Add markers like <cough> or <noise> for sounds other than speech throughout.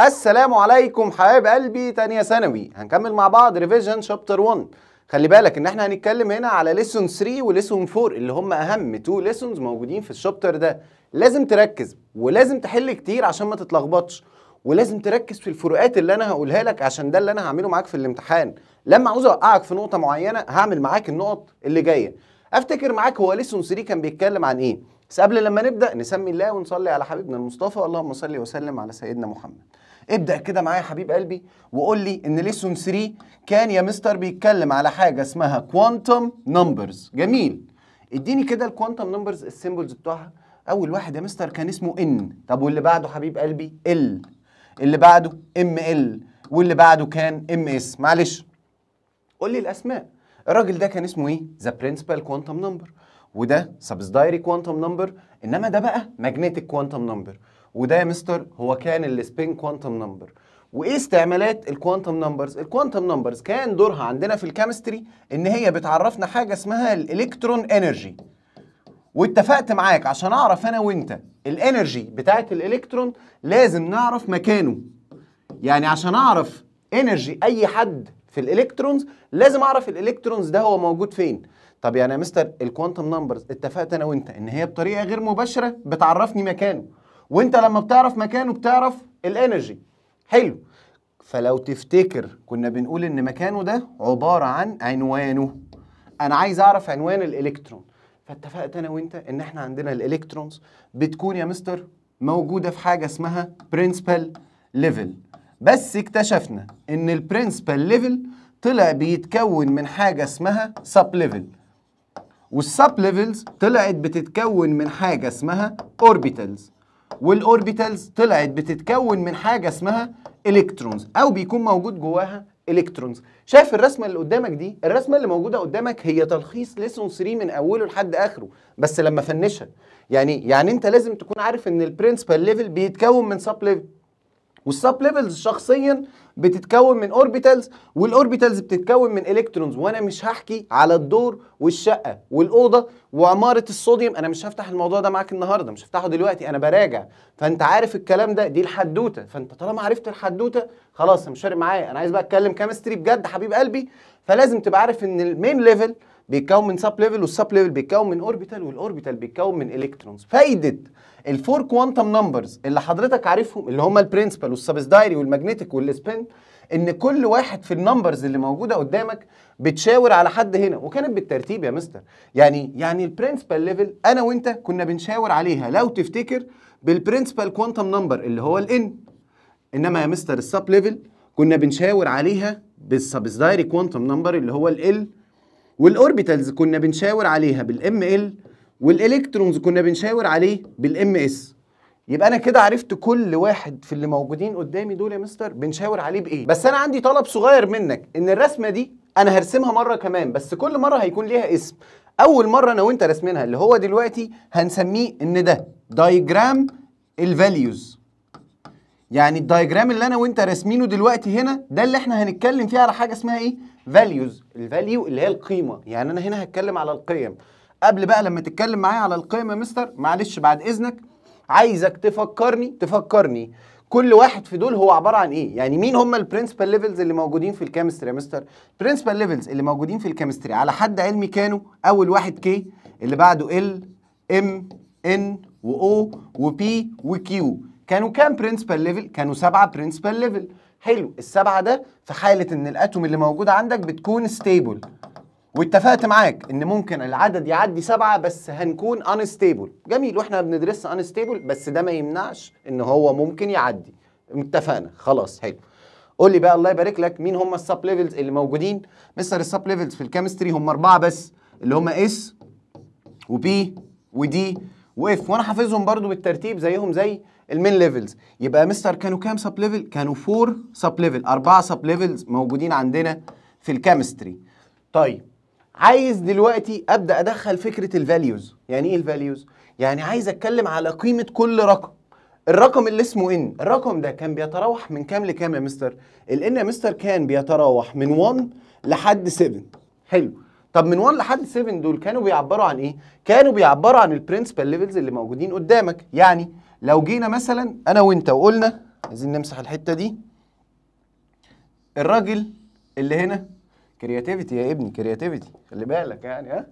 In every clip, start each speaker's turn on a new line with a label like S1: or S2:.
S1: السلام عليكم حبايب قلبي تانية ثانوي هنكمل مع بعض ريفيجن شابتر 1 خلي بالك ان احنا هنتكلم هنا على ليسون 3 وليسون 4 اللي هم اهم تو ليسونز موجودين في الشابتر ده لازم تركز ولازم تحل كتير عشان ما تتلخبطش ولازم تركز في الفروقات اللي انا هقولها لك عشان ده اللي انا هعمله معاك في الامتحان لما عاوز اوقعك في نقطه معينه هعمل معاك النقط اللي جايه افتكر معاك هو ليسون 3 كان بيتكلم عن ايه بس قبل لما نبدا نسمي الله ونصلي على حبيبنا المصطفى اللهم صل وسلم على سيدنا محمد ابدأ كده معايا يا حبيب قلبي وقول لي إن ليسون 3 كان يا مستر بيتكلم على حاجة اسمها كوانتم نمبرز جميل اديني كده الكوانتم نمبرز السيمبلز بتوعها أول واحد يا مستر كان اسمه إن طب واللي بعده حبيب قلبي ال اللي بعده ام ال واللي بعده كان ام اس معلش قول لي الأسماء الراجل ده كان اسمه إيه؟ ذا برنسبال كوانتم نمبر وده سبسدايري كوانتم نمبر انما ده بقى ماجنتيك كوانتم نمبر وده يا مستر هو كان السبين كوانتم نمبر وايه استعمالات الكوانتم نمبرز الكوانتم نمبرز كان دورها عندنا في الكيمستري ان هي بتعرفنا حاجه اسمها الالكترون انرجي واتفقت معاك عشان اعرف انا وانت الانرجي بتاعه الالكترون لازم نعرف مكانه يعني عشان اعرف انرجي اي حد في الالكترونز لازم اعرف الالكترونز ده هو موجود فين طب يعني يا مستر الكوانتم نمبرز اتفقت انا وانت ان هي بطريقه غير مباشره بتعرفني مكانه وانت لما بتعرف مكانه بتعرف الانرجي حلو فلو تفتكر كنا بنقول ان مكانه ده عباره عن عنوانه انا عايز اعرف عنوان الالكترون فاتفقت انا وانت ان احنا عندنا الالكترونز بتكون يا مستر موجوده في حاجه اسمها برنسبل ليفل بس اكتشفنا ان البرنسبل ليفل طلع بيتكون من حاجه اسمها سب ليفل والسب ليفلز طلعت بتتكون من حاجه اسمها اوربيتالز والاوربيتالز طلعت بتتكون من حاجه اسمها الكترونز او بيكون موجود جواها الكترونز شايف الرسمه اللي قدامك دي الرسمه اللي موجوده قدامك هي تلخيص ليسون 3 من اوله لحد اخره بس لما فنشها يعني يعني انت لازم تكون عارف ان البرنسبال ليفل بيتكون من سب ليفل والسب ليفلز شخصيا بتتكون من اوربيتالز والاوربيتالز بتتكون من الكترونز وانا مش هحكي على الدور والشقه والاوضه وعماره الصوديوم انا مش هفتح الموضوع ده معاك النهارده مش هفتحه دلوقتي انا براجع فانت عارف الكلام ده دي الحدوته فانت طالما عرفت الحدوته خلاص مش فارق معايا انا عايز بقى اتكلم كيمستري بجد حبيب قلبي فلازم تبقى عارف ان المين ليفل بيتكون من سب ليفل والسب ليفل بيتكون من اوربيتال والاوربيتال بيتكون من الكترونز فايده الفور كوانتم نمبرز اللي حضرتك عارفهم اللي هم البرنسبل والسبسدايري والماجنتيك والسبين ان كل واحد في النمبرز اللي موجوده قدامك بتشاور على حد هنا وكانت بالترتيب يا مستر يعني يعني البرنسبل ليفل انا وانت كنا بنشاور عليها لو تفتكر بالبرنسبل كوانتم نمبر اللي هو الان انما يا مستر السب ليفل كنا بنشاور عليها دايري كوانتم نمبر اللي هو ال والاوربيتالز كنا بنشاور عليها بالام ال والالكترونز كنا بنشاور عليه بالام اس يبقى انا كده عرفت كل واحد في اللي موجودين قدامي دول يا مستر بنشاور عليه بايه بس انا عندي طلب صغير منك ان الرسمه دي انا هرسمها مره كمان بس كل مره هيكون ليها اسم اول مره انا وانت راسمينها اللي هو دلوقتي هنسميه ان ده دايجرام الفاليوز يعني الدايجرام اللي انا وانت راسمينه دلوقتي هنا ده اللي احنا هنتكلم فيه على حاجه اسمها ايه فاليوز الفاليو اللي هي القيمه يعني انا هنا هتكلم على القيم قبل بقى لما تتكلم معايا على القيم يا مستر معلش بعد اذنك عايزك تفكرني تفكرني كل واحد في دول هو عباره عن ايه يعني مين هم البرنسبال ليفلز اللي موجودين في الكيمستري يا مستر البرنسبال ليفلز اللي موجودين في الكيمستري على حد علمي كانوا اول واحد كي اللي بعده ال ام ان واو وبي وكيو كانوا كام برنسبال ليفل كانوا سبعه برنسبال ليفل حلو السبعه ده في حاله ان الاتوم اللي موجوده عندك بتكون ستيبل واتفقت معاك ان ممكن العدد يعدي سبعه بس هنكون انستيبل جميل واحنا بندرس انستيبل بس ده ما يمنعش ان هو ممكن يعدي اتفقنا خلاص حلو قول لي بقى الله يبارك لك مين هم السب ليفلز اللي موجودين مستر السب ليفلز في الكيمستري هم اربعه بس اللي هم اس وبي ودي واف وانا حافظهم برضو بالترتيب زيهم زي المين ليفلز يبقى مستر كانوا كام سب ليفل كانوا فور سب ليفل اربعه سب ليفلز موجودين عندنا في الكيمستري طيب عايز دلوقتي ابدا ادخل فكره الفاليوز يعني ايه الفاليوز يعني عايز اتكلم على قيمه كل رقم الرقم اللي اسمه ان الرقم ده كان بيتراوح من كام لكام يا مستر الان يا مستر كان بيتراوح من 1 لحد 7 حلو طب من 1 لحد 7 دول كانوا بيعبروا عن ايه كانوا بيعبروا عن البرنسبال ليفلز اللي موجودين قدامك يعني لو جينا مثلا انا وانت وقلنا عايزين نمسح الحته دي الراجل اللي هنا كرياتيفيتي يا ابني كرياتيفيتي خلي بالك يعني ها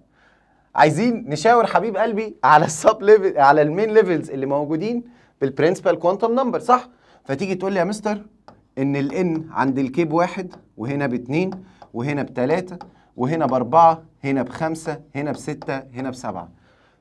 S1: عايزين نشاور حبيب قلبي على السب ليفل على المين ليفلز اللي موجودين بالبرنسبال كوانتم نمبر صح فتيجي تقول لي يا مستر ان الان عند الكيب واحد وهنا باتنين وهنا بتلاته وهنا باربعه هنا بخمسه هنا بسته هنا بسبعه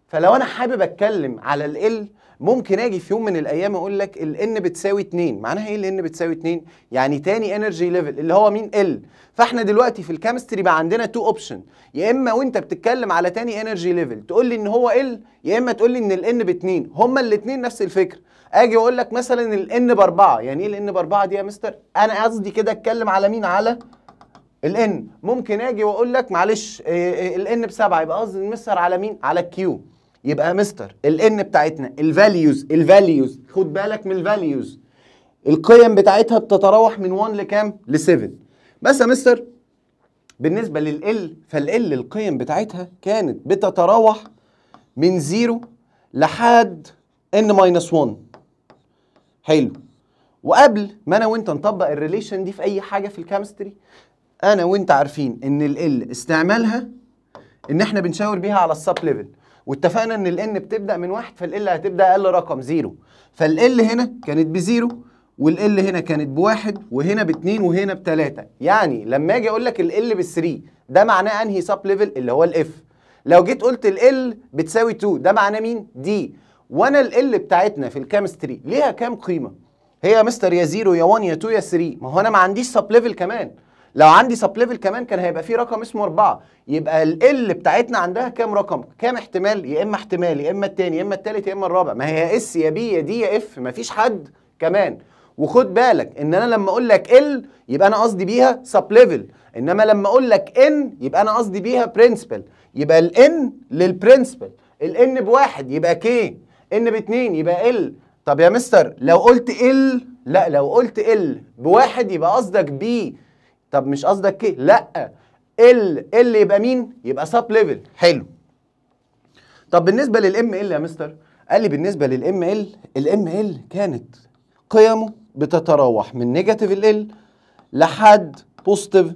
S1: فلو انا حابب اتكلم على ال ممكن اجي في يوم من الايام اقول لك n بتساوي 2 معناها ايه n بتساوي 2 يعني تاني انرجي ليفل اللي هو مين ال فاحنا دلوقتي في الكيمستري بقى عندنا تو اوبشن يا اما وانت بتتكلم على تاني انرجي ليفل تقول لي ان هو ال يا اما تقول لي ان n ب 2 هما الاثنين نفس الفكره اجي اقول لك مثلا ب4 يعني ايه ب4 دي يا مستر انا قصدي كده اتكلم على مين على n ممكن اجي واقول لك معلش آه، آه، ب7 يبقى قصدي مستر على مين على الكيو يبقى يا مستر الان بتاعتنا الفاليوز الفاليوز خد بالك من الفاليوز القيم بتاعتها بتتراوح من 1 لكام؟ ل 7 بس يا مستر بالنسبه للال فالال القيم بتاعتها كانت بتتراوح من 0 لحد n ماينس 1 حلو وقبل ما انا وانت نطبق الريليشن دي في اي حاجه في الكيمستري انا وانت عارفين ان ال استعمالها ان احنا بنشاور بيها على السب ليفل واتفقنا ان ال الان بتبدا من واحد فال هتبدا اقل رقم زيرو فال هنا كانت بزيرو وال هنا كانت بواحد وهنا باتنين وهنا بتلاته يعني لما اجي اقول لك ال بالثري ده معناه انهي سب ليفل اللي هو الاف لو جيت قلت ال بتساوي 2 ده معناه مين دي وانا ال بتاعتنا في الكيمستري ليها كام قيمه هي يا مستر يا زيرو يا 1 يا 2 يا 3 ما هو انا ما عنديش سب ليفل كمان لو عندي سب ليفل كمان كان هيبقى فيه رقم اسمه 4 يبقى ال بتاعتنا عندها كام رقم كام احتمال يا اما احتمال يا اما الثاني يا اما الثالث يا اما الرابع ما هي يا اس يا بي يا دي يا اف مفيش حد كمان وخد بالك ان انا لما اقول لك ال يبقى انا قصدي بيها سب ليفل انما لما اقول لك ان يبقى انا قصدي بيها برنسبل يبقى الان للبرنسبل الان بواحد يبقى كي ان باتنين يبقى ال طب يا مستر لو قلت ال لا لو قلت ال بواحد يبقى قصدك بي طب مش قصدك كي لا ال ال يبقى مين يبقى سب ليفل حلو طب بالنسبه للام ال يا مستر قال لي بالنسبه للام ال الام ال كانت قيمه بتتراوح من نيجاتيف ال ال لحد بوزيتيف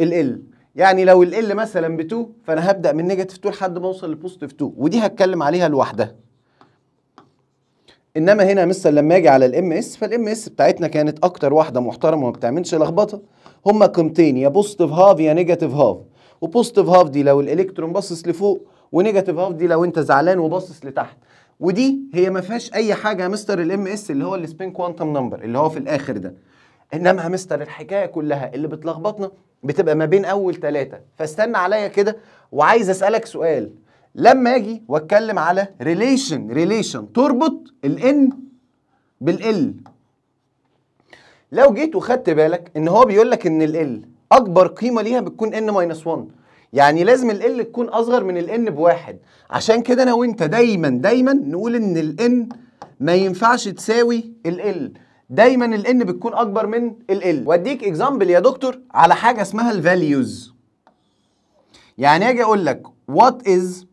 S1: ال ال يعني لو ال مثلا ب 2 فانا هبدا من نيجاتيف 2 لحد ما اوصل لبوزيتيف 2 ودي هتكلم عليها لوحدها انما هنا مثلا لما اجي على الام اس فالام اس بتاعتنا كانت اكتر واحده محترمه وما بتعملش لخبطه هما قيمتين يا بوزيتيف هاف يا نيجاتيف هاف وبوزيتيف هاف دي لو الالكترون باصص لفوق ونيجاتيف هاف دي لو انت زعلان وباصص لتحت ودي هي ما فيهاش اي حاجه يا مستر الام اس اللي هو السبين كوانتم نمبر اللي هو في الاخر ده انما يا مستر الحكايه كلها اللي بتلخبطنا بتبقى ما بين اول ثلاثه فاستنى عليا كده وعايز اسالك سؤال لما اجي واتكلم على ريليشن ريليشن تربط الان بالال لو جيت وخدت بالك ان هو بيقول لك ان الال اكبر قيمه ليها بتكون ان ماينس 1 يعني لازم الال تكون اصغر من الان بواحد عشان كده انا وانت دايما دايما نقول ان الان ما ينفعش تساوي الال دايما الان بتكون اكبر من الال واديك اكزامبل يا دكتور على حاجه اسمها الفاليوز يعني اجي اقول لك وات از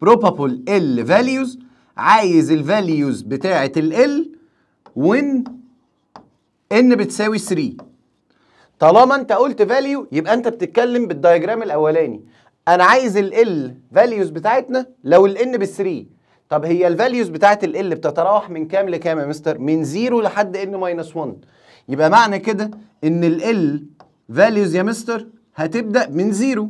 S1: بروبابل ال فاليوز عايز الفاليوز بتاعه ال وين ان بتساوي 3 طالما انت قلت فاليو يبقى انت بتتكلم بالدياجرام الاولاني انا عايز ال فاليوز بتاعتنا لو ال ان بال 3 طب هي الفاليوز بتاعت ال ال بتتراوح من كام لكام يا مستر من 0 لحد ان ماينس 1 يبقى معنى كده ان ال ال فاليوز يا مستر هتبدا من 0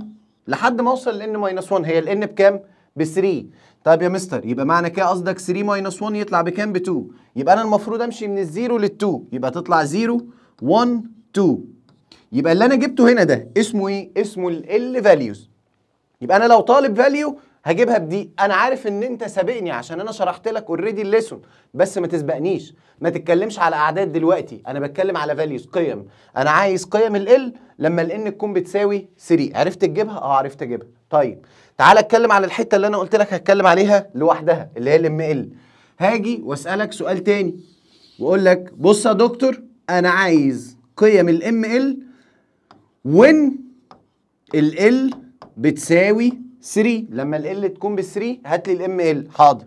S1: لحد ما اوصل لان ماينس 1 هي ال ان بكام ب 3 طيب يا مستر يبقى معنى كده قصدك 3 ماينس 1 يطلع بكام ب 2 يبقى انا المفروض امشي من الزيرو 2 يبقى تطلع 0 1 2 يبقى اللي انا جبته هنا ده اسمه ايه اسمه ال ال فاليوز يبقى انا لو طالب فاليو هجيبها بدي انا عارف ان انت سابقني عشان انا شرحت لك اوريدي الليسون بس ما تسبقنيش ما تتكلمش على اعداد دلوقتي انا بتكلم على فاليوز قيم انا عايز قيم ال لما ال تكون بتساوي 3 عرفت تجيبها اه عرفت اجيبها طيب تعال اتكلم على الحته اللي انا قلت لك هتكلم عليها لوحدها اللي هي الام ال هاجي واسالك سؤال تاني واقول لك بص يا دكتور انا عايز قيم الام ال وين ال ال بتساوي 3 لما ال ال تكون بال 3 هات لي الام ال حاضر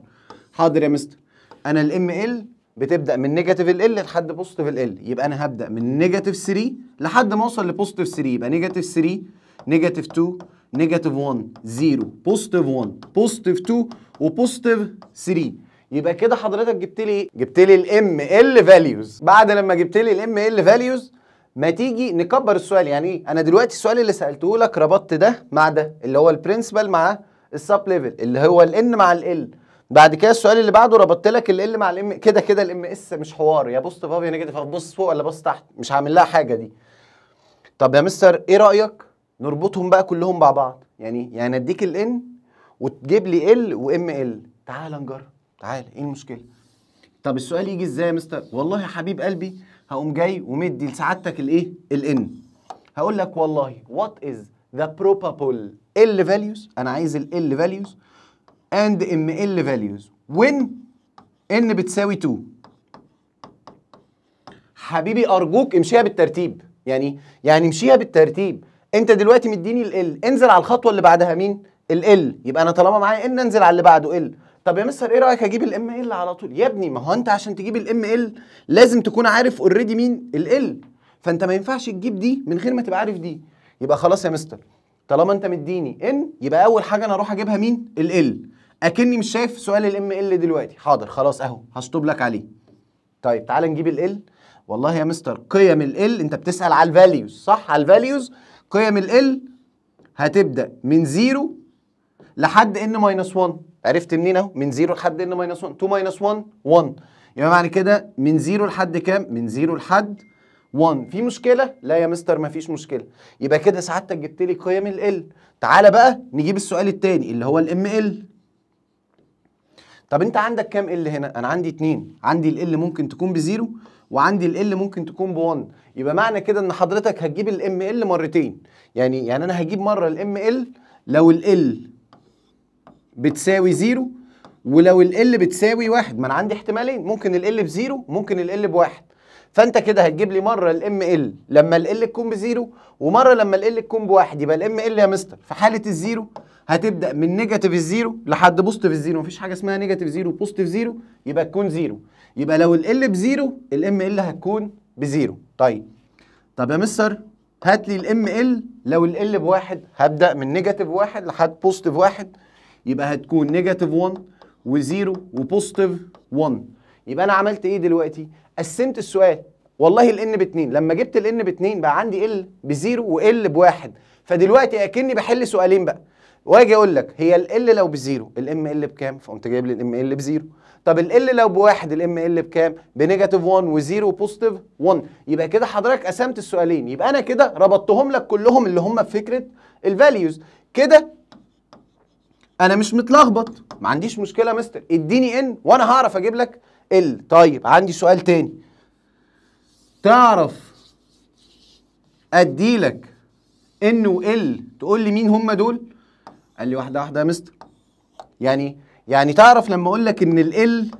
S1: حاضر يا مستر انا الام ال بتبدا من نيجاتيف ال ال لحد بوزيتيف ال ال يبقى انا هبدا من نيجاتيف 3 لحد ما اوصل لبوزيتيف 3 يبقى نيجاتيف 3 نيجاتيف 2 نيجاتيف 1 0 بوزيتيف 1 بوزيتيف 2 وبوزيتيف 3 يبقى كده حضرتك جبت لي جبت لي الام ال فاليوز بعد لما جبت لي الام ال فاليوز ما تيجي نكبر السؤال يعني ايه انا دلوقتي السؤال اللي سالته لك ربطت ده مع ده اللي هو البرنسبل مع السب ليفل اللي هو الان مع ال بعد كده السؤال اللي بعده ربطت لك ال مع الام كده كده الام اس مش حوار يا بوست باب يا نيجاتيف بص فوق ولا بص تحت مش هعمل لها حاجه دي طب يا مستر ايه رايك نربطهم بقى كلهم مع بعض يعني يعني اديك الان وتجيب لي ال وام ال تعال نجرب تعال ايه المشكله طب السؤال يجي ازاي يا مستر والله يا حبيب قلبي هقوم جاي ومدي لسعادتك الايه الان هقول لك والله وات از ذا probable ال values انا عايز ال values اند ام ال values وين ان بتساوي 2 حبيبي ارجوك امشيها بالترتيب يعني يعني امشيها بالترتيب انت دلوقتي مديني ال ال انزل على الخطوه اللي بعدها مين ال ال يبقى انا طالما معايا ان انزل على اللي بعده ال طب يا مستر ايه رايك اجيب الام ال على طول يا ابني ما هو انت عشان تجيب الام ال لازم تكون عارف اوريدي مين ال ال فانت ما ينفعش تجيب دي من غير ما تبقى عارف دي يبقى خلاص يا مستر طالما انت مديني ان يبقى اول حاجه انا اروح اجيبها مين ال ال اكني مش شايف سؤال الام ال دلوقتي حاضر خلاص اهو هشطب لك عليه طيب تعال نجيب ال ال والله يا مستر قيم ال ال انت بتسال على الفاليوز صح على الفاليوز قيم ال هتبدا من 0 لحد n ماينس 1 عرفت منين اهو من 0 لحد n ماينس 1 2 ماينس 1 1 يبقى معنى كده من 0 لحد كام من 0 لحد 1 في مشكله لا يا مستر مفيش مشكله يبقى كده سعادتك جبت لي قيم ال تعالى بقى نجيب السؤال الثاني اللي هو الام ال طب انت عندك كام ال هنا انا عندي 2 عندي ال ممكن تكون بزيرو وعندي ال ممكن تكون ب1 يبقى معنى كده ان حضرتك هتجيب الام ال مرتين يعني يعني انا هجيب مره الام ال لو ال بتساوي زيرو ولو ال بتساوي واحد ما انا عندي احتمالين ممكن ال بزيرو ممكن ال بواحد فانت كده هتجيب لي مره الام ال لما ال تكون بزيرو ومره لما ال تكون بواحد يبقى الام ال يا مستر في حاله الزيرو هتبدا من نيجاتيف الزيرو لحد بوزيتيف الزيرو مفيش حاجه اسمها نيجاتيف زيرو بوزيتيف زيرو يبقى تكون زيرو يبقى لو ال بزيرو الام ال هتكون بزيرو طيب طب يا مستر هات لي الام ال لو ال بواحد هبدا من نيجاتيف واحد لحد بوزيتيف واحد يبقى هتكون نيجاتيف 1 وزيرو وبوزيتيف 1 يبقى انا عملت ايه دلوقتي؟ قسمت السؤال والله الان باتنين لما جبت الان باتنين بقى عندي ال بزيرو وال بواحد فدلوقتي اكني بحل سؤالين بقى واجي اقول لك هي ال لو بزيرو الام ال بكام؟ فقمت جايب لي الام ال بزيرو طب ال لو بواحد الام ال بكام؟ بنيجاتيف 1 وزيرو بوزيتيف 1 يبقى كده حضرتك قسمت السؤالين يبقى انا كده ربطتهم لك كلهم اللي هم في فكره الفاليوز كده انا مش متلخبط ما عنديش مشكله يا مستر اديني ان وانا هعرف اجيب لك ال طيب عندي سؤال تاني تعرف اديلك ان وال تقول لي مين هم دول؟ قال لي واحده واحده يا مستر يعني يعني تعرف لما اقول لك ان ال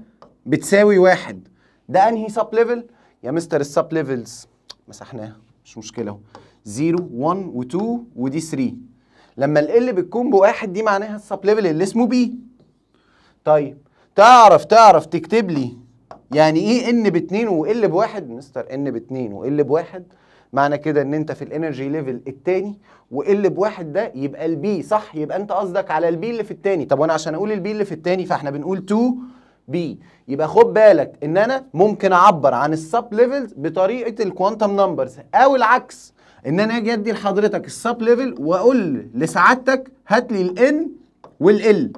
S1: بتساوي واحد ده انهي سب ليفل يا مستر السب ليفلز مسحناها مش مشكله اهو 0 1 و2 ودي 3 لما ال بتكون بواحد دي معناها السب ليفل اللي اسمه بي طيب تعرف تعرف تكتب لي يعني ايه ان باتنين وال بواحد مستر ان باتنين وال بواحد معنى كده ان انت في الانرجي ليفل الثاني وال بواحد ده يبقى البي صح يبقى انت قصدك على البي اللي في الثاني طب وانا عشان اقول البي اللي في الثاني فاحنا بنقول 2 بي يبقى خد بالك ان انا ممكن اعبر عن السب ليفلز بطريقه الكوانتم نمبرز او العكس ان انا اجي ادي لحضرتك السب ليفل واقول لسعادتك هات لي الان والال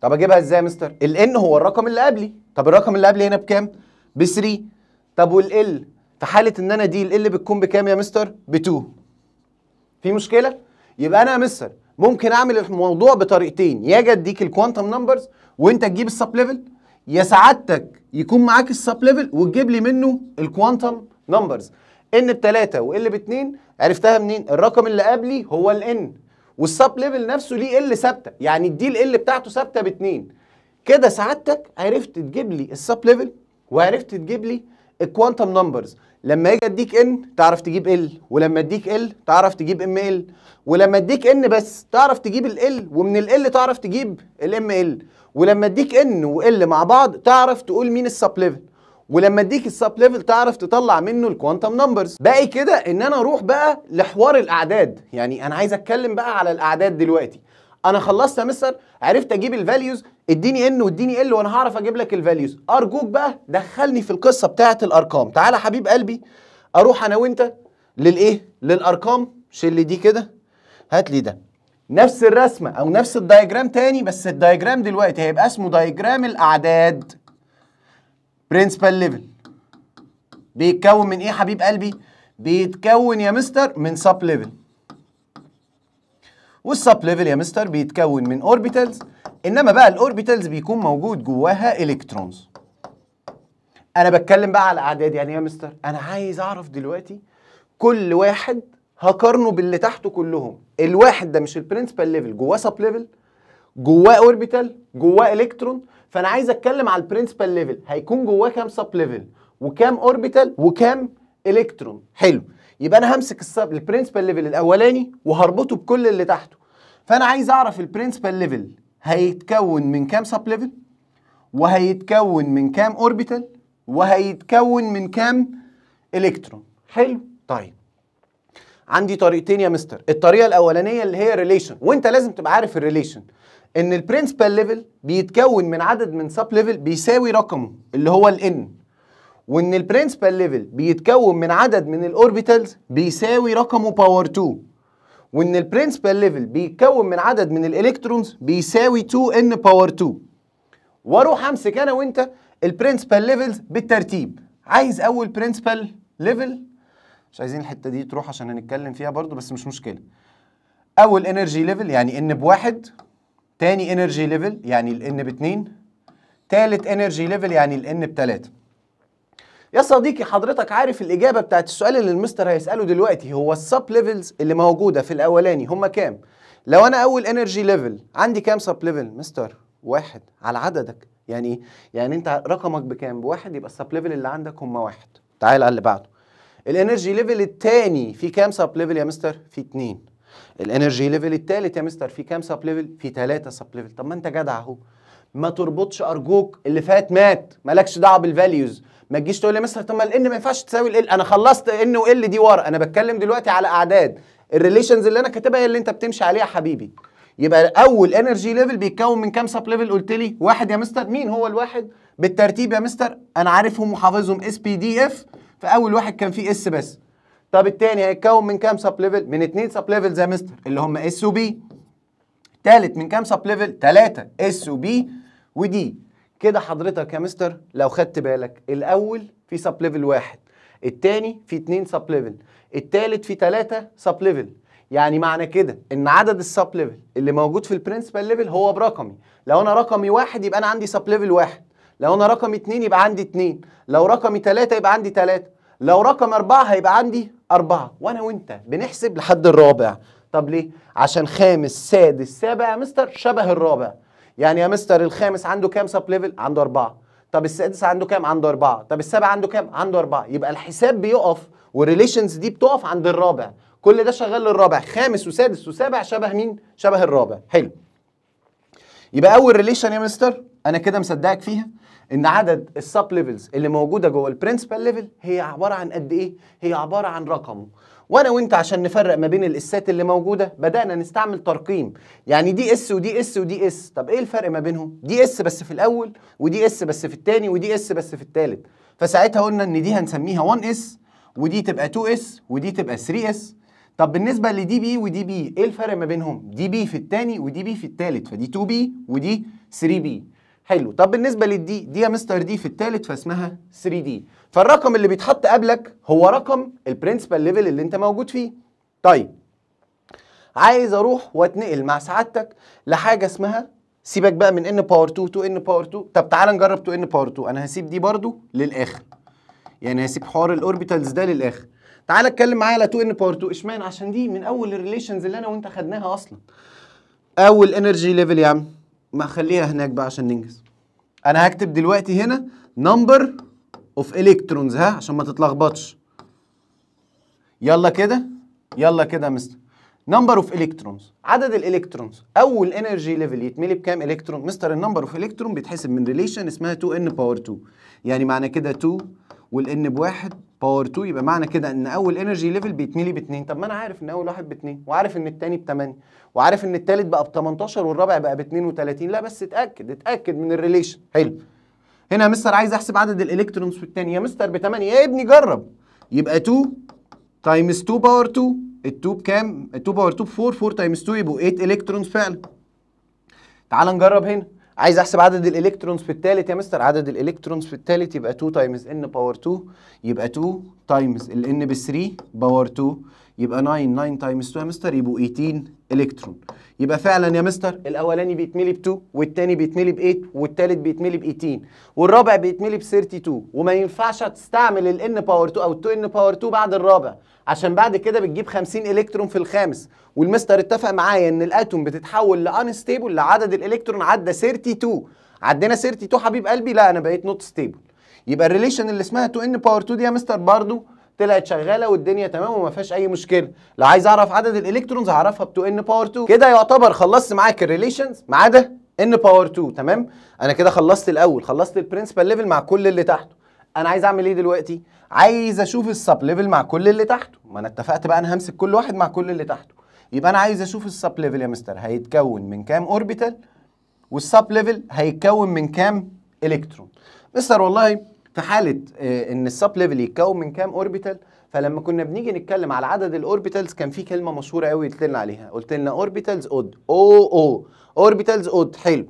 S1: طب اجيبها ازاي يا مستر الان هو الرقم اللي قبلي طب الرقم اللي قبلي هنا بكام ب 3 طب والال في حاله ان انا دي إيه ال بتكون بكام يا مستر ب 2 في مشكله يبقى انا يا مستر ممكن اعمل الموضوع بطريقتين يا اجي اديك الكوانتم نمبرز وانت تجيب السب ليفل يا سعادتك يكون معاك السب ليفل وتجيب لي منه الكوانتم نمبرز ان 3 وال 2 عرفتها منين؟ الرقم اللي قبلي هو الان والسب ليفل نفسه ليه ال ثابته يعني دي ال بتاعته ثابته 2 كده سعادتك عرفت تجيب لي السب ليفل وعرفت تجيب لي الكوانتم نمبرز لما اجي اديك ان تعرف تجيب ال ولما اديك ال تعرف تجيب ام ال ولما اديك ان بس تعرف تجيب ال ال ومن ال تعرف تجيب الام ال ولما اديك ان وال مع بعض تعرف تقول مين السب ليفل ولما اديك السب ليفل تعرف تطلع منه الكوانتم نمبرز باقي كده ان انا اروح بقى لحوار الاعداد يعني انا عايز اتكلم بقى على الاعداد دلوقتي انا خلصت يا مستر عرفت اجيب الفاليوز اديني ان واديني ال وانا هعرف اجيب لك الفاليوز ارجوك بقى دخلني في القصه بتاعه الارقام تعالى حبيب قلبي اروح انا وانت للايه للارقام شيل دي كده هات لي ده نفس الرسمه او نفس الدايجرام تاني بس الدايجرام دلوقتي هيبقى اسمه دايجرام الاعداد برنسبال ليفل بيتكون من ايه حبيب قلبي بيتكون يا مستر من سب ليفل والسب ليفل يا مستر بيتكون من اوربيتالز انما بقى الاوربيتالز بيكون موجود جواها الكترونز انا بتكلم بقى على الاعداد يعني يا مستر انا عايز اعرف دلوقتي كل واحد هقارنه باللي تحته كلهم الواحد ده مش البرنسبال ليفل جواه سب ليفل جواه اوربيتال جواه الكترون فانا عايز اتكلم على البرنسبال ليفل هيكون جواه كام سب ليفل وكام اوربيتال وكام الكترون حلو يبقى انا همسك البرنسبال ليفل الاولاني وهربطه بكل اللي تحته فانا عايز اعرف البرنسبال ليفل هيتكون من كام سب ليفل وهيتكون من كام اوربيتال وهيتكون من كام الكترون حلو طيب عندي طريقتين يا مستر الطريقه الاولانيه اللي هي ريليشن وانت لازم تبقى عارف الريليشن ان البرنسبال ليفل بيتكون من عدد من سب ليفل بيساوي رقمه اللي هو الان وان البرنسبال ليفل بيتكون من عدد من الاوربيتالز بيساوي رقمه باور 2 وان البرنسبال ليفل بيتكون من عدد من الالكترونز بيساوي 2n باور 2 واروح امسك انا وانت البرنسبال ليفلز بالترتيب عايز اول برنسبال ليفل مش عايزين الحته دي تروح عشان هنتكلم فيها برضو بس مش مشكله اول انرجي ليفل يعني ان بواحد تاني انرجي ليفل يعني الان باتنين تالت انرجي ليفل يعني الان بتلاته يا صديقي حضرتك عارف الاجابه بتاعت السؤال اللي المستر هيساله دلوقتي هو السب ليفلز اللي موجوده في الاولاني هم كام لو انا اول انرجي ليفل عندي كام سب ليفل مستر واحد على عددك يعني ايه يعني انت رقمك بكام بواحد يبقى السب ليفل اللي عندك هم واحد تعال على اللي بعده الانرجي ليفل الثاني في كام سب ليفل يا مستر في اتنين الانرجي ليفل الثالث يا مستر في كام سب ليفل في ثلاثة سب ليفل طب ما انت جدع اهو ما تربطش ارجوك اللي فات مات مالكش دعوه بالفاليوز ما تجيش تقول لي مستر طب ما الان ما ينفعش تساوي ال انا خلصت ان وال دي ورا انا بتكلم دلوقتي على اعداد الريليشنز اللي انا كاتبها هي اللي انت بتمشي عليها يا حبيبي يبقى اول انرجي ليفل بيتكون من كام سب ليفل قلت لي واحد يا مستر مين هو الواحد بالترتيب يا مستر انا عارفهم وحافظهم اس بي دي اف فاول واحد كان فيه اس بس طب الثاني هيتكون من كام سب ليفل من اتنين سب ليفلز يا مستر اللي هم اس وبي ثالث من كام سب ليفل ثلاثة اس وبي ودي كده حضرتك يا مستر لو خدت بالك الاول في سب ليفل واحد التاني في اتنين سب ليفل التالت في تلاتة سب ليفل يعني معنى كده ان عدد السب ليفل اللي موجود في البرنسبال ليفل هو برقمي لو انا رقمي واحد يبقى انا عندي سب ليفل واحد لو انا رقمي اتنين يبقى عندي اتنين لو رقمي تلاتة يبقى عندي تلاتة لو رقم أربعة هيبقى عندي أربعة وأنا وأنت بنحسب لحد الرابع طب ليه؟ عشان خامس سادس سابع يا مستر شبه الرابع يعني يا مستر الخامس عنده كام سب ليفل عنده أربعة طب السادس عنده كام عنده أربعة طب السابع عنده كام عنده أربعة يبقى الحساب بيقف والريليشنز دي بتقف عند الرابع كل ده شغال للرابع خامس وسادس وسابع شبه مين شبه الرابع حلو يبقى اول ريليشن يا مستر انا كده مصدقك فيها ان عدد السب ليفلز اللي موجوده جوه البرنسبال ليفل هي عباره عن قد ايه هي عباره عن رقم وانا وانت عشان نفرق ما بين الاسات اللي موجوده بدانا نستعمل ترقيم يعني دي اس ودي اس ودي اس طب ايه الفرق ما بينهم دي اس بس في الاول ودي اس بس في الثاني ودي اس بس في الثالث فساعتها قلنا ان دي هنسميها 1 اس ودي تبقى 2 اس ودي تبقى 3 اس طب بالنسبه لدي بي ودي بي ايه الفرق ما بينهم دي بي في الثاني ودي بي في الثالث فدي 2 بي ودي 3 بي حلو طب بالنسبه للدي دي يا مستر دي في الثالث فاسمها 3 دي فالرقم اللي بيتحط قبلك هو رقم البرنسبال ليفل اللي انت موجود فيه طيب عايز اروح واتنقل مع سعادتك لحاجه اسمها سيبك بقى من ان باور 2 2 ان باور 2 طب تعال نجرب 2 ان باور 2 انا هسيب دي برضو للاخر يعني هسيب حوار الاوربيتالز ده للاخر تعال اتكلم معايا على 2 ان باور 2 اشمعنى عشان دي من اول الريليشنز اللي انا وانت خدناها اصلا اول انرجي ليفل يا عم ما خليها هناك بقى عشان ننجز انا هكتب دلوقتي هنا نمبر اوف الكترونز ها عشان ما تتلخبطش يلا كده يلا كده يا مستر نمبر اوف الكترونز عدد الالكترونز اول انرجي ليفل يتملي بكام الكترون مستر النمبر اوف الكترون بيتحسب من ريليشن اسمها 2 ان باور 2 يعني معنى كده 2 والان بواحد باور 2 يبقى معنى كده ان اول انرجي ليفل بيتملي باتنين طب ما انا عارف ان اول واحد باتنين وعارف ان الثاني ب 8 وعارف ان الثالث بقى ب 18 والرابع بقى ب 32 لا بس اتاكد اتاكد من الريليشن حلو هنا يا مستر عايز احسب عدد الالكترونز في الثانيه يا مستر ب 8 يا ابني جرب يبقى 2 تايمز 2 باور 2 ال2 بكام؟ ال2 باور 2 ب 4 4 تايمز 2 يبقوا 8 الكترونز فعلا. تعال نجرب هنا عايز احسب عدد الالكترونز في الثالث يا مستر عدد الالكترونز في الثالث يبقى 2 تايمز ان باور 2 يبقى 2 تايمز ال ان ب 3 باور 2 يبقى 9 9 تايمز 2 يا مستر يبقوا 18 الكترون. يبقى فعلا يا مستر الاولاني بيتملي ب 2 والتاني بيتملي ب 8 والتالت بيتملي ب 18 والرابع بيتملي ب 32 وما ينفعش تستعمل الان باور 2 او التو ان باور 2 بعد الرابع عشان بعد كده بتجيب 50 الكترون في الخامس والمستر اتفق معايا ان الاتوم بتتحول لانستيبل لعدد الالكترون عدى 32 عدينا 32 حبيب قلبي لا انا بقيت نوت ستيبل يبقى الريليشن اللي اسمها 2 ان باور 2 دي يا مستر برضو طلعت شغاله والدنيا تمام وما فيهاش اي مشكله لو عايز اعرف عدد الالكترونز هعرفها ب 2 n باور 2 كده يعتبر خلصت معاك الريليشنز ما عدا n باور 2 تمام انا كده خلصت الاول خلصت البرنسبال ليفل مع كل اللي تحته انا عايز اعمل ايه دلوقتي عايز اشوف السب ليفل مع كل اللي تحته ما انا اتفقت بقى انا همسك كل واحد مع كل اللي تحته يبقى انا عايز اشوف السب ليفل يا مستر هيتكون من كام اوربيتال والسب ليفل هيتكون من كام الكترون مستر والله في حاله آه، ان السب ليفل يتكون من كام اوربيتال فلما كنا بنيجي نتكلم على عدد الاوربيتالز كان في كلمه مشهوره قوي قلت لنا عليها قلت لنا اوربيتالز اود او او اوربيتالز اود حلو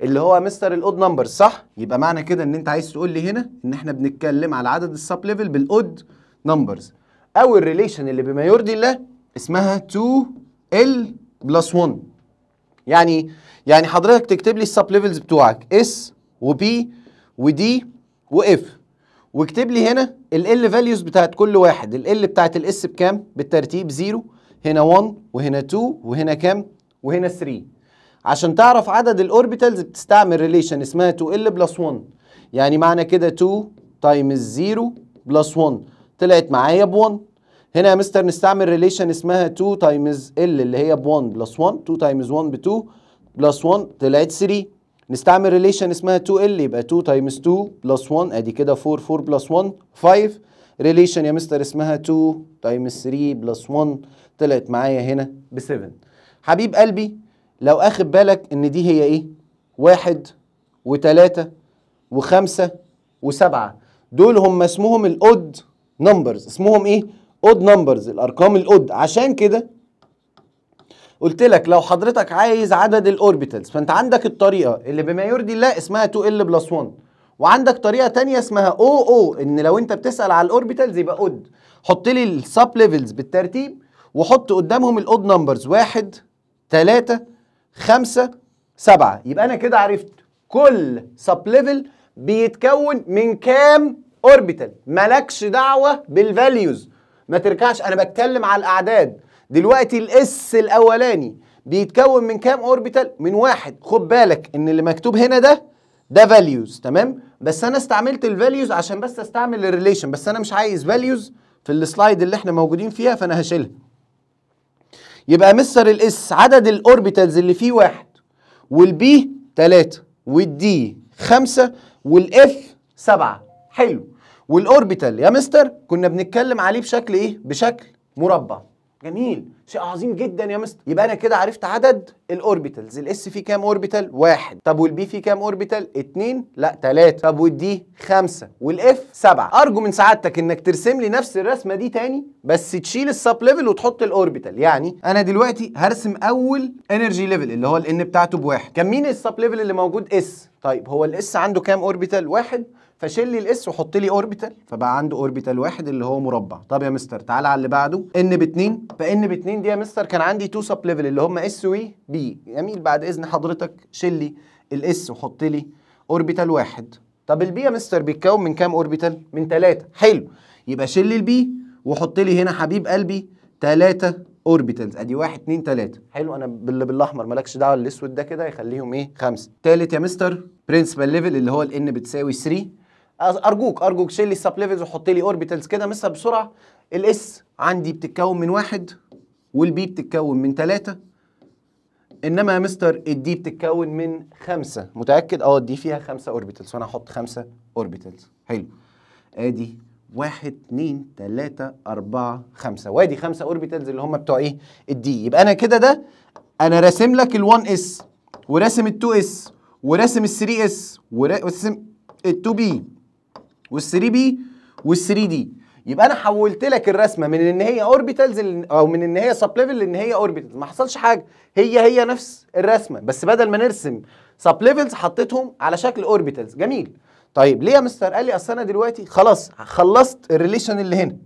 S1: اللي هو مستر الاود نمبر صح يبقى معنى كده ان انت عايز تقول لي هنا ان احنا بنتكلم على عدد السب ليفل بالاود نمبرز او الريليشن اللي بما يرضي الله اسمها 2 l بلس 1 يعني يعني حضرتك تكتب لي السب ليفلز بتوعك اس وبي ودي واف واكتب لي هنا ال فاليوز بتاعت كل واحد ال بتاعت الاس بكام بالترتيب 0 هنا 1 وهنا 2 وهنا كام وهنا 3 عشان تعرف عدد الاوربيتالز بتستعمل ريليشن اسمها 2 ال بلس 1 يعني معنى كده 2 تايمز 0 بلس 1 طلعت معايا ب 1 هنا يا مستر نستعمل ريليشن اسمها 2 تايمز ال اللي هي ب 1 بلس 1 2 تايمز 1 ب 2 بلس 1 طلعت 3 نستعمل ريليشن اسمها 2L يبقى 2 تايمز 2 بلس 1 ادي كده 4 4 بلس 1 5 ريليشن يا مستر اسمها 2 تايمز 3 بلس 1 طلعت معايا هنا ب 7 حبيب قلبي لو اخد بالك ان دي هي ايه؟ 1 و3 و5 و7 دول هم اسمهم الاود نمبرز اسمهم ايه؟ اود نمبرز الارقام الاود عشان كده قلت لك لو حضرتك عايز عدد الاوربيتالز فانت عندك الطريقه اللي بما يرضي الله اسمها 2L بلس 1 وعندك طريقه ثانيه اسمها او او ان لو انت بتسال على الاوربيتالز يبقى اود حط لي السب ليفلز بالترتيب وحط قدامهم الاود نمبرز 1 3 5 7 يبقى انا كده عرفت كل سب ليفل بيتكون من كام اوربيتال مالكش دعوه بالفاليوز ما ترجعش انا بتكلم على الاعداد دلوقتي الاس الاولاني بيتكون من كام اوربيتال من واحد خد بالك ان اللي مكتوب هنا ده ده فاليوز تمام بس انا استعملت الفاليوز عشان بس استعمل الريليشن بس انا مش عايز فاليوز في السلايد اللي احنا موجودين فيها فانا هشيلها يبقى مستر الاس عدد الاوربيتالز اللي فيه واحد والبي ثلاثة والدي خمسة والاف سبعة، حلو والاوربيتال يا مستر كنا بنتكلم عليه بشكل ايه بشكل مربع جميل شيء عظيم جدا يا مستر يبقى انا كده عرفت عدد الاوربيتالز الاس فيه كام اوربيتال واحد طب والبي فيه كام اوربيتال اتنين لا تلاتة طب والدي خمسة والاف سبعة ارجو من سعادتك انك ترسم لي نفس الرسمه دي تاني بس تشيل السب ليفل وتحط الاوربيتال يعني انا دلوقتي هرسم اول انرجي ليفل اللي هو الان بتاعته بواحد كان مين السب ليفل اللي موجود اس طيب هو الاس عنده كام اوربيتال واحد فشيل لي الاس وحط لي اوربيتال فبقى عنده اوربيتال واحد اللي هو مربع طب يا مستر تعالى على اللي بعده ان ب 2 فان ب 2 دي يا مستر كان عندي تو سب ليفل اللي هم اس وي بي جميل بعد اذن حضرتك شيل لي الاس وحط لي اوربيتال واحد طب البي يا مستر بيتكون من كام اوربيتال من ثلاثه حلو يبقى شيل لي البي وحط لي هنا حبيب قلبي ثلاثه اوربيتالز ادي 1 2 3 حلو انا باللي بالاحمر مالكش دعوه الاسود ده كده يخليهم ايه خمسه ثالث يا مستر برنسبال ليفل اللي هو الان بتساوي 3 ارجوك ارجوك شيل لي السب ليفلز وحط لي اوربيتالز كده مسها بسرعه الاس عندي بتتكون من واحد والبي بتتكون من ثلاثة انما يا مستر الدي بتتكون من خمسة متاكد اه الدي فيها خمسة اوربيتالز فانا هحط خمسة اوربيتالز حلو ادي واحد اتنين تلاتة أربعة خمسة وادي خمسة اوربيتالز اللي هم بتوع ايه الدي يبقى انا كده ده انا راسم لك ال1 اس وراسم ال2 اس وراسم ال3 اس وراسم ال2 بي وال3 بي وال3 دي يبقى انا حولت لك الرسمه من ان هي اوربيتالز او من ان هي سب ليفل لان هي اوربيتالز ما حصلش حاجه هي هي نفس الرسمه بس بدل ما نرسم سب ليفلز حطيتهم على شكل اوربيتالز جميل طيب ليه يا مستر قال لي اصل انا دلوقتي خلاص خلصت الريليشن اللي هنا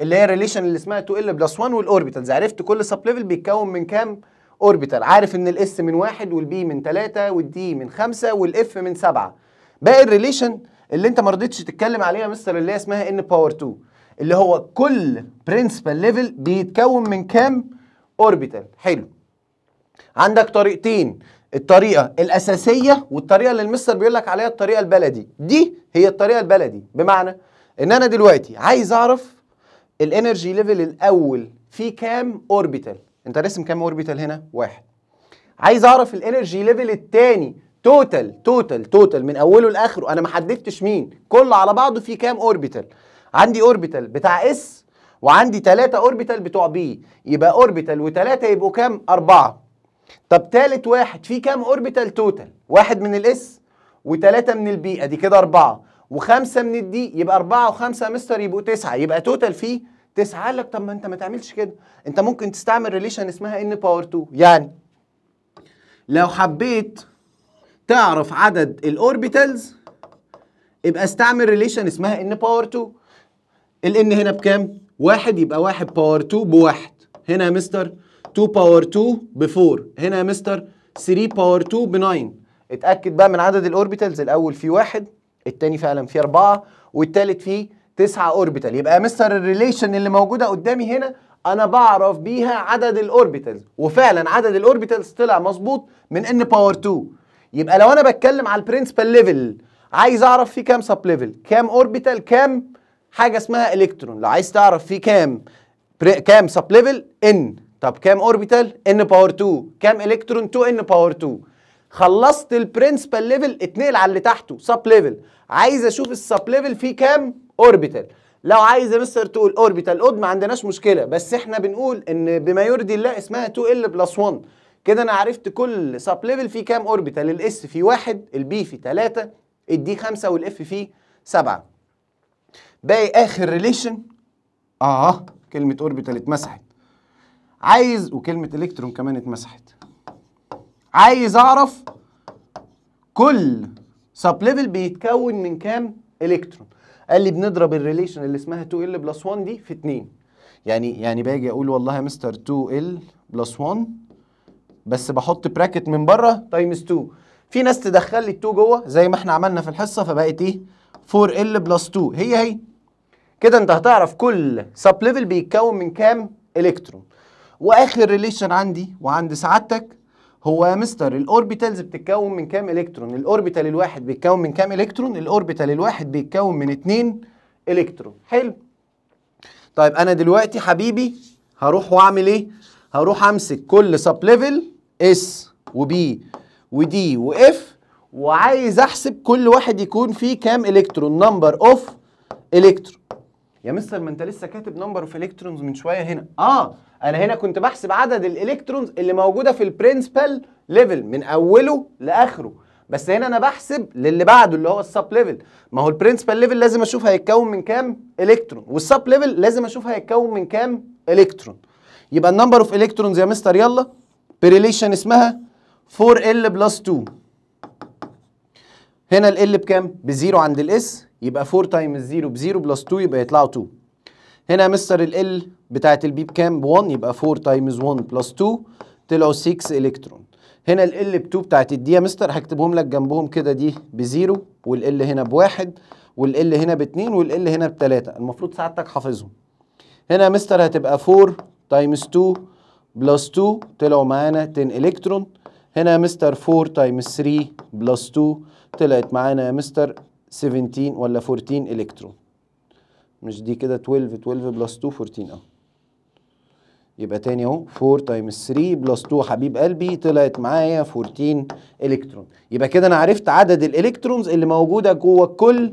S1: اللي هي الريليشن اللي اسمها 2 ال بلس 1 والاوربيتالز عرفت كل سب ليفل بيتكون من كام اوربيتال عارف ان الاس من واحد والبي من ثلاثة والدي من خمسة والاف من سبعة باقي الريليشن اللي انت ما رضيتش تتكلم عليها مستر اللي هي اسمها ان باور 2 اللي هو كل برنسبال ليفل بيتكون من كام اوربيتال حلو عندك طريقتين الطريقه الاساسيه والطريقه اللي المستر بيقول لك عليها الطريقه البلدي دي هي الطريقه البلدي بمعنى ان انا دلوقتي عايز اعرف الانرجي ليفل الاول في كام اوربيتال انت رسم كام اوربيتال هنا واحد عايز اعرف الانرجي ليفل الثاني توتال توتال توتال من اوله لاخره انا ما حددتش مين كله على بعضه في كام اوربيتال عندي اوربيتال بتاع اس وعندي 3 اوربيتال بتوع بي يبقى اوربيتال وثلاثه يبقوا كام اربعه طب ثالث واحد فيه كام اوربيتال توتال واحد من الاس وثلاثه من البي ادي كده اربعه وخمسه من الدي يبقى اربعه وخمسه مستر يبقوا تسعه يبقى توتال فيه تسعه قال لك طب ما انت ما تعملش كده انت ممكن تستعمل ريليشن اسمها ان باور 2 يعني لو حبيت تعرف عدد الاوربيتالز يبقى استعمل ريليشن اسمها ان باور 2 الان هنا بكام؟ واحد يبقى واحد باور 2 بواحد هنا يا مستر 2 باور 2 ب 4 هنا يا مستر 3 باور 2 ب 9 اتاكد بقى من عدد الاوربيتالز الاول فيه واحد الثاني فعلا فيه اربعه والتالت فيه تسعه اوربيتال يبقى يا مستر الريليشن اللي موجوده قدامي هنا انا بعرف بيها عدد الاوربيتالز وفعلا عدد الاوربيتالز طلع مظبوط من ان باور 2 يبقى لو انا بتكلم على البرنسبال ليفل عايز اعرف في كام سب ليفل كام اوربيتال كام حاجه اسمها الكترون لو عايز تعرف في كام كام سب ليفل ان طب كام اوربيتال ان باور 2 كام الكترون 2 ان باور 2 خلصت البرنسبال ليفل اتنقل على اللي تحته سب ليفل عايز اشوف السب ليفل فيه كام اوربيتال لو عايز يا مستر تقول اوربيتال اود ما عندناش مشكله بس احنا بنقول ان بما يرضي الله اسمها 2 ال بلس 1 كده انا عرفت كل سب ليفل فيه كام اوربيتال الاس فيه واحد البي فيه ثلاثة الدي خمسة والاف فيه سبعة باقي اخر ريليشن اه كلمة اوربيتال اتمسحت عايز وكلمة الكترون كمان اتمسحت عايز اعرف كل سب ليفل بيتكون من كام الكترون قال لي بنضرب الريليشن اللي اسمها 2L بلس 1 دي في 2 يعني يعني باجي اقول والله يا مستر 2L بلس 1 بس بحط براكت من بره تايمز 2 في ناس تدخل لي ال 2 جوه زي ما احنا عملنا في الحصه فبقت ايه 4 l بلس 2 هي هي كده انت هتعرف كل سب ليفل بيتكون من كام الكترون واخر ريليشن عندي وعند سعادتك هو يا مستر الاوربيتالز بتتكون من كام الكترون الاوربيتال الواحد بيتكون من كام الكترون الاوربيتال الواحد بيتكون من 2 الكترون حلو طيب انا دلوقتي حبيبي هروح واعمل ايه هروح امسك كل سب ليفل اس وبي ودي واف وعايز احسب كل واحد يكون فيه كام الكترون نمبر اوف الكترون يا مستر ما انت لسه كاتب نمبر اوف الكترونز من شويه هنا اه انا هنا كنت بحسب عدد الالكترونز اللي موجوده في البرنسبل ليفل من اوله لاخره بس هنا انا بحسب للي بعده اللي هو السب ليفل ما هو البرنسبل ليفل لازم اشوف هيتكون من كام الكترون والسب ليفل لازم اشوف هيتكون من كام الكترون يبقى النمبر اوف الكترونز يا مستر يلا بريليشن اسمها 4L بلس 2 هنا ال L بكام؟ بزيرو عند الاس يبقى 4 تايمز 0 بزيرو بلس 2 يبقى يطلعوا 2 هنا يا مستر ال L بتاعت البي بكام؟ ب 1 يبقى 4 تايمز 1 بلس 2 طلعوا 6 الكترون هنا ال L ب 2 بتاعت الدي يا مستر هكتبهم لك جنبهم كده دي بزيرو وال L هنا بواحد وال L هنا باتنين وال L هنا بتلاتة المفروض سعادتك حافظهم هنا يا مستر هتبقى 4 تايمز 2 بلس 2 طلعوا معانا 10 الكترون هنا مستر 4 تايمز 3 بلس 2 طلعت معانا مستر 17 ولا 14 الكترون مش دي كده 12 12 بلس 2 14 اهو يبقى تاني اهو 4 تايمز 3 بلس 2 حبيب قلبي طلعت معايا 14 الكترون يبقى كده انا عرفت عدد الالكترونز اللي موجوده جوه كل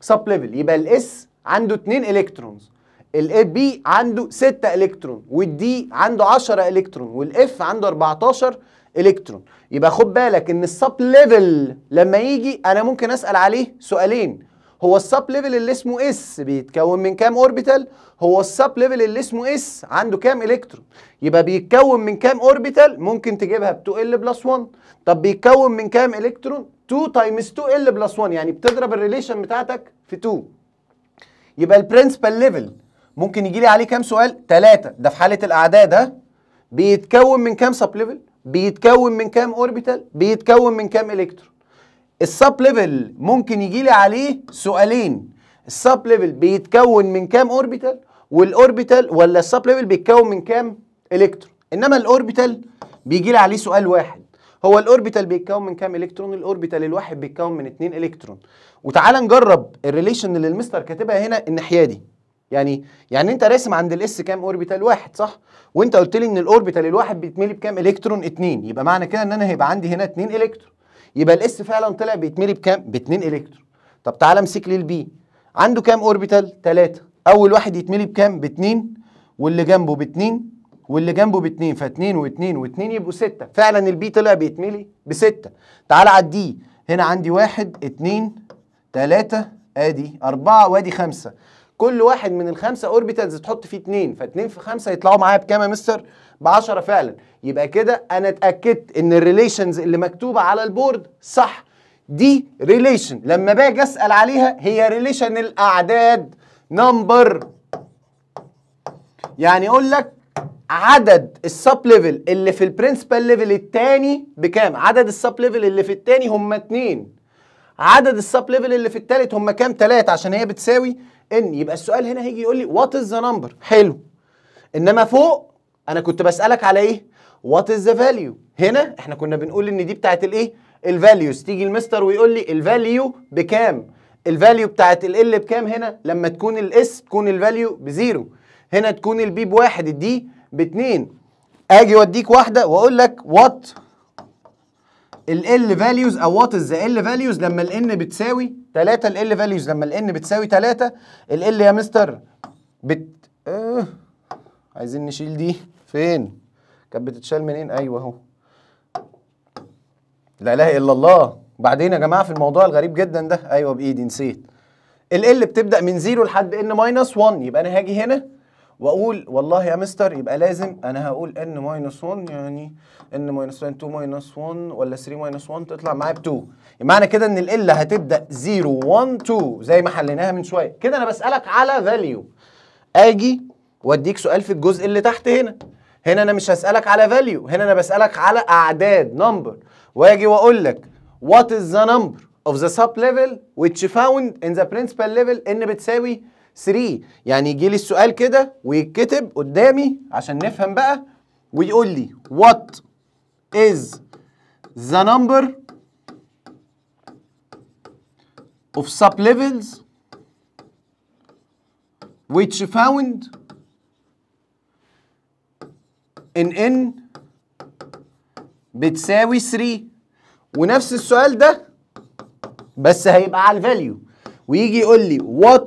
S1: سب ليفل يبقى الاس عنده 2 الكترونز الاي بي عنده 6 الكترون والدي عنده 10 الكترون والاف عنده 14 الكترون يبقى خد بالك ان السب ليفل لما يجي انا ممكن اسال عليه سؤالين هو السب ليفل اللي اسمه اس بيتكون من كام اوربيتال هو السب ليفل اللي اسمه اس عنده كام الكترون يبقى بيتكون من كام اوربيتال ممكن تجيبها ب 2 ال بلس 1 طب بيتكون من كام الكترون 2 تايمز 2 ال بلس 1 يعني بتضرب الريليشن بتاعتك في 2 يبقى البرنسبال ليفل ممكن يجي لي عليه كام سؤال؟ ثلاثة ده في حالة الأعداد ها بيتكون من كام سب ليفل؟ بيتكون من كام اوربيتال؟ بيتكون من كام الكترون؟ السب ليفل ممكن يجي لي عليه سؤالين السب ليفل بيتكون من كام اوربيتال؟ والاوربيتال ولا السب ليفل بيتكون من كام الكترون؟ انما الاوربيتال بيجي لي عليه سؤال واحد هو الاوربيتال بيتكون من كام الكترون الاوربيتال الواحد بيتكون من 2 الكترون وتعالى نجرب الريليشن اللي المستر كاتبها هنا الناحيه دي يعني يعني انت راسم عند الاس كام اوربيتال واحد صح وانت قلت لي ان الاوربيتال الواحد بيتملي بكام الكترون اتنين يبقى معنى كده ان انا هيبقى عندي هنا اتنين الكترون يبقى الاس فعلا طلع بيتملي بكام باتنين الكترون طب تعالى امسك لي البي عنده كام اوربيتال تلاتة اول واحد يتملي بكام باتنين واللي جنبه باتنين واللي جنبه باتنين فاتنين واتنين واتنين يبقوا ستة فعلا البي طلع بيتملي بستة تعالى عديه هنا عندي واحد اتنين تلاتة ادي اربعة وادي خمسة كل واحد من الخمسه اوربيتالز تحط فيه اتنين فاتنين في خمسه يطلعوا معايا بكام يا مستر ب 10 فعلا يبقى كده انا اتاكدت ان الريليشنز اللي مكتوبه على البورد صح دي ريليشن لما باجي اسال عليها هي ريليشن الاعداد نمبر يعني اقول لك عدد السب ليفل اللي في البرنسبال ليفل الثاني بكام عدد السب ليفل اللي في الثاني هم اتنين عدد السب ليفل اللي في الثالث هم كام ثلاثة عشان هي بتساوي ان يبقى السؤال هنا هيجي يقول لي وات از ذا نمبر حلو انما فوق انا كنت بسالك على ايه وات از ذا فاليو هنا احنا كنا بنقول ان دي بتاعت الايه الفاليوز تيجي المستر ويقول لي الفاليو بكام الفاليو بتاعت ال بكام هنا لما تكون الاس تكون الفاليو بزيرو هنا تكون البي بواحد الدي باتنين اجي اوديك واحده واقول لك وات ال values او وات از ذا ال values لما ال n بتساوي 3 ال values لما ال n بتساوي 3 ال يا مستر بت آه. عايزين نشيل دي فين كانت بتتشال منين ايوه اهو لا اله الا الله بعدين يا جماعه في الموضوع الغريب جدا ده ايوه بايدي نسيت ال ال بتبدا من 0 لحد n ماينس 1 يبقى انا هاجي هنا واقول والله يا مستر يبقى لازم انا هقول ان ماينس 1 يعني ان ماينس 1 2 ماينس 1 ولا 3 ماينس 1 تطلع معايا ب 2 معنى كده ان القله هتبدا 0 1 2 زي ما حليناها من شويه كده انا بسالك على فاليو اجي واديك سؤال في الجزء اللي تحت هنا هنا انا مش هسالك على فاليو هنا انا بسالك على اعداد نمبر واجي واقول لك وات از ذا نمبر اوف ذا سب ليفل ويتش فاوند ان ذا برنسبال ليفل ان بتساوي 3 يعني يجي لي السؤال كده ويتكتب قدامي عشان نفهم بقى ويقول لي what is the number of sublevels which found in n بتساوي 3 ونفس السؤال ده بس هيبقى على الفاليو ويجي يقول لي what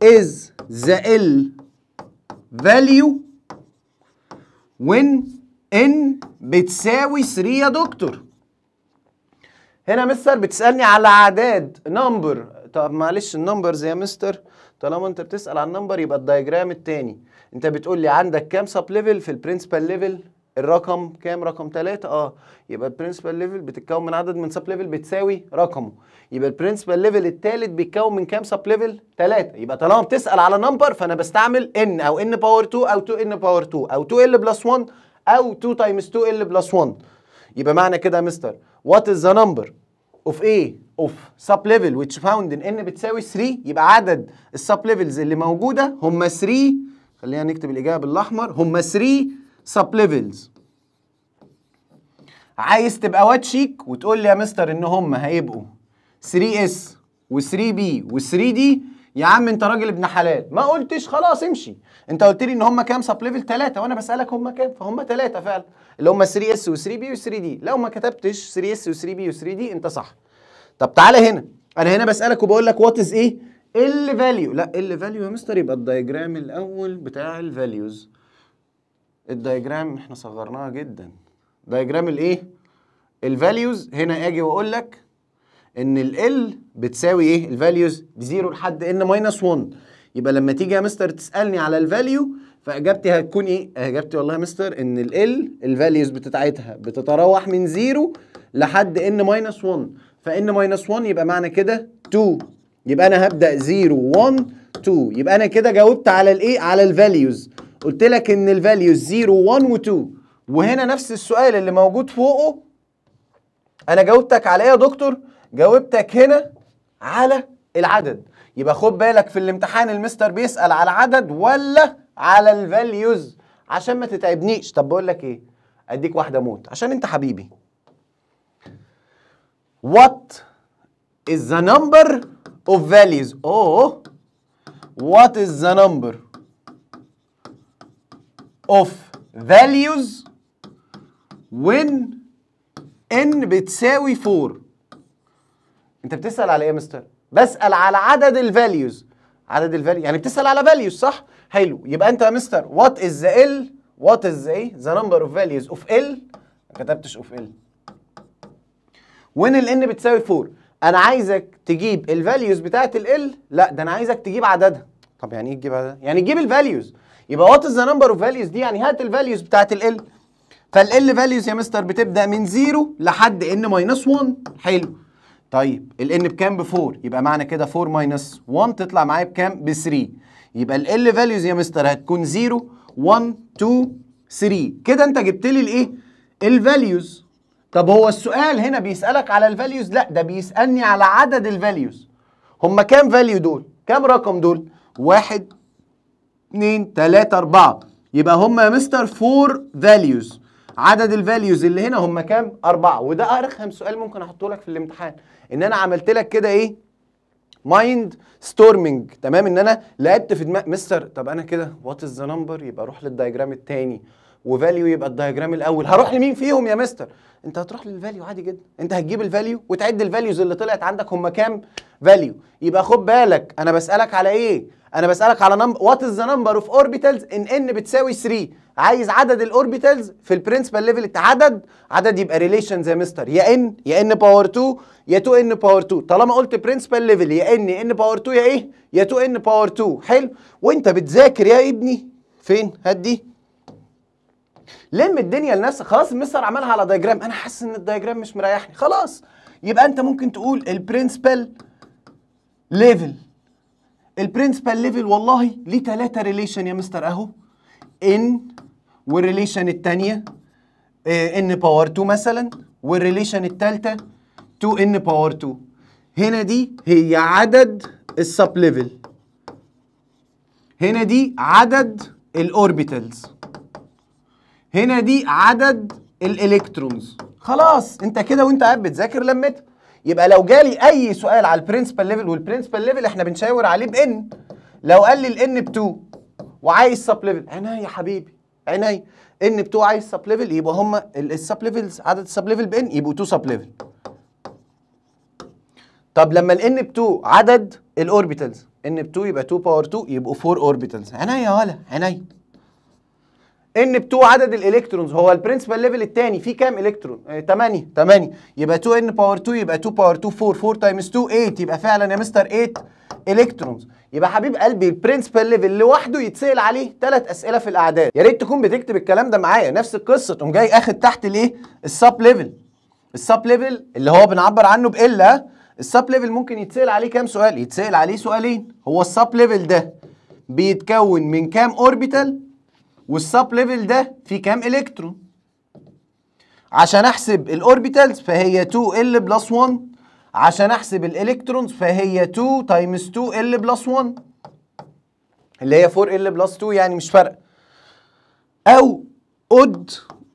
S1: is the L value when N بتساوي 3 يا دكتور هنا مستر بتسألني على عداد نمبر طب معلش النمبرز يا مستر طالما انت بتسأل على النمبر يبقى الدايجرام التاني انت بتقول لي عندك كام سب ليفل في البرنسبال ليفل الرقم كام رقم 3 اه يبقى البرنسبال ليفل بتتكون من عدد من سب ليفل بتساوي رقمه يبقى البرنسبال ليفل الثالث بيتكون من كام سب ليفل 3 يبقى طالما بتسال على نمبر فانا بستعمل ان او ان باور 2 او 2 ان باور 2 او 2 ال بلس 1 او 2 تايمز 2 ال بلس 1 يبقى معنى كده يا مستر وات از ذا نمبر اوف ايه اوف سب ليفل ويتش فاوند ان n بتساوي 3 يبقى عدد السب ليفلز اللي موجوده هم 3 خلينا نكتب الاجابه بالاحمر هم 3 سب ليفلز عايز تبقى واد شيك وتقول لي يا مستر ان هم هيبقوا 3 اس و3 بي و3 دي يا عم انت راجل ابن حلال ما قلتش خلاص امشي انت قلت لي ان هم كام سب ليفل 3 وانا بسالك هم كام فهم 3 فعلا اللي هم 3 اس و3 بي و3 دي لو ما كتبتش 3 اس و3 بي و3 دي انت صح طب تعالى هنا انا هنا بسالك وبقول لك وات از ايه ال فاليو لا ال فاليو يا مستر يبقى الدايجرام الاول بتاع الفاليوز الدايجرام احنا صغرناها جدا دايجرام الايه الفاليوز هنا اجي واقول لك ان ال ال بتساوي ايه الفاليوز بزيرو لحد ان ماينس 1 يبقى لما تيجي يا مستر تسالني على الفاليو فاجابتي هتكون ايه اجابتي والله يا مستر ان ال ال الفاليوز بتاعتها بتتراوح من زيرو لحد ان ماينس 1 فان ماينس 1 يبقى معنى كده 2 يبقى انا هبدا 0 1 2 يبقى انا كده جاوبت على الايه على الفاليوز قلت لك ان الفاليو 0 1 و2 وهنا نفس السؤال اللي موجود فوقه انا جاوبتك على ايه يا دكتور جاوبتك هنا على العدد يبقى خد بالك في الامتحان المستر بيسال على العدد ولا على الفاليوز عشان ما تتعبنيش طب بقول لك ايه اديك واحده موت عشان انت حبيبي What is the number of values? Oh, what is the number of values when n بتساوي 4 انت بتسال على ايه يا مستر بسال على عدد الفاليوز عدد الفاليو يعني بتسال على فاليوز صح حلو يبقى انت يا مستر وات از ذا ال وات از ذا ايه ذا نمبر اوف فاليوز اوف ال ما كتبتش اوف ال وين ال ان بتساوي 4 انا عايزك تجيب الفاليوز بتاعت ال لا ده انا عايزك تجيب عددها طب يعني ايه تجيب عددها يعني تجيب الفاليوز يبقى وات از ذا نمبر اوف فاليوز دي يعني هات الفاليوز بتاعت ال فال فاليوز يا مستر بتبدا من 0 لحد ان ماينس 1 حلو طيب ال n بكام ب 4 يبقى معنى كده 4 ماينس 1 تطلع معايا بكام ب 3 يبقى ال ال فاليوز يا مستر هتكون 0 1 2 3 كده انت جبت لي الايه الفاليوز طب هو السؤال هنا بيسالك على الفاليوز لا ده بيسالني على عدد الفاليوز هما كام فاليو دول كام رقم دول واحد 2 3 4 يبقى هم يا مستر 4 فاليوز عدد الفاليوز اللي هنا هم كام؟ أربعة وده أرخم سؤال ممكن أحطه لك في الامتحان إن أنا عملت لك كده إيه؟ مايند ستورمينج تمام إن أنا لعبت في دماغ مستر طب أنا كده وات إز ذا نمبر يبقى أروح للدايجرام التاني وفاليو يبقى الدايجرام الأول هروح لمين فيهم يا مستر؟ أنت هتروح للفاليو عادي جدا أنت هتجيب الفاليو وتعد الفاليوز اللي طلعت عندك هم كام؟ فاليو يبقى خد بالك أنا بسألك على إيه؟ انا بسالك على نمبر وات از ذا نمبر اوف اوربيتالز ان ان بتساوي 3 عايز عدد الاوربيتالز في البرنسبال ليفل عدد عدد يبقى ريليشن زي مستر يا ان يا ان باور 2 يا 2 ان باور 2 طالما قلت برنسبال ليفل يا ان ان باور 2 يا ايه يا 2 ان باور 2 حلو وانت بتذاكر يا ابني فين هدي لم الدنيا لنفسك خلاص المستر عملها على دايجرام انا حاسس ان الدايجرام مش مريحني خلاص يبقى انت ممكن تقول البرنسبال ليفل البرنسبال ليفل والله ليه تلاتة ريليشن يا مستر اهو ان والريليشن التانية آه، ان باور 2 مثلا والريليشن التالتة 2 ان باور 2 هنا دي هي عدد السب ليفل هنا دي عدد الاوربيتالز هنا دي عدد الالكترونز خلاص انت كده وانت قاعد بتذاكر لمتها يبقى لو جالي اي سؤال على البرنسبال ليفل والبرنسبال ليفل احنا بنشاور عليه بان لو قال لي الان ب 2 وعايز سب ليفل عينيا يا حبيبي عينيا ان ب 2 عايز سب ليفل يبقى هما السب ليفلز عدد السب ليفل بان يبقوا 2 سب ليفل طب لما الان ب 2 عدد الاوربيتالز ان ب 2 يبقى 2 باور 2 يبقوا 4 اوربيتالز عينيا يا ولا عينيا ان ب 2 عدد الالكترونز هو البرنسبال ليفل الثاني فيه كام الكترون؟ 8 آه، 8 يبقى 2 ان باور 2 يبقى 2 باور 2 4 4 تايمز 2 8 يبقى فعلا يا مستر 8 الكترونز يبقى حبيب قلبي البرنسبال ليفل لوحده يتسال عليه ثلاث اسئله في الاعداد يا ريت تكون بتكتب الكلام ده معايا نفس القصه تقوم جاي اخد تحت الايه؟ السب ليفل السب ليفل اللي هو بنعبر عنه بإلا السب ليفل ممكن يتسال عليه كام سؤال؟ يتسال عليه سؤالين هو السب ليفل ده بيتكون من كام اوربيتال والسب ليفل ده فيه كام الكترون عشان احسب الاوربيتالز فهي 2L بلس 1 عشان احسب الالكترونز فهي 2 تايمز 2L بلس 1 اللي هي 4L بلس 2 يعني مش فارقه او اود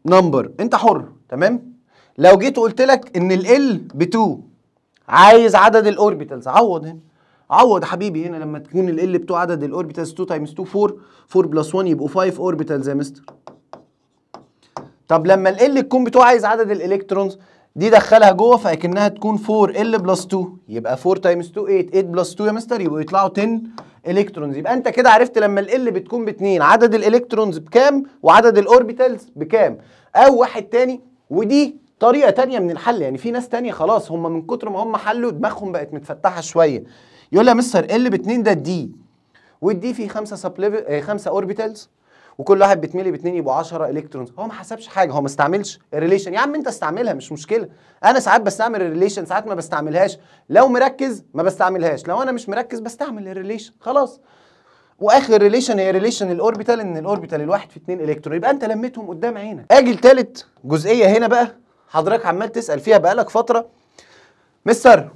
S1: نمبر انت حر تمام لو جيت وقلت لك ان ال ب 2 عايز عدد الاوربيتالز عوض هنا عوض حبيبي هنا لما تكون ال بتوع عدد الاوربيتالز 2 تايمز 2 4 4 بلس 1 يبقوا 5 اوربيتالز يا مستر طب لما ال ال تكون بتوع عايز عدد الالكترونز دي دخلها جوه فاكنها تكون 4 ال بلس 2 يبقى 4 تايمز 2 8 8 بلس 2 يا مستر يبقوا يطلعوا 10 الكترونز يبقى انت كده عرفت لما ال بتكون باتنين عدد الالكترونز بكام وعدد الاوربيتالز بكام او واحد تاني ودي طريقه تانية من الحل يعني في ناس تانية خلاص هم من كتر ما هم حلوا دماغهم بقت متفتحه شويه يقول لي يا مستر ال ب 2 ده الدي والدي فيه خمسه سب ليفل آه، خمسه اوربيتالز وكل واحد بتملي باتنين يبقوا 10 الكترونز هو ما حسبش حاجه هو ما استعملش الريليشن يا عم انت استعملها مش مشكله انا ساعات بستعمل الريليشن ساعات ما بستعملهاش لو مركز ما بستعملهاش لو انا مش مركز بستعمل الريليشن خلاص واخر ريليشن هي ريليشن الاوربيتال ان الاوربيتال الواحد في 2 الكترون يبقى انت لميتهم قدام عينك اجي لثالث جزئيه هنا بقى حضرتك عمال تسال فيها بقالك فتره مستر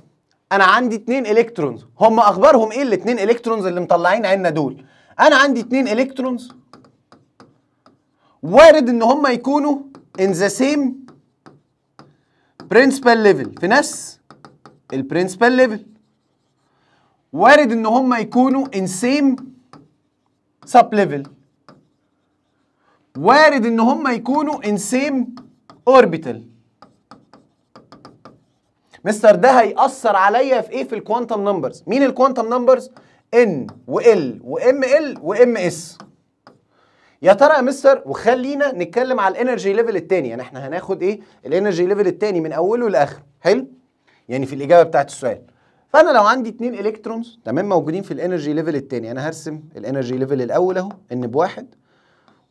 S1: انا عندي اتنين الكترونز هم اخبارهم ايه الاتنين الكترونز اللي مطلعين عنا دول انا عندي اتنين الكترونز وارد ان هم يكونوا in the same principal level في نفس principal level وارد ان هم يكونوا in same sub level وارد ان هم يكونوا in same orbital مستر ده هيأثر عليا في ايه في الكوانتم نمبرز مين الكوانتم نمبرز ان وال وام ال وام اس يا ترى يا مستر وخلينا نتكلم على الانرجي ليفل الثاني يعني احنا هناخد ايه الانرجي ليفل الثاني من اوله لاخره حلو يعني في الاجابه بتاعه السؤال فانا لو عندي اتنين الكترونز تمام موجودين في الانرجي ليفل الثاني انا هرسم الانرجي ليفل الاول اهو ان بواحد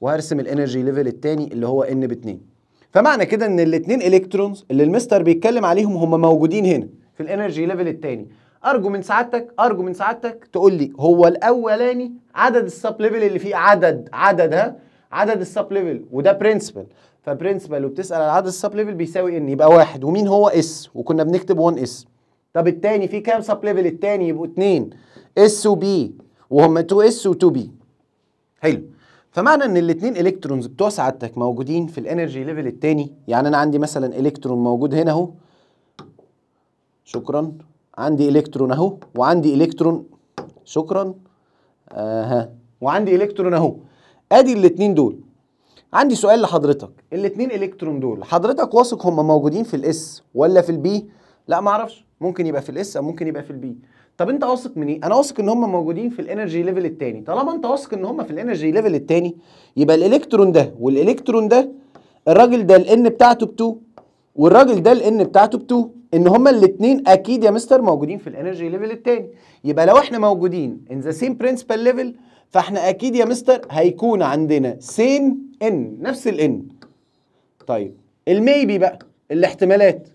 S1: وهرسم الانرجي ليفل الثاني اللي هو ان باتنين فمعنى كده ان الاثنين الكترونز اللي المستر بيتكلم عليهم هم موجودين هنا في الانرجي ليفل الثاني ارجو من سعادتك ارجو من سعادتك تقول لي هو الاولاني عدد السب ليفل اللي فيه عدد عدد ها عدد السب ليفل وده برنسبل فبرنسبل وبتسال على عدد السب ليفل بيساوي ان يبقى واحد ومين هو اس وكنا بنكتب 1 اس طب الثاني فيه كام سب ليفل الثاني يبقوا 2 اس وبي وهم 2 اس و2 بي حلو فمعنى ان الاثنين الكترونز بتوع سعادتك موجودين في الانرجي ليفل الثاني يعني انا عندي مثلا الكترون موجود هنا اهو شكرا عندي الكترون اهو وعندي الكترون شكرا اها وعندي الكترون اهو ادي الاثنين دول عندي سؤال لحضرتك الاثنين الكترون دول حضرتك واثق هم موجودين في الاس ولا في البي لا معرفش ممكن يبقى في الاس او ممكن يبقى في البي طب انت واثق من ايه؟ انا واثق ان هم موجودين في الانرجي ليفل الثاني، طالما انت واثق ان هم في الانرجي ليفل الثاني يبقى الالكترون ده والالكترون ده الراجل ده الان بتاعته ب 2 والراجل ده الان بتاعته ب 2 ان هما الاثنين اكيد يا مستر موجودين في الانرجي ليفل الثاني، يبقى لو احنا موجودين ان ذا سيم برنسبل ليفل فاحنا اكيد يا مستر هيكون عندنا سيم ان نفس الان. طيب الميبي بقى الاحتمالات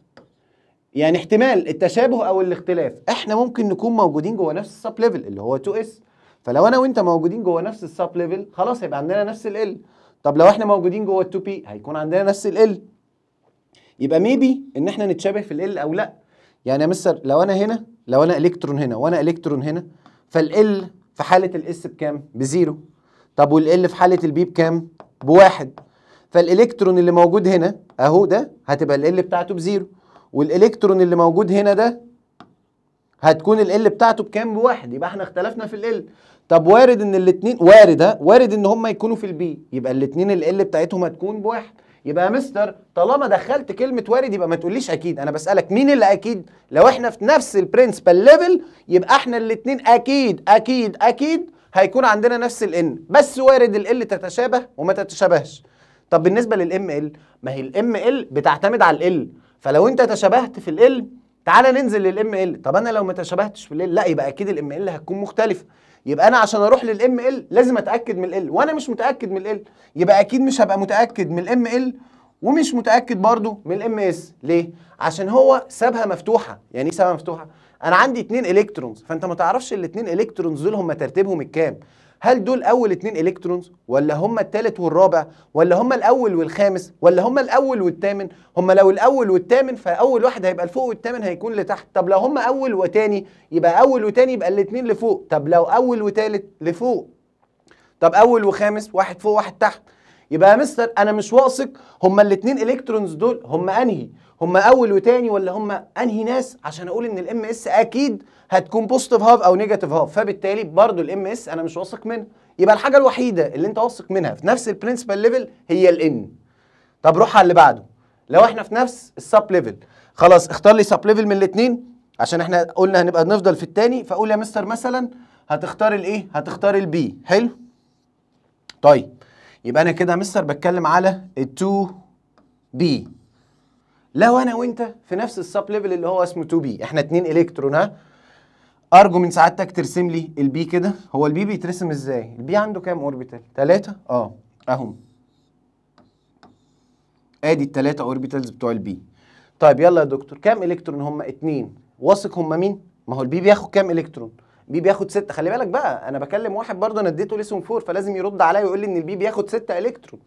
S1: يعني احتمال التشابه او الاختلاف احنا ممكن نكون موجودين جوه نفس السب ليفل اللي هو 2 اس فلو انا وانت موجودين جوه نفس السب ليفل خلاص هيبقى عندنا نفس ال ال طب لو احنا موجودين جوه ال 2 بي هيكون عندنا نفس ال ال يبقى ميبي ان احنا نتشابه في ال ال او لا يعني يا مستر لو انا هنا لو انا الكترون هنا وانا الكترون هنا فال في حاله الاس بكام بزيرو طب وال في حاله البي بكام بواحد فالالكترون اللي موجود هنا اهو ده هتبقى ال بتاعته بزيرو والالكترون اللي موجود هنا ده هتكون ال ال بتاعته بكام بواحد يبقى احنا اختلفنا في ال ال طب وارد ان الاثنين وارد ها وارد ان هم يكونوا في البي يبقى الاثنين ال ال بتاعتهم هتكون بواحد يبقى يا مستر طالما دخلت كلمه وارد يبقى ما تقوليش اكيد انا بسالك مين اللي اكيد لو احنا في نفس البرنسبل ليفل يبقى احنا الاثنين اكيد اكيد اكيد هيكون عندنا نفس ال ان بس وارد ال تتشابه وما تتشابهش طب بالنسبه للام ال ما هي الام ال بتعتمد على ال فلو انت تشابهت في العلم تعالى ننزل للام ال طب انا لو ما تشابهتش في ال لا يبقى اكيد الام ال هتكون مختلفه يبقى انا عشان اروح للام ال لازم اتاكد من ال وانا مش متاكد من ال يبقى اكيد مش هبقى متاكد من الام ال ومش متاكد برضو من الام اس ليه عشان هو سابها مفتوحه يعني ايه سابها مفتوحه انا عندي اتنين الكترونز فانت ما تعرفش الاتنين الكترونز دول هم ترتيبهم الكام هل دول اول اتنين الكترونز ولا هم التالت والرابع ولا هم الاول والخامس ولا هم الاول والثامن هم لو الاول والثامن فاول واحد هيبقى لفوق والثامن هيكون لتحت طب لو هم اول وتاني يبقى اول وتاني يبقى الاتنين لفوق طب لو اول وتالت لفوق طب اول وخامس واحد فوق واحد تحت يبقى يا مستر انا مش واثق هم الاتنين الكترونز دول هم انهي هم اول وتاني ولا هم انهي ناس عشان اقول ان الام اس اكيد هتكون بوزيتيف هاف او نيجاتيف هاف فبالتالي برضو الام اس انا مش واثق منها يبقى الحاجه الوحيده اللي انت واثق منها في نفس البرنسبال ليفل هي الان طب روح على اللي بعده لو احنا في نفس السب ليفل خلاص اختار لي سب ليفل من الاثنين عشان احنا قلنا هنبقى نفضل في الثاني فاقول يا مستر مثلا هتختار الايه هتختار البي حلو طيب يبقى انا كده يا مستر بتكلم على ال 2 بي لو انا وانت في نفس السب ليفل اللي هو اسمه 2 بي احنا اتنين الكترون ها ارجو من سعادتك ترسم لي البي كده هو البي بيترسم ازاي البي عنده كام اوربيتال ثلاثة اه اهم ادي الثلاثة اوربيتالز بتوع البي طيب يلا يا دكتور كام الكترون هم اتنين واثق هم مين ما هو البي بياخد كام الكترون بي بياخد 6 خلي بالك بقى انا بكلم واحد برضه انا اديته ليسون 4 فلازم يرد عليا ويقول لي ان البي بياخد 6 الكترون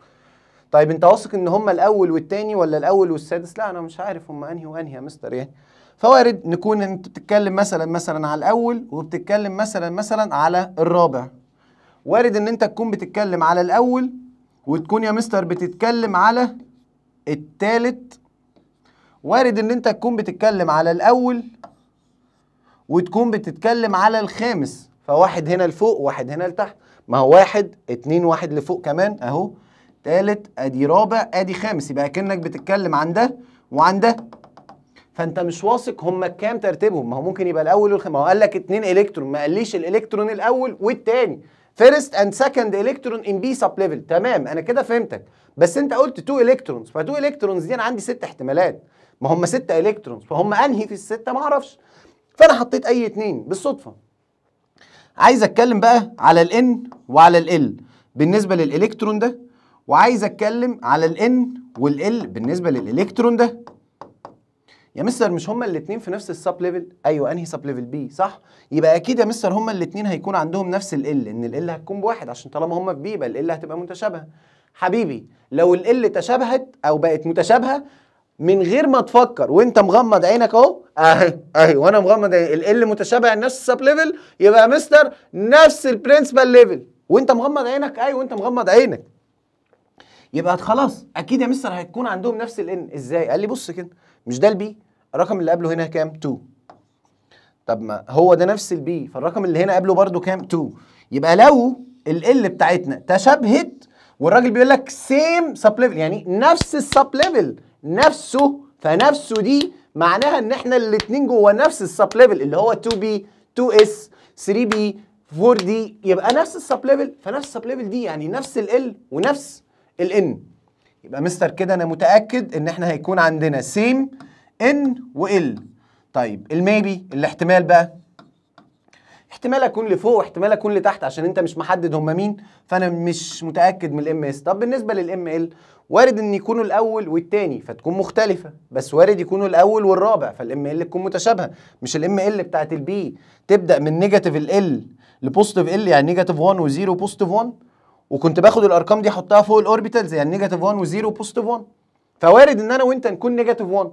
S1: طيب انت واثق ان هم الاول والتاني ولا الاول والسادس لا انا مش عارف هم انهي وانهي يا مستر يعني فوارد نكون انت بتتكلم مثلا مثلا على الاول وبتتكلم مثلا مثلا على الرابع وارد ان انت تكون بتتكلم على الاول وتكون يا مستر بتتكلم على التالت وارد ان انت تكون بتتكلم على الاول وتكون بتتكلم على الخامس فواحد هنا لفوق واحد هنا لتحت ما هو واحد اتنين واحد لفوق كمان اهو تالت ادي رابع ادي خامس يبقى كأنك بتتكلم عن ده وعن ده فانت مش واثق هم كام ترتيبهم ما هو ممكن يبقى الاول والخامس ما هو قال لك اتنين الكترون ما قاليش الالكترون الاول والتاني فيرست اند سكند الكترون ان بي سب ليفل تمام انا كده فهمتك بس انت قلت تو الكترونز فتو الكترونز دي انا عندي ست احتمالات ما هم ست الكترونز فهم انهي في الستة ما اعرفش فانا حطيت اي اتنين بالصدفة عايز اتكلم بقى على الان وعلى ال بالنسبة للالكترون ده وعايز اتكلم على الان والال بالنسبه للالكترون ده يا مستر مش هما الاثنين في نفس السب ليفل ايوه انهي سب ليفل بي صح يبقى اكيد يا مستر هما الاثنين هيكون عندهم نفس ال ان ال هتكون بواحد عشان طالما هما في بي يبقى ال هتبقى متشابهه حبيبي لو ال تشابهت او بقت متشابهه من غير ما تفكر وانت مغمض عينك اهو اهي اهي وانا مغمض عيني ال متشابه لنفس السب ليفل يبقى يا مستر نفس البرنسبال ليفل وانت مغمض عينك ايوه وانت مغمض عينك يبقى خلاص اكيد يا مستر هيكون عندهم نفس الان ازاي قال لي بص كده مش ده البي الرقم اللي قبله هنا كام 2 طب ما هو ده نفس البي فالرقم اللي هنا قبله برده كام 2 يبقى لو ال بتاعتنا تشابهت والراجل بيقول لك سيم سب ليفل يعني نفس السب ليفل نفسه فنفسه دي معناها ان احنا الاثنين جوه نفس السب ليفل اللي هو 2 بي 2 اس 3 بي 4 دي يبقى نفس السب ليفل فنفس السب ليفل دي يعني نفس ال ونفس الان يبقى مستر كده انا متاكد ان احنا هيكون عندنا سيم ان وال طيب الميبي الاحتمال بقى احتمال اكون لفوق واحتمال اكون لتحت عشان انت مش محدد هم مين فانا مش متاكد من الام اس طب بالنسبه للام ال وارد ان يكونوا الاول والتاني فتكون مختلفه بس وارد يكونوا الاول والرابع فالام ال تكون متشابهه مش الام ال بتاعت البي تبدا من نيجاتيف ال لبوزيتيف ال يعني نيجاتيف 1 و0 بوزيتيف 1 وكنت باخد الارقام دي احطها فوق الاوربيتالز يعني نيجاتيف 1 و0 وبوزيتيف 1 فوارد ان انا وانت نكون نيجاتيف 1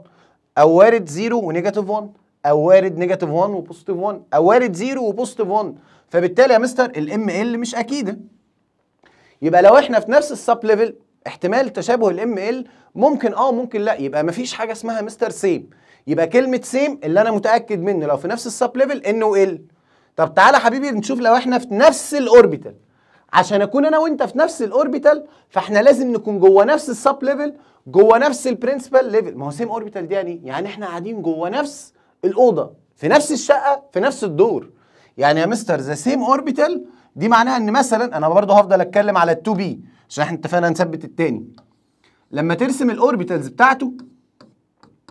S1: او وارد 0 ونيجاتيف 1 او وارد نيجاتيف 1 وبوزيتيف 1 او وارد 0 وبوزيتيف 1 فبالتالي يا مستر الام ال مش اكيده يبقى لو احنا في نفس السب ليفل احتمال تشابه الام ال ممكن اه ممكن لا يبقى مفيش حاجه اسمها مستر سيم يبقى كلمه سيم اللي انا متاكد منه لو في نفس السب ليفل انه ال طب تعالى حبيبي نشوف لو احنا في نفس الاوربيتال عشان اكون انا وانت في نفس الاوربيتال فاحنا لازم نكون جوه نفس السب ليفل جوه نفس البرنسبال ليفل ما هو سيم اوربيتال دي يعني يعني احنا قاعدين جوه نفس الاوضه في نفس الشقه في نفس الدور يعني يا مستر ذا سيم اوربيتال دي معناها ان مثلا انا برضه هفضل اتكلم على ال2 بي عشان احنا اتفقنا نثبت التاني لما ترسم الاوربيتالز بتاعته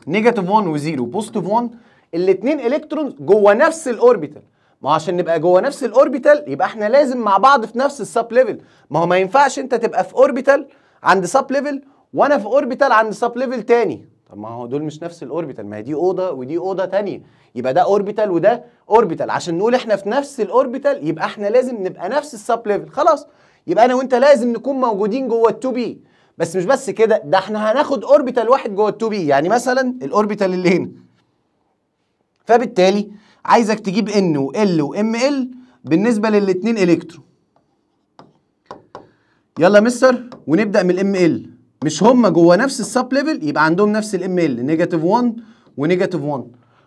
S1: نيجاتيف 1 و0 بوزيتيف 1 الاثنين الكترون جوه نفس الاوربيتال ما عشان نبقى جوه نفس الاوربيتال يبقى احنا لازم مع بعض في نفس السب ليفل ما هو ما ينفعش انت تبقى في اوربيتال عند سب ليفل وانا في اوربيتال عند سب ليفل تاني طب ما هو دول مش نفس الاوربيتال ما هي دي اوضه ودي اوضه تانية يبقى ده اوربيتال وده اوربيتال عشان نقول احنا في نفس الاوربيتال يبقى احنا لازم نبقى نفس السب ليفل خلاص يبقى انا وانت لازم نكون موجودين جوه ال2 بي بس مش بس كده ده احنا هناخد اوربيتال واحد جوه ال2 بي يعني مثلا الاوربيتال اللي هنا فبالتالي عايزك تجيب ان وال وام ال بالنسبه للاثنين الكترو يلا مستر ونبدا من الام ال مش هما جوه نفس السب ليفل يبقى عندهم نفس الام ال نيجاتيف 1 ونيجاتيف 1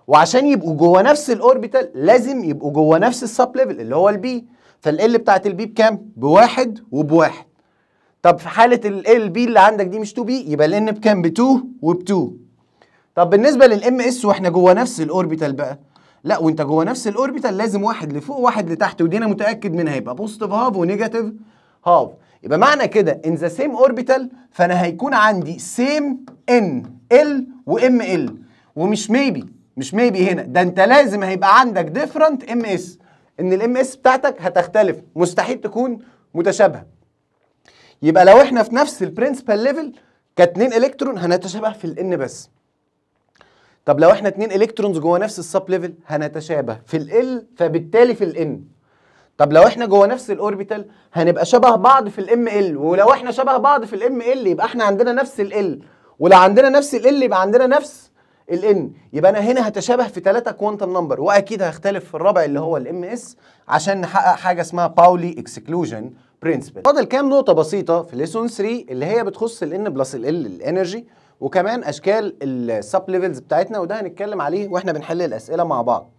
S1: وعشان يبقوا جوه نفس الاوربيتال لازم يبقوا جوه نفس السب ليفل اللي هو البي فال بتاعت البي بكام بواحد وبواحد طب في حالة ال بي اللي عندك دي مش 2 بي يبقى ال ان بكام ب 2 وب 2 طب بالنسبة للام اس واحنا جوه نفس الاوربيتال بقى لا وانت جوه نفس الاوربيتال لازم واحد لفوق واحد لتحت ودي انا متاكد منها هيبقى بوزيتيف هاف ونيجاتيف هاف يبقى معنى كده ان ذا سيم اوربيتال فانا هيكون عندي سيم ان ال وام ال ومش ميبي مش ميبي هنا ده انت لازم هيبقى عندك ديفرنت ام اس ان الام اس بتاعتك هتختلف مستحيل تكون متشابهه يبقى لو احنا في نفس البرنسبال ليفل كاتنين الكترون هنتشابه في الان بس طب لو احنا اتنين الكترونز جوه نفس السب ليفل هنتشابه في ال فبالتالي في الان طب لو احنا جوه نفس الاوربيتال هنبقى شبه بعض في الام ال ولو احنا شبه بعض في الام ال يبقى احنا عندنا نفس ال ولو عندنا نفس ال يبقى عندنا نفس الان يبقى انا هنا هتشابه في ثلاثه كوانتم نمبر واكيد هختلف في الرابع اللي هو الام اس عشان نحقق حاجه اسمها باولي اكسكلوجن برنسبل فاضل كام نقطه بسيطه في ليسون 3 اللي هي بتخص الان بلس ال الانرجي وكمان اشكال السب ليفلز بتاعتنا وده هنتكلم عليه واحنا بنحل الاسئله مع بعض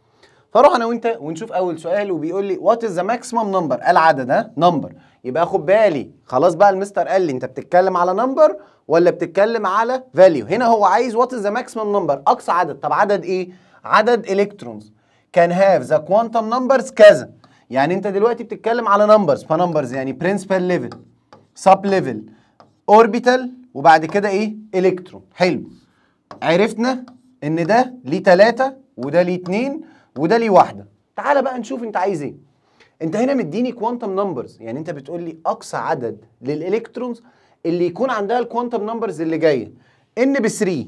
S1: فاروح انا وانت ونشوف اول سؤال وبيقول لي وات از ذا ماكسيمم نمبر العدد ها نمبر يبقى خد بالي خلاص بقى المستر قال لي انت بتتكلم على نمبر ولا بتتكلم على فاليو هنا هو عايز وات از ذا ماكسيمم نمبر اقصى عدد طب عدد ايه عدد الكترونز كان هاف ذا كوانتم نمبرز كذا يعني انت دلوقتي بتتكلم على نمبرز فنمبرز يعني برنسبل ليفل سب ليفل اوربيتال وبعد كده ايه الكترون حلو عرفنا ان ده ليه تلاتة وده ليه اتنين وده ليه واحدة تعالى بقى نشوف انت عايز ايه انت هنا مديني كوانتم نمبرز يعني انت بتقول لي اقصى عدد للالكترونز اللي يكون عندها الكوانتم نمبرز اللي جايه ان ب 3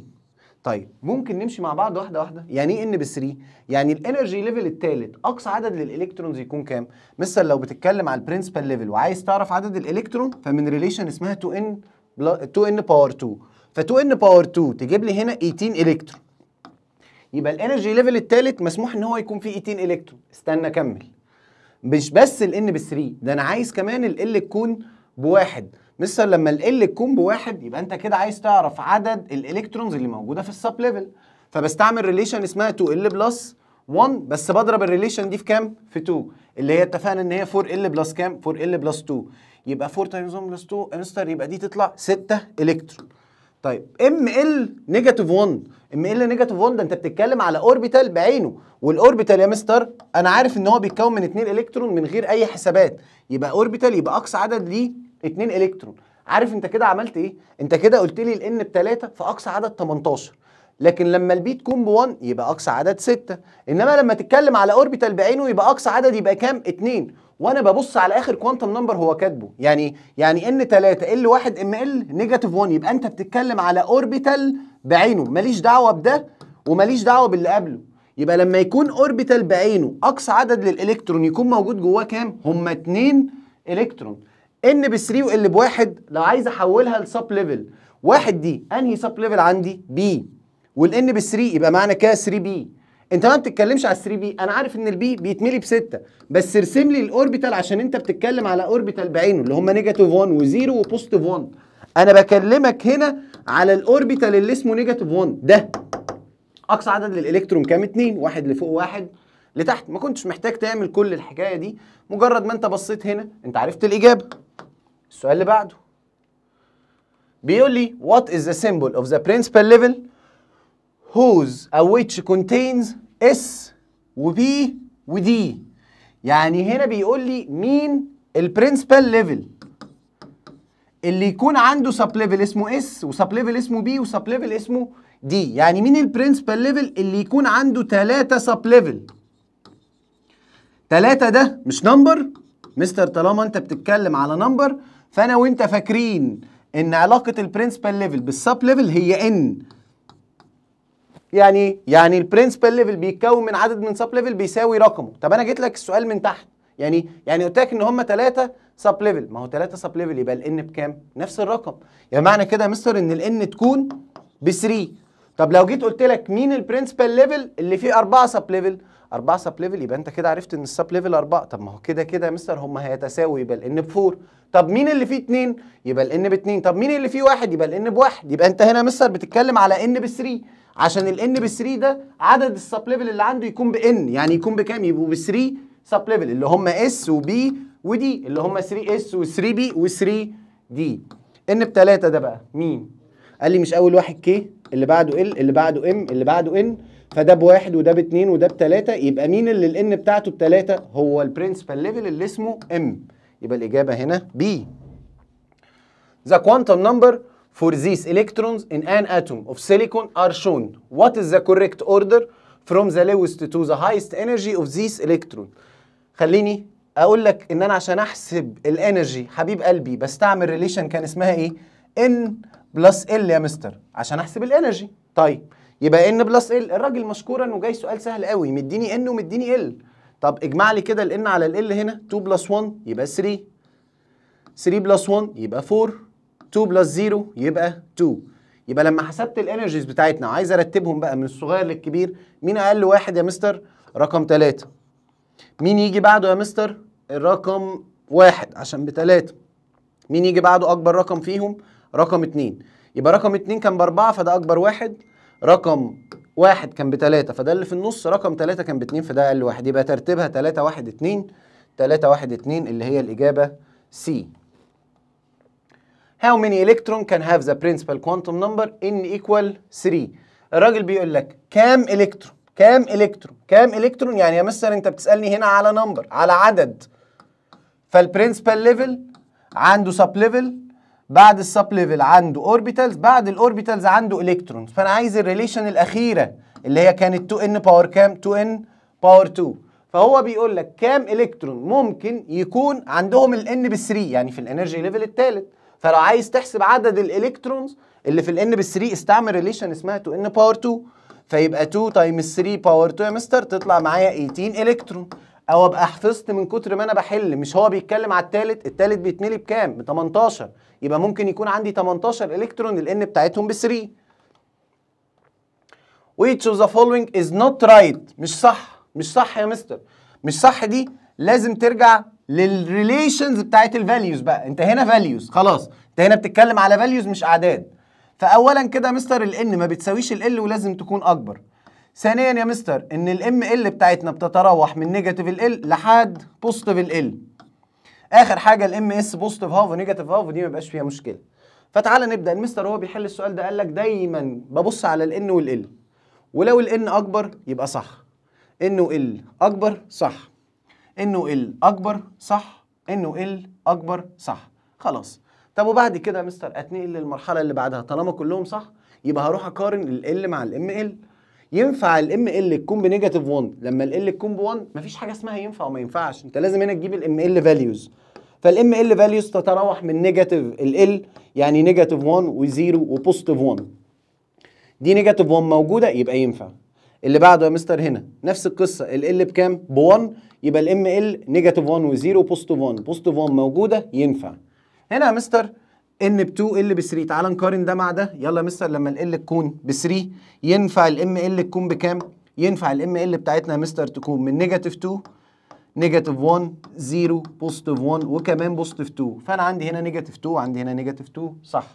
S1: طيب ممكن نمشي مع بعض واحده واحده يعني ايه ان ب 3 يعني الانرجي ليفل الثالث اقصى عدد للالكترونز يكون كام مثلا لو بتتكلم على البرنسبال ليفل وعايز تعرف عدد الالكترون فمن ريليشن اسمها 2 ان 2 n باور 2 ف 2 n باور 2 تجيب لي هنا 18 الكترون يبقى الانرجي ليفل الثالث مسموح ان هو يكون فيه 18 الكترون استنى اكمل مش بس ال n ب 3 ده انا عايز كمان ال ال تكون بواحد مستر لما ال ال تكون بواحد يبقى انت كده عايز تعرف عدد الالكترونز اللي موجوده في السب ليفل فبستعمل ريليشن اسمها 2 l بلس 1 بس بضرب الريليشن دي في كام؟ في 2 اللي هي اتفقنا ان هي 4 l بلس كام؟ 4 l بلس 2 يبقى 4 تايمز 1 بلس 2 انستر يبقى دي تطلع 6 الكترون طيب ام ال نيجاتيف 1 ام ال نيجاتيف 1 ده انت بتتكلم على اوربيتال بعينه والاوربيتال يا مستر انا عارف ان هو بيتكون من 2 الكترون من غير اي حسابات يبقى اوربيتال يبقى اقصى عدد ليه 2 الكترون عارف انت كده عملت ايه انت كده قلت لي الان 3 فاقصى عدد 18 لكن لما البي تكون ب 1 يبقى اقصى عدد 6 انما لما تتكلم على اوربيتال بعينه يبقى اقصى عدد يبقى كام 2 وانا ببص على اخر كوانتم نمبر هو كاتبه يعني يعني ان 3 ال 1 ام ال نيجاتيف 1 يبقى انت بتتكلم على اوربيتال بعينه ماليش دعوه بده وماليش دعوه باللي قبله يبقى لما يكون اوربيتال بعينه اقصى عدد للالكترون يكون موجود جواه كام هما 2 الكترون ان ب 3 وال بواحد لو عايز احولها لسب ليفل واحد دي انهي سب ليفل عندي بي والان ب 3 يبقى معنى كده 3 بي انت ما بتتكلمش على 3 بي انا عارف ان البي بيتملي بستة بس ارسم لي الاوربيتال عشان انت بتتكلم على اوربيتال بعينه اللي هم نيجاتيف 1 و0 وبوزيتيف 1 انا بكلمك هنا على الاوربيتال اللي اسمه نيجاتيف 1 ده اقصى عدد للالكترون كام 2 واحد لفوق واحد لتحت ما كنتش محتاج تعمل كل الحكايه دي مجرد ما انت بصيت هنا انت عرفت الاجابه السؤال اللي بعده بيقول لي what is the symbol of the principal level whose أو which contains S و B و D يعني هنا بيقول لي مين البرنسبال ليفل اللي يكون عنده سب ليفل اسمه اس وسب ليفل اسمه بي وسب ليفل اسمه دي يعني مين البرنسبال ليفل اللي يكون عنده ثلاثة سب ليفل ثلاثة ده مش نمبر مستر طالما انت بتتكلم على نمبر فانا وانت فاكرين ان علاقة البرنسبال ليفل بالسب ليفل هي ان يعني يعني البرنسبل ليفل بيتكون من عدد من سب ليفل بيساوي رقمه طب انا جيت لك السؤال من تحت يعني يعني قلت لك ان هم ثلاثه سب ليفل ما هو ثلاثه سب ليفل يبقى الان بكام نفس الرقم يعني معنى كده يا مستر ان الان تكون ب 3 طب لو جيت قلت لك مين البرنسبل ليفل اللي فيه اربعه سب ليفل اربعه سب ليفل يبقى انت كده عرفت ان السب ليفل اربعه طب ما هو كده كده يا مستر هم هيتساووا يبقى الان ب 4 طب مين اللي فيه 2 يبقى الان ب 2 طب مين اللي فيه 1 يبقى الان بواحد يبقى انت هنا يا مستر بتتكلم على ان ب 3 عشان ال n بال 3 ده عدد السب ليفل اللي عنده يكون ب n يعني يكون بكام؟ يبقوا ب 3 سب ليفل اللي هم s و b اللي هم 3 s و 3 b و 3 d n 3 ده بقى مين؟ قال لي مش أول واحد k اللي بعده l اللي بعده m اللي بعده n فده بواحد وده باتنين وده بتلاتة يبقى مين اللي ال n بتاعته بتلاتة؟ هو البرنسبال ليفل اللي اسمه m يبقى الإجابة هنا b. The quantum number for these electrons in an atom of silicon are shown. What is the correct order from the lowest to the highest energy of these electrons? خليني اقول لك ان انا عشان احسب الانرجي حبيب قلبي بستعمل ريليشن كان اسمها ايه؟ n بلس ال يا مستر عشان احسب الانرجي. طيب يبقى n بلس ال الراجل مشكور انه جاي سؤال سهل قوي مديني n ومديني l. طب اجمع لي كده ال n على ال l هنا 2 بلس 1 يبقى 3 3 بلس 1 يبقى 4 2 بلس 0 يبقى 2 يبقى لما حسبت الانرجيز بتاعتنا عايز ارتبهم بقى من الصغير للكبير مين اقل واحد يا مستر رقم 3 مين يجي بعده يا مستر الرقم 1 عشان ب 3 مين يجي بعده اكبر رقم فيهم رقم 2 يبقى رقم 2 كان ب 4 فده اكبر واحد رقم واحد كان بتلاتة فده اللي في النص رقم 3 كان ب 2 فده اقل واحد يبقى ترتيبها 3 1 2 3 1 2 اللي هي الاجابه سي How many electron can have the principal quantum number n equal 3 الراجل بيقول لك كام الكترون كام الكترون كام الكترون يعني يا مستر انت بتسالني هنا على نمبر على عدد فالبرنسبال ليفل عنده سب ليفل بعد السب ليفل عنده اوربيتالز بعد الاوربيتالز عنده الكترونز فانا عايز الريليشن الاخيره اللي هي كانت 2 ان باور كام 2 ان باور 2 فهو بيقول لك كام الكترون ممكن يكون عندهم الان بال3 يعني في الانرجي ليفل الثالث فلو عايز تحسب عدد الالكترونز اللي في الان بال 3 استعمل ريليشن اسمها 2 ان باور 2 فيبقى 2 تايمز 3 باور 2 يا مستر تطلع معايا 18 الكترون او ابقى حفظت من كتر ما انا بحل مش هو بيتكلم على التالت التالت بيتملي بكام ب 18 يبقى ممكن يكون عندي 18 الكترون الان بتاعتهم ب 3 which of the following is not right مش صح مش صح يا مستر مش صح دي لازم ترجع للريليشنز بتاعت الفاليوز بقى انت هنا فاليوز خلاص انت هنا بتتكلم على فاليوز مش اعداد فاولا كده مستر الان ما بتساويش ال ولازم تكون اكبر ثانيا يا مستر ان الام ال بتاعتنا بتتراوح من نيجاتيف ال لحد بوزيتيف ال اخر حاجه الام اس بوزيتيف هاف ونيجاتيف هاف ودي ما بقاش فيها مشكله فتعالى نبدا المستر هو بيحل السؤال ده قال لك دايما ببص على الان والال ولو الان اكبر يبقى صح ان وال اكبر صح انه ال اكبر صح انه ال اكبر صح خلاص طب وبعد كده يا مستر اتنقل للمرحله اللي بعدها طالما كلهم صح يبقى هروح اقارن ال مع الام ال ينفع الام ال تكون بنيجاتيف 1 لما ال ال تكون ب 1 مفيش حاجه اسمها ينفع وما ينفعش انت لازم هنا تجيب الام ال فاليوز فالام ال فاليوز تتراوح من نيجاتيف ال ال يعني نيجاتيف 1 و0 وبوزيتيف 1 دي نيجاتيف 1 موجوده يبقى ينفع اللي بعده يا مستر هنا نفس القصه ال ال بكام ب 1 يبقى الام ال نيجاتيف 1 و0 1 بوستيف 1 موجوده ينفع هنا يا مستر ان ب 2 ال ب 3 تعال نقارن ده مع ده يلا يا مستر لما ال تكون ب 3 ينفع الام ال تكون بكام ينفع الام ال بتاعتنا يا مستر تكون من نيجاتيف 2 نيجاتيف 1 0 بوستيف 1 وكمان بوستيف 2 فانا عندي هنا نيجاتيف 2 وعندي هنا نيجاتيف 2 صح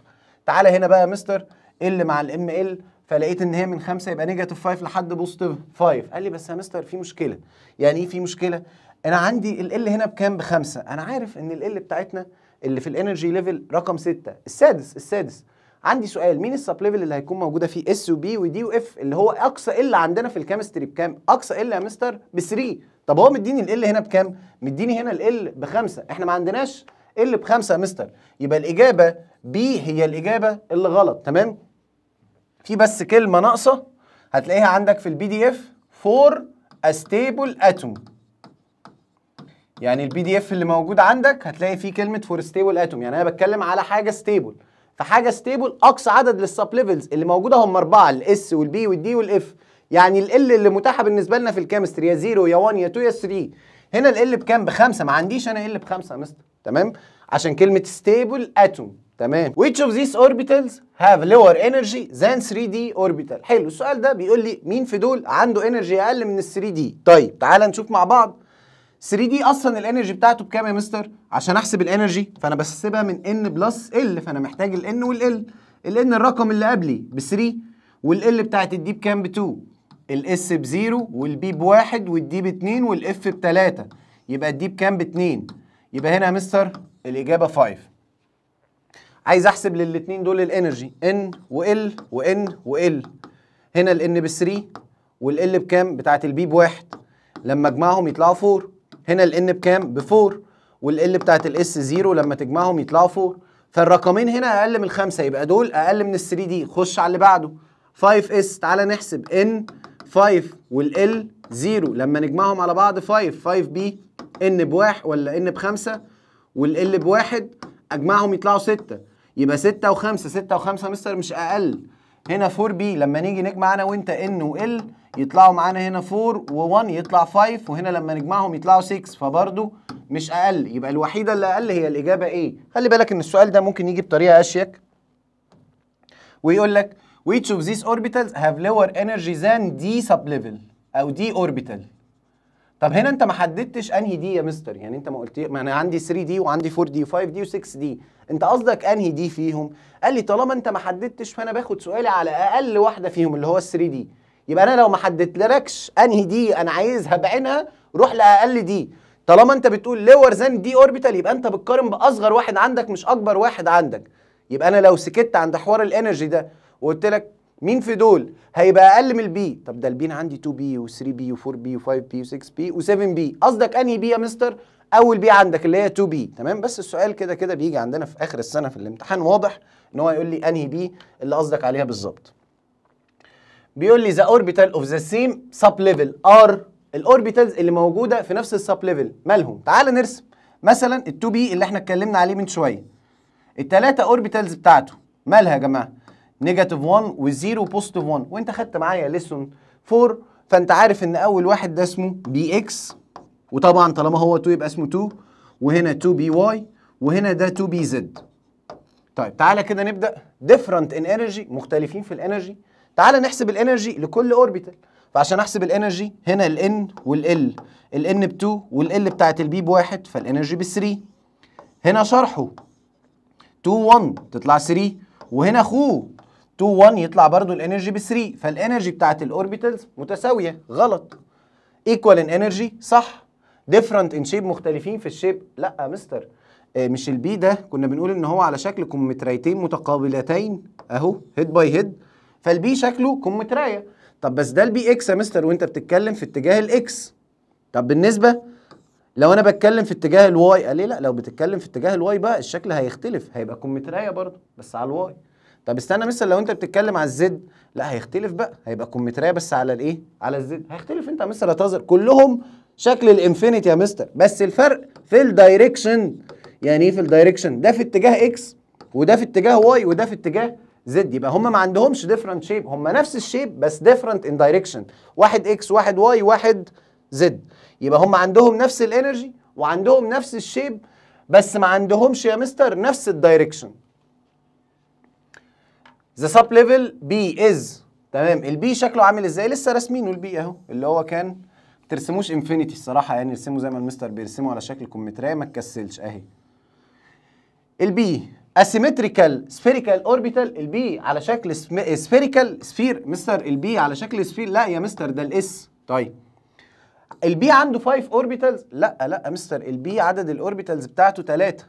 S1: تعالى هنا بقى يا مستر ال مع الام ال فلقيت ان هي من 5 يبقى نيجاتيف 5 لحد بوزيتيف 5 قال لي بس يا مستر في مشكله يعني ايه في مشكله انا عندي ال ال هنا بكام بخمسه انا عارف ان ال ال بتاعتنا اللي في الانرجي ليفل رقم 6 السادس السادس عندي سؤال مين السب ليفل اللي هيكون موجوده فيه اس وبي ودي واف اللي هو اقصى ال عندنا في الكيمستري بكام اقصى ال يا مستر ب 3 طب هو مديني ال ال هنا بكام مديني هنا ال بخمسه احنا ما عندناش ال بخمسه يا مستر يبقى الاجابه بي هي الاجابه اللي غلط تمام في بس كلمه ناقصه هتلاقيها عندك في البي دي اف فور استيبل اتوم يعني البي دي اف اللي موجود عندك هتلاقي فيه كلمه فور ستيبل اتوم يعني انا بتكلم على حاجه ستيبل فحاجه ستيبل اقصى عدد للسب ليفلز اللي موجوده هم اربعه الاس والبي والدي والاف يعني ال اللي متاحه بالنسبه لنا في الكيمستري يا 0 يا 1 يا 2 يا 3 هنا ال بكام بخمسه ما عنديش انا ال بخمسه يا مستر تمام عشان كلمه ستيبل اتوم تمام which of these orbitals have lower energy than 3D orbital حلو السؤال ده بيقول لي مين في دول عنده انرجي اقل من ال 3D طيب تعال نشوف مع بعض 3D اصلا الانرجي بتاعته بكام يا مستر عشان احسب الانرجي فانا بحسبها من n بلس l فانا محتاج ال n وال l ال n الرقم اللي قبلي ب 3 وال l بتاعت الدي بكام ب 2 الاس 0 والبي 1 والدي 2 والاف 3 يبقى الدي بكام 2 يبقى هنا يا مستر الإجابة 5 عايز احسب للاثنين دول الانرجي ان وال وان وال هنا الان ب 3 والال بكام بتاعت البي بواحد لما اجمعهم يطلعوا 4 هنا الان بكام ب 4 والال بتاعت الاس 0 لما تجمعهم يطلعوا 4 فالرقمين هنا اقل من 5 يبقى دول اقل من ال 3 دي خش على اللي بعده 5 اس تعالى نحسب ان 5 والال 0 لما نجمعهم على بعض 5 5 بي ان بواحد ولا ان بخمسة والال بواحد اجمعهم يطلعوا 6 يبقى 6 و5 6 و5 مستر مش اقل هنا 4 بي لما نيجي نجمع انا وانت ان وال يطلعوا معانا هنا 4 و1 يطلع 5 وهنا لما نجمعهم يطلعوا 6 فبرضه مش اقل يبقى الوحيده اللي اقل هي الاجابه ايه خلي بالك ان السؤال ده ممكن يجي بطريقه اشيك ويقول لك which of these orbitals have lower energy than d level او d orbital طب هنا انت ما حددتش انهي دي يا مستر يعني انت ما قلت ما انا عندي 3 دي وعندي 4 دي و 5 دي و6 دي انت قصدك انهي دي فيهم قال لي طالما انت ما حددتش فانا باخد سؤالي على اقل واحده فيهم اللي هو ال 3 دي يبقى انا لو ما حددتلكش انهي دي انا عايزها بعينها روح لاقل دي طالما انت بتقول لور ذان دي اوربيتال يبقى انت بتقارن باصغر واحد عندك مش اكبر واحد عندك يبقى انا لو سكت عند حوار الانرجي ده وقلت لك مين في دول هيبقى اقل من البي طب ده البين عندي 2 بي و3 بي و4 بي و5 بي و6 بي و7 بي قصدك انهي بي يا مستر اول بي عندك اللي هي 2 بي تمام بس السؤال كده كده بيجي عندنا في اخر السنه في الامتحان واضح ان هو يقول لي انهي بي اللي قصدك عليها بالظبط بيقول لي ذا اوربيتال اوف ذا سيم سب ليفل ار الاوربيتالز اللي موجوده في نفس السب ليفل مالهم تعال نرسم مثلا ال2 بي اللي احنا اتكلمنا عليه من شويه الثلاثه اوربيتالز بتاعته مالها يا جماعه نيجاتيف 1 و0 1 وانت خدت معايا ليسون 4 فانت عارف ان اول واحد ده اسمه بي اكس وطبعا طالما هو 2 يبقى اسمه 2 وهنا 2 بي واي وهنا ده 2 بي زد طيب تعالى كده نبدا ديفرنت ان انرجي مختلفين في الانرجي تعالى نحسب الانرجي لكل اوربيتال فعشان احسب الانرجي هنا الان والال الان ب2 والال بتاعت البي ب1 فالانرجي ب3 هنا شرحه 2 1 تطلع 3 وهنا اخوه 2 1 يطلع برضه الانرجي ب3 فالانرجي بتاعت الاوربيتالز متساويه غلط ايكوال ان انرجي صح ديفرنت ان شيب مختلفين في الشيب لا يا مستر آه، مش البي ده كنا بنقول ان هو على شكل كمترايتين متقابلتين اهو هيد باي هيد فالبي شكله كمترايه طب بس ده البي اكس يا مستر وانت بتتكلم في اتجاه الاكس طب بالنسبه لو انا بتكلم في اتجاه الواي قال لي لا لو بتتكلم في اتجاه الواي بقى الشكل هيختلف هيبقى كمترايه برضه بس على الواي طب استنى مثلا لو انت بتتكلم على الزد لا هيختلف بقى هيبقى كمترايه بس على الايه على الزد هيختلف انت مثلا تظهر كلهم شكل الانفينيت يا مستر بس الفرق في الدايركشن يعني ايه في الدايركشن ده في اتجاه اكس وده في اتجاه واي وده في اتجاه زد يبقى هم ما عندهمش ديفرنت شيب هم نفس الشيب بس ديفرنت ان دايركشن واحد اكس واحد واي واحد زد يبقى هم عندهم نفس الانرجي وعندهم نفس الشيب بس ما عندهمش يا مستر نفس الدايركشن ذا سب ليفل بي از تمام البي شكله عامل ازاي لسه راسمينه البي اهو اللي هو كان ترسموش انفينيتي الصراحه يعني ارسموا زي ما المستر بيرسموا على شكل كمتريه ما تكسلش اهي البي اسيمتريكال سفيريكال اوربيتال البي على شكل سفيريكال سفير مستر البي على شكل سفير لا يا مستر ده الاس طيب البي عنده 5 اوربيتالز لا لا مستر البي عدد الاوربيتالز بتاعته 3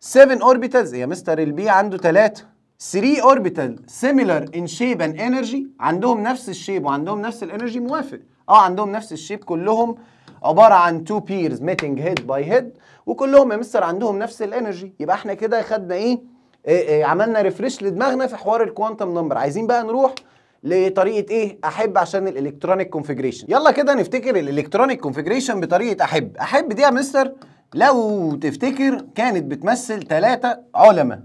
S1: 7 اوربيتالز يا مستر البي عنده 3 3 اوربيتال سيميلر ان شيب اند انرجي عندهم نفس الشيب وعندهم نفس الانرجي موافق اه عندهم نفس الشيب كلهم عباره عن تو بيرز ميتنج هيد باي هيد وكلهم يا مستر عندهم نفس الانرجي يبقى احنا كده خدنا ايه, إيه, إيه عملنا ريفريش لدماغنا في حوار الكوانتم نمبر عايزين بقى نروح لطريقه ايه احب عشان الالكترونيك كونفيجريشن يلا كده نفتكر الالكترونيك كونفيجريشن بطريقه احب احب دي يا مستر لو تفتكر كانت بتمثل ثلاثه علماء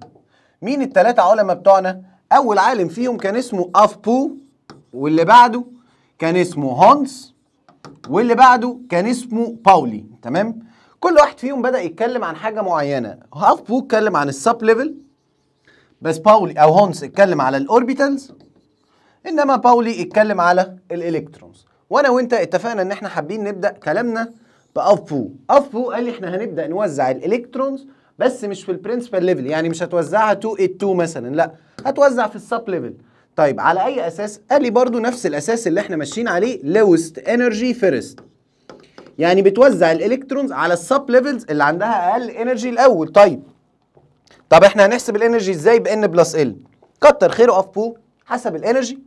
S1: مين الثلاثه علماء بتوعنا اول عالم فيهم كان اسمه افبو واللي بعده كان اسمه هانس واللي بعده كان اسمه باولي تمام كل واحد فيهم بدا يتكلم عن حاجه معينه هاف بو اتكلم عن السب ليفل بس باولي او هونس اتكلم على الاوربيتالز انما باولي اتكلم على الالكترونز وانا وانت اتفقنا ان احنا حابين نبدا كلامنا باف بو اف بو قال لي احنا هنبدا نوزع الالكترونز بس مش في البرنسبال ليفل يعني مش هتوزعها 2 8 2 مثلا لا هتوزع في السب ليفل طيب على اي اساس قال لي برضو نفس الاساس اللي احنا ماشيين عليه lowest energy first يعني بتوزع الالكترونز على السب ليفلز اللي عندها اقل انرجي الاول طيب طب احنا هنحسب الانرجي ازاي بان بلس ال كتر خيره اوف بو حسب الانرجي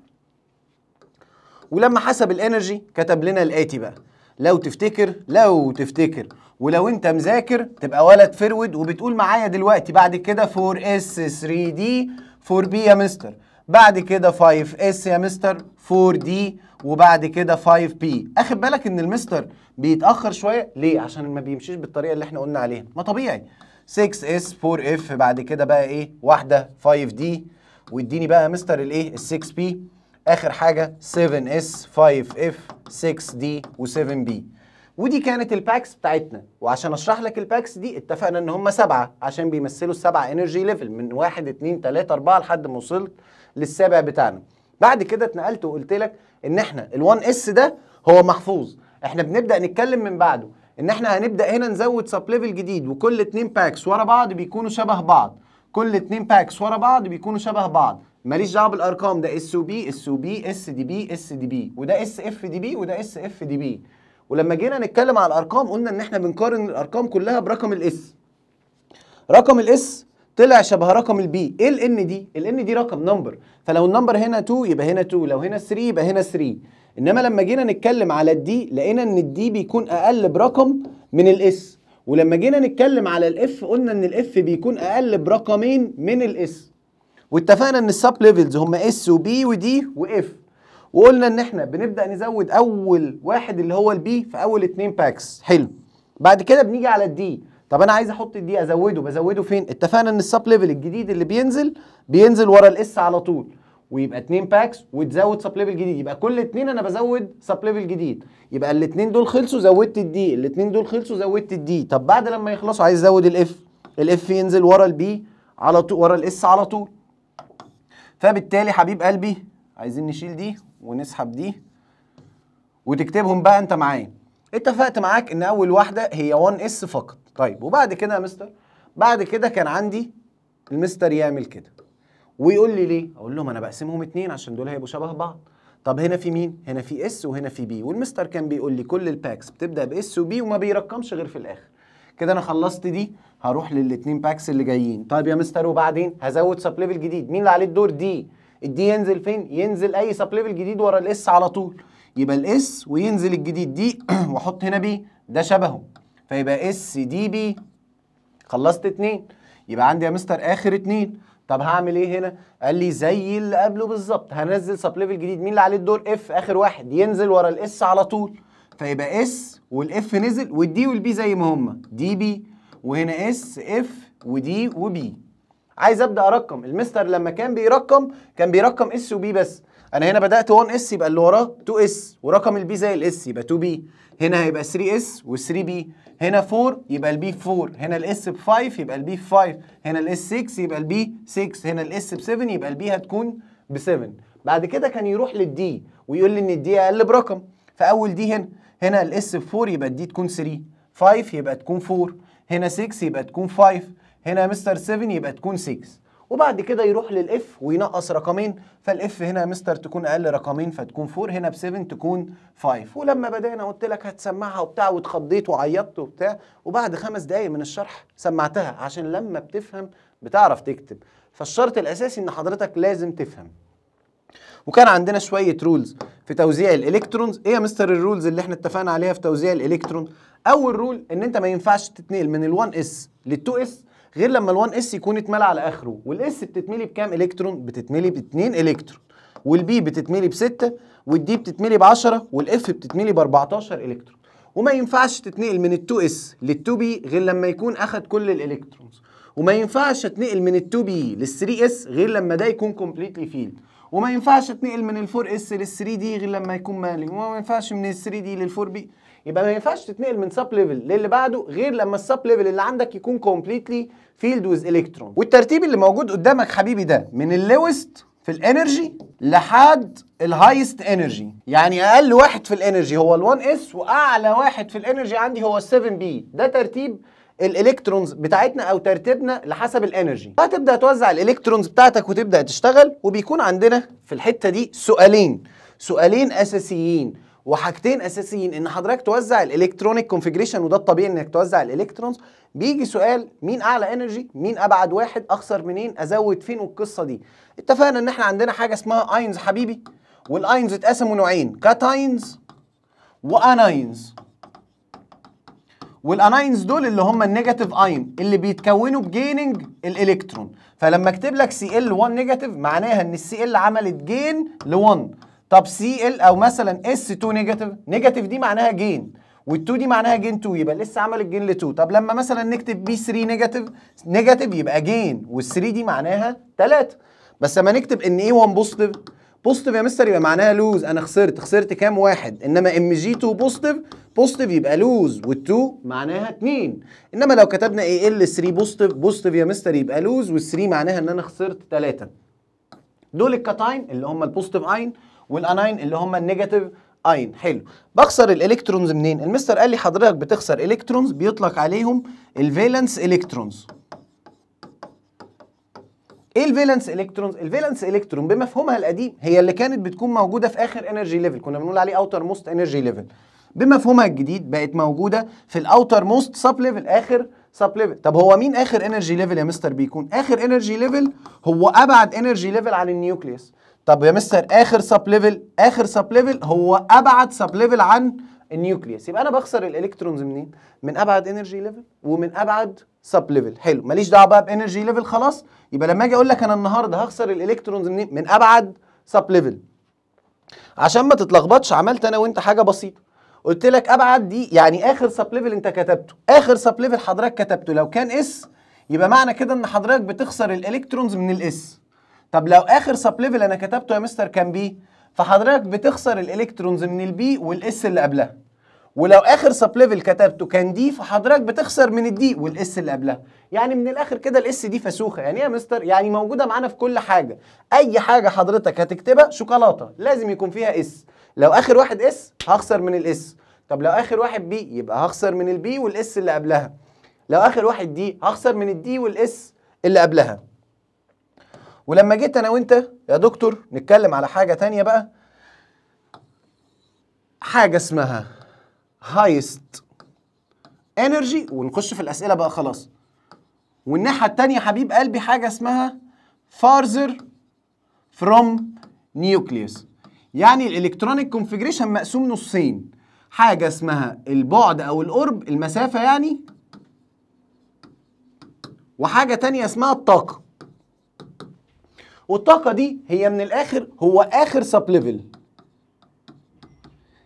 S1: ولما حسب الانرجي كتب لنا الاتي بقى لو تفتكر لو تفتكر ولو انت مذاكر تبقى ولد فرود وبتقول معايا دلوقتي بعد كده 4s 3d 4b يا مستر بعد كده 5S يا مستر 4D وبعد كده 5 p اخد بالك ان المستر بيتاخر شويه ليه عشان ما بيمشيش بالطريقه اللي احنا قلنا عليها ما طبيعي 6S 4F بعد كده بقى ايه واحده 5D واديني بقى يا مستر الايه ال 6 p اخر حاجه 7S 5F 6D و7B ودي كانت الباكس بتاعتنا وعشان اشرح لك الباكس دي اتفقنا ان هم سبعه عشان بيمثلوا السبعه انرجي ليفل من 1 2 3 4 لحد ما وصلت للسابع بتاعنا بعد كده اتنقلت وقلت لك ان احنا ال1 اس ده هو محفوظ احنا بنبدا نتكلم من بعده ان احنا هنبدا هنا نزود سب ليفل جديد وكل اتنين باكس ورا بعض بيكونوا شبه بعض كل اتنين باكس ورا بعض بيكونوا شبه بعض ماليش دعوه بالارقام ده اس وبي اس وبي اس دي بي اس دي بي وده اس اف دي بي وده اس اف دي بي ولما جينا نتكلم على الارقام قلنا ان احنا بنقارن الارقام كلها برقم الاس رقم الاس طلع شبه رقم البي ايه الان دي الان دي رقم نمبر فلو النمبر هنا 2 يبقى هنا 2 لو هنا 3 يبقى هنا 3 انما لما جينا نتكلم على الدي لقينا ان الدي بيكون اقل برقم من الاس ولما جينا نتكلم على الاف قلنا ان الاف بيكون اقل برقمين من الاس واتفقنا ان السب ليفلز هم اس وبي ودي واف وقلنا ان احنا بنبدا نزود اول واحد اللي هو البي في اول اتنين باكس حلو بعد كده بنيجي على الدي طب انا عايز احط الدي ازوده بزوده فين اتفقنا ان السب ليفل الجديد اللي بينزل بينزل ورا الاس على طول ويبقى اتنين باكس وتزود سب ليفل جديد يبقى كل اتنين انا بزود سب ليفل جديد يبقى الاتنين دول خلصوا زودت الدي الاتنين دول خلصوا زودت الدي طب بعد لما يخلصوا عايز ازود الاف الاف ينزل ورا البي على طول ورا الاس على طول فبالتالي حبيب قلبي عايزين نشيل دي ونسحب دي وتكتبهم بقى انت معايا اتفقت معاك ان اول واحده هي 1 اس فقط طيب وبعد كده يا مستر بعد كده كان عندي المستر يعمل كده ويقول لي ليه اقول لهم انا بقسمهم اتنين عشان دول هيبقوا شبه بعض طب هنا في مين هنا في اس وهنا في بي والمستر كان بيقول لي كل الباكس بتبدا باس وبي وما بيرقمش غير في الاخر كده انا خلصت دي هروح للاتنين باكس اللي جايين طيب يا مستر وبعدين هزود سب ليفل جديد مين اللي عليه الدور دي الدي ينزل فين ينزل اي سب ليفل جديد ورا الاس على طول يبقى الاس وينزل الجديد دي <clears throat> واحط هنا بي ده شبهه فيبقى اس دي بي خلصت اتنين يبقى عندي يا مستر اخر اتنين طب هعمل ايه هنا؟ قال لي زي اللي قبله بالظبط هنزل سب ليفل جديد مين اللي عليه الدور؟ اف اخر واحد ينزل ورا الاس على طول فيبقى اس والاف نزل والدي والبي زي ما هما دي بي وهنا اس اف ودي وبي عايز ابدا ارقم المستر لما كان بيرقم كان بيرقم اس وبي بس انا هنا بدات 1 اس يبقى اللي وراه 2 اس ورقم البي زي الاس يبقى 2 بي هنا هيبقى 3 اس و3 بي هنا 4 يبقى البي 4 هنا الاس ب 5 يبقى البي 5 هنا الاس 6 يبقى البي 6 هنا الاس ب 7 يبقى البي هتكون ب 7 بعد كده كان يروح للدي ويقول لي ان الدي اقل برقم فاول دي هنا هنا الاس ب 4 يبقى الدي تكون 3 5 يبقى تكون 4 هنا 6 يبقى تكون 5 هنا مستر 7 يبقى تكون 6 وبعد كده يروح للاف وينقص رقمين فالاف هنا يا مستر تكون اقل رقمين فتكون 4 هنا ب 7 تكون 5 ولما بدانا قلت لك هتسمعها وبتاع واتخضيت وعيطت وبتاع وبعد خمس دقايق من الشرح سمعتها عشان لما بتفهم بتعرف تكتب فالشرط الاساسي ان حضرتك لازم تفهم وكان عندنا شويه رولز في توزيع الالكترونز ايه يا مستر الرولز اللي احنا اتفقنا عليها في توزيع الالكترون اول رول ان انت ما ينفعش تتنقل من ال1 اس لل2 اس غير لما ال1 اس يكون اتملى على اخره والاس بتتملي بكام الكترون بتتملي ب 2 الكترون والبي بتتملي ب 6 والدي بتتملي ب 10 والاف بتتملي ب 14 الكترون وما ينفعش تتنقل من ال 2 اس لل 2 بي غير لما يكون اخد كل الالكترونز وما ينفعش اتنقل من ال 2 بي لل 3 اس غير لما ده يكون كومبليتلي فيلد وما ينفعش اتنقل من ال 4 اس لل 3 دي غير لما يكون مالي وما ينفعش من ال 3 دي لل 4 بي يبقى ما ينفعش تتنقل من سب ليفل للي بعده غير لما السب ليفل اللي عندك يكون كومبليتلي فيلد ويز الكترون والترتيب اللي موجود قدامك حبيبي ده من اللوست في الانرجي لحد الهايست انرجي يعني اقل واحد في الانرجي هو ال1 اس واعلى واحد في الانرجي عندي هو ال7 بي ده ترتيب الالكترونز بتاعتنا او ترتيبنا لحسب الانرجي هتبدا توزع الالكترونز بتاعتك وتبدا تشتغل وبيكون عندنا في الحته دي سؤالين سؤالين اساسيين وحاجتين اساسيين ان حضرتك توزع الالكترونيك كونفيجريشن وده الطبيعي انك توزع الالكترونز بيجي سؤال مين اعلى انرجي مين ابعد واحد اخسر منين ازود فين والقصه دي اتفقنا ان احنا عندنا حاجه اسمها اينز حبيبي والاينز اتقسموا نوعين كاتاينز واناينز والاناينز دول اللي هم النيجاتيف اين اللي بيتكونوا بجيننج الالكترون فلما اكتب لك سي ال 1 نيجاتيف معناها ان السي ال عملت جين ل 1 طب سي ال او مثلا اس 2 نيجاتيف نيجاتيف دي معناها جين وال2 دي معناها جين 2 يبقى لسه عمل الجين ل2 طب لما مثلا نكتب بي 3 نيجاتيف نيجاتيف يبقى جين وال3 دي معناها 3 بس لما نكتب ان اي 1 بوزيتيف بوزيتيف يا مستر يبقى معناها لوز انا خسرت خسرت كام واحد انما ام جي 2 بوزيتيف بوزيتيف يبقى لوز وال2 معناها 2 انما لو كتبنا اي ال 3 بوزيتيف بوزيتيف يا مستر يبقى لوز وال3 معناها ان انا خسرت 3 دول الكاتاين اللي هم البوزيتيف اين والانين اللي هم النيجاتيف اين حلو بخسر الالكترونز منين المستر قال لي حضرتك بتخسر الكترونز بيطلق عليهم الفالنس الكترونز ايه الفالنس الكترونز الفالنس الكترون بمفهومها القديم هي اللي كانت بتكون موجوده في اخر انرجي ليفل كنا بنقول عليه اوتر موست انرجي ليفل بمفهومها الجديد بقت موجوده في الاوتر موست سب ليفل اخر سب ليفل طب هو مين اخر انرجي ليفل يا مستر بيكون اخر انرجي ليفل هو ابعد انرجي ليفل عن النيوكليوس طب يا مستر اخر سب ليفل اخر سب ليفل هو ابعد سب ليفل عن النيوكليوس يبقى انا بخسر الالكترونز منين من ابعد انرجي ليفل ومن ابعد سب ليفل حلو ماليش دعوه بقى بانرجي ليفل خلاص يبقى لما اجي اقول لك انا النهارده هخسر الالكترونز منين من ابعد سب ليفل عشان ما تتلخبطش عملت انا وانت حاجه بسيطه قلت لك ابعد دي يعني اخر سب ليفل انت كتبته اخر سب ليفل حضرتك كتبته لو كان اس يبقى معنى كده ان حضرتك بتخسر الالكترونز من الاس طب لو اخر سب ليفل انا كتبته يا مستر كان بي فحضرتك بتخسر الالكترونز من البي والاس اللي قبلها ولو اخر سب ليفل كتبته كان دي فحضرتك بتخسر من الدي والاس اللي قبلها يعني من الاخر كده الاس دي فسوخه يعني ايه يا مستر يعني موجوده معانا في كل حاجه اي حاجه حضرتك هتكتبها شوكولاته لازم يكون فيها اس لو اخر واحد اس هخسر من الاس طب لو اخر واحد بي يبقى هخسر من البي والاس اللي قبلها لو اخر واحد دي هخسر من الدي والاس اللي قبلها ولما جيت انا وانت يا دكتور نتكلم على حاجه تانية بقى حاجه اسمها هايست انرجي ونخش في الاسئله بقى خلاص والناحيه التانية حبيب قلبي حاجه اسمها فارزر فروم نيوكليوس يعني الالكترونيك كونفيجريشن مقسوم نصين حاجه اسمها البعد او القرب المسافه يعني وحاجه تانية اسمها الطاقه والطاقة دي هي من الآخر هو آخر سب ليفل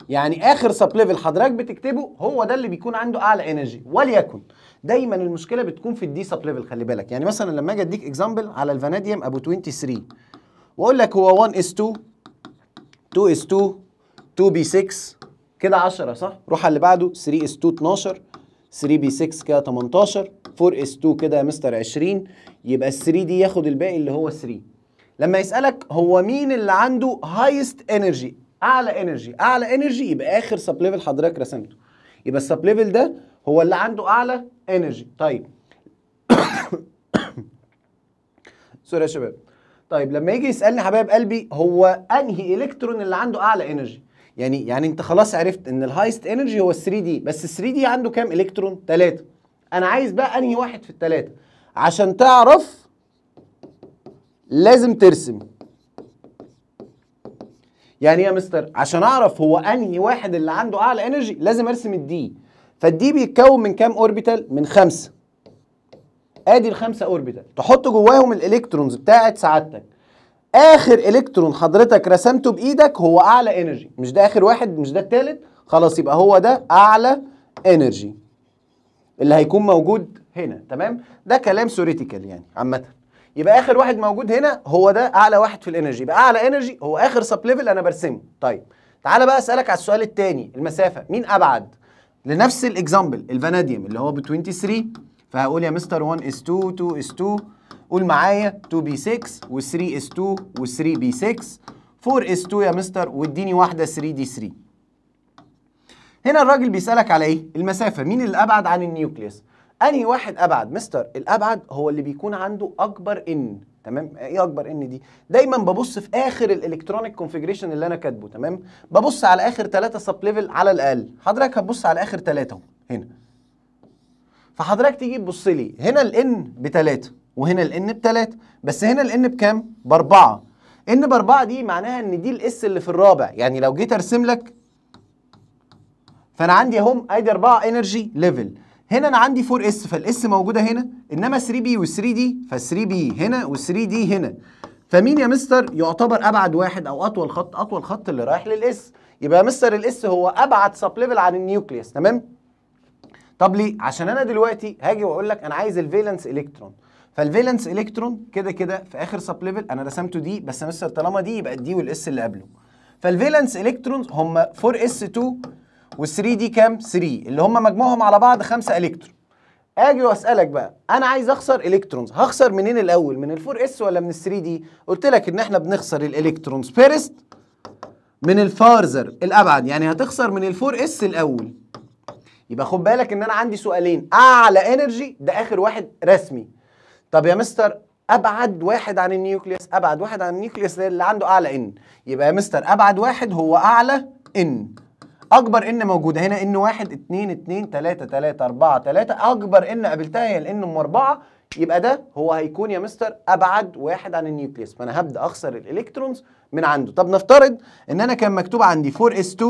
S1: يعني آخر سب ليفل حضرتك بتكتبه هو ده اللي بيكون عنده أعلى انرجي وليكن دايما المشكلة بتكون في الدي سب ليفل خلي بالك يعني مثلا لما أجي أديك إكزامبل على الفاناديوم أبو 23 وأقول لك هو 1 اس 2 2 اس 2 2 بي 6 كده 10 صح؟ روح على اللي بعده 3 اس 2 12 3 بي 6 كده 18 4 اس 2 كده يا مستر 20 يبقى ال 3 دي ياخد الباقي اللي هو 3 لما يسالك هو مين اللي عنده هايست انرجي اعلى انرجي اعلى انرجي يبقى اخر سب ليفل حضرتك رسمته يبقى السب ليفل ده هو اللي عنده اعلى انرجي طيب <coughs> سوري يا شباب طيب لما يجي يسالني حبايب قلبي هو انهي الكترون اللي عنده اعلى انرجي يعني يعني انت خلاص عرفت ان الهايست انرجي هو ال 3 دي بس ال 3 دي عنده كام الكترون 3 انا عايز بقى انهي واحد في الثلاثه عشان تعرف لازم ترسم يعني ايه يا مستر عشان اعرف هو انهي واحد اللي عنده اعلى انرجي لازم ارسم الدي فالدي بيتكون من كام اوربيتال من خمسه ادي الخمسه اوربيتال تحط جواهم الالكترونز بتاعه سعادتك اخر الكترون حضرتك رسمته بايدك هو اعلى انرجي مش ده اخر واحد مش ده التالت خلاص يبقى هو ده اعلى انرجي اللي هيكون موجود هنا تمام ده كلام ثوريتيكال يعني عامه يبقى اخر واحد موجود هنا هو ده اعلى واحد في الانرجي يبقى اعلى انرجي هو اخر سب ليفل انا برسمه طيب تعالى بقى اسالك على السؤال الثاني المسافه مين ابعد لنفس الاكزامبل الفاناديوم اللي هو ب 23 فهقول يا مستر 1 اس 2 2 اس 2 قول معايا 2 بي 6 و 3 اس 2 و 3 بي 6 4 اس 2 يا مستر واديني واحده 3 دي 3 هنا الراجل بيسالك على ايه المسافه مين اللي ابعد عن النيوكليوس انهي واحد ابعد مستر الابعد هو اللي بيكون عنده اكبر ان تمام ايه اكبر ان دي دايما ببص في اخر الالكترونيك كونفيجريشن اللي انا كاتبه تمام ببص على اخر ثلاثه سب ليفل على الاقل حضرتك هتبص على اخر ثلاثه هنا فحضرتك تيجي تبص لي هنا الان بثلاثه وهنا الان بثلاثه بس هنا الان بكام باربعه ان باربعه دي معناها ان دي الاس اللي في الرابع يعني لو جيت ارسم لك فانا عندي اهم ادي 4 انرجي ليفل هنا انا عندي 4 s فالاس موجوده هنا انما 3 b وال3 d فال3 b هنا وال3 d هنا فمين يا مستر يعتبر ابعد واحد او اطول خط اطول خط اللي رايح للاس يبقى يا مستر الاس هو ابعد سب ليفل عن النيوكليوس تمام طب ليه عشان انا دلوقتي هاجي واقول لك انا عايز الفالنس الكترون فالفالنس الكترون كده كده في اخر سب ليفل انا رسمته دي بس يا مستر طالما دي يبقى الدي والاس اللي قبله فالفالنس الكترون هم 4 s 2 وال3 دي كام 3 اللي هم مجموعهم على بعض 5 الكترون اجي واسالك بقى انا عايز اخسر الكترونز هخسر منين الاول من ال4 اس ولا من ال3 دي قلت لك ان احنا بنخسر الالكترونز فيرست من الفارزر الابعد يعني هتخسر من ال4 اس الاول يبقى خد بالك ان انا عندي سؤالين اعلى انرجي ده اخر واحد رسمي طب يا مستر ابعد واحد عن النيوكليس، ابعد واحد عن النيوكليس اللي عنده اعلى ان يبقى يا مستر ابعد واحد هو اعلى ان اكبر ان موجوده هنا ان 1 2 2 3 3 4 3 اكبر ان قابلتها هي الان ام 4 يبقى ده هو هيكون يا مستر ابعد واحد عن النيوكليس فانا هبدا اخسر الالكترونز من عنده طب نفترض ان انا كان مكتوب عندي 4s2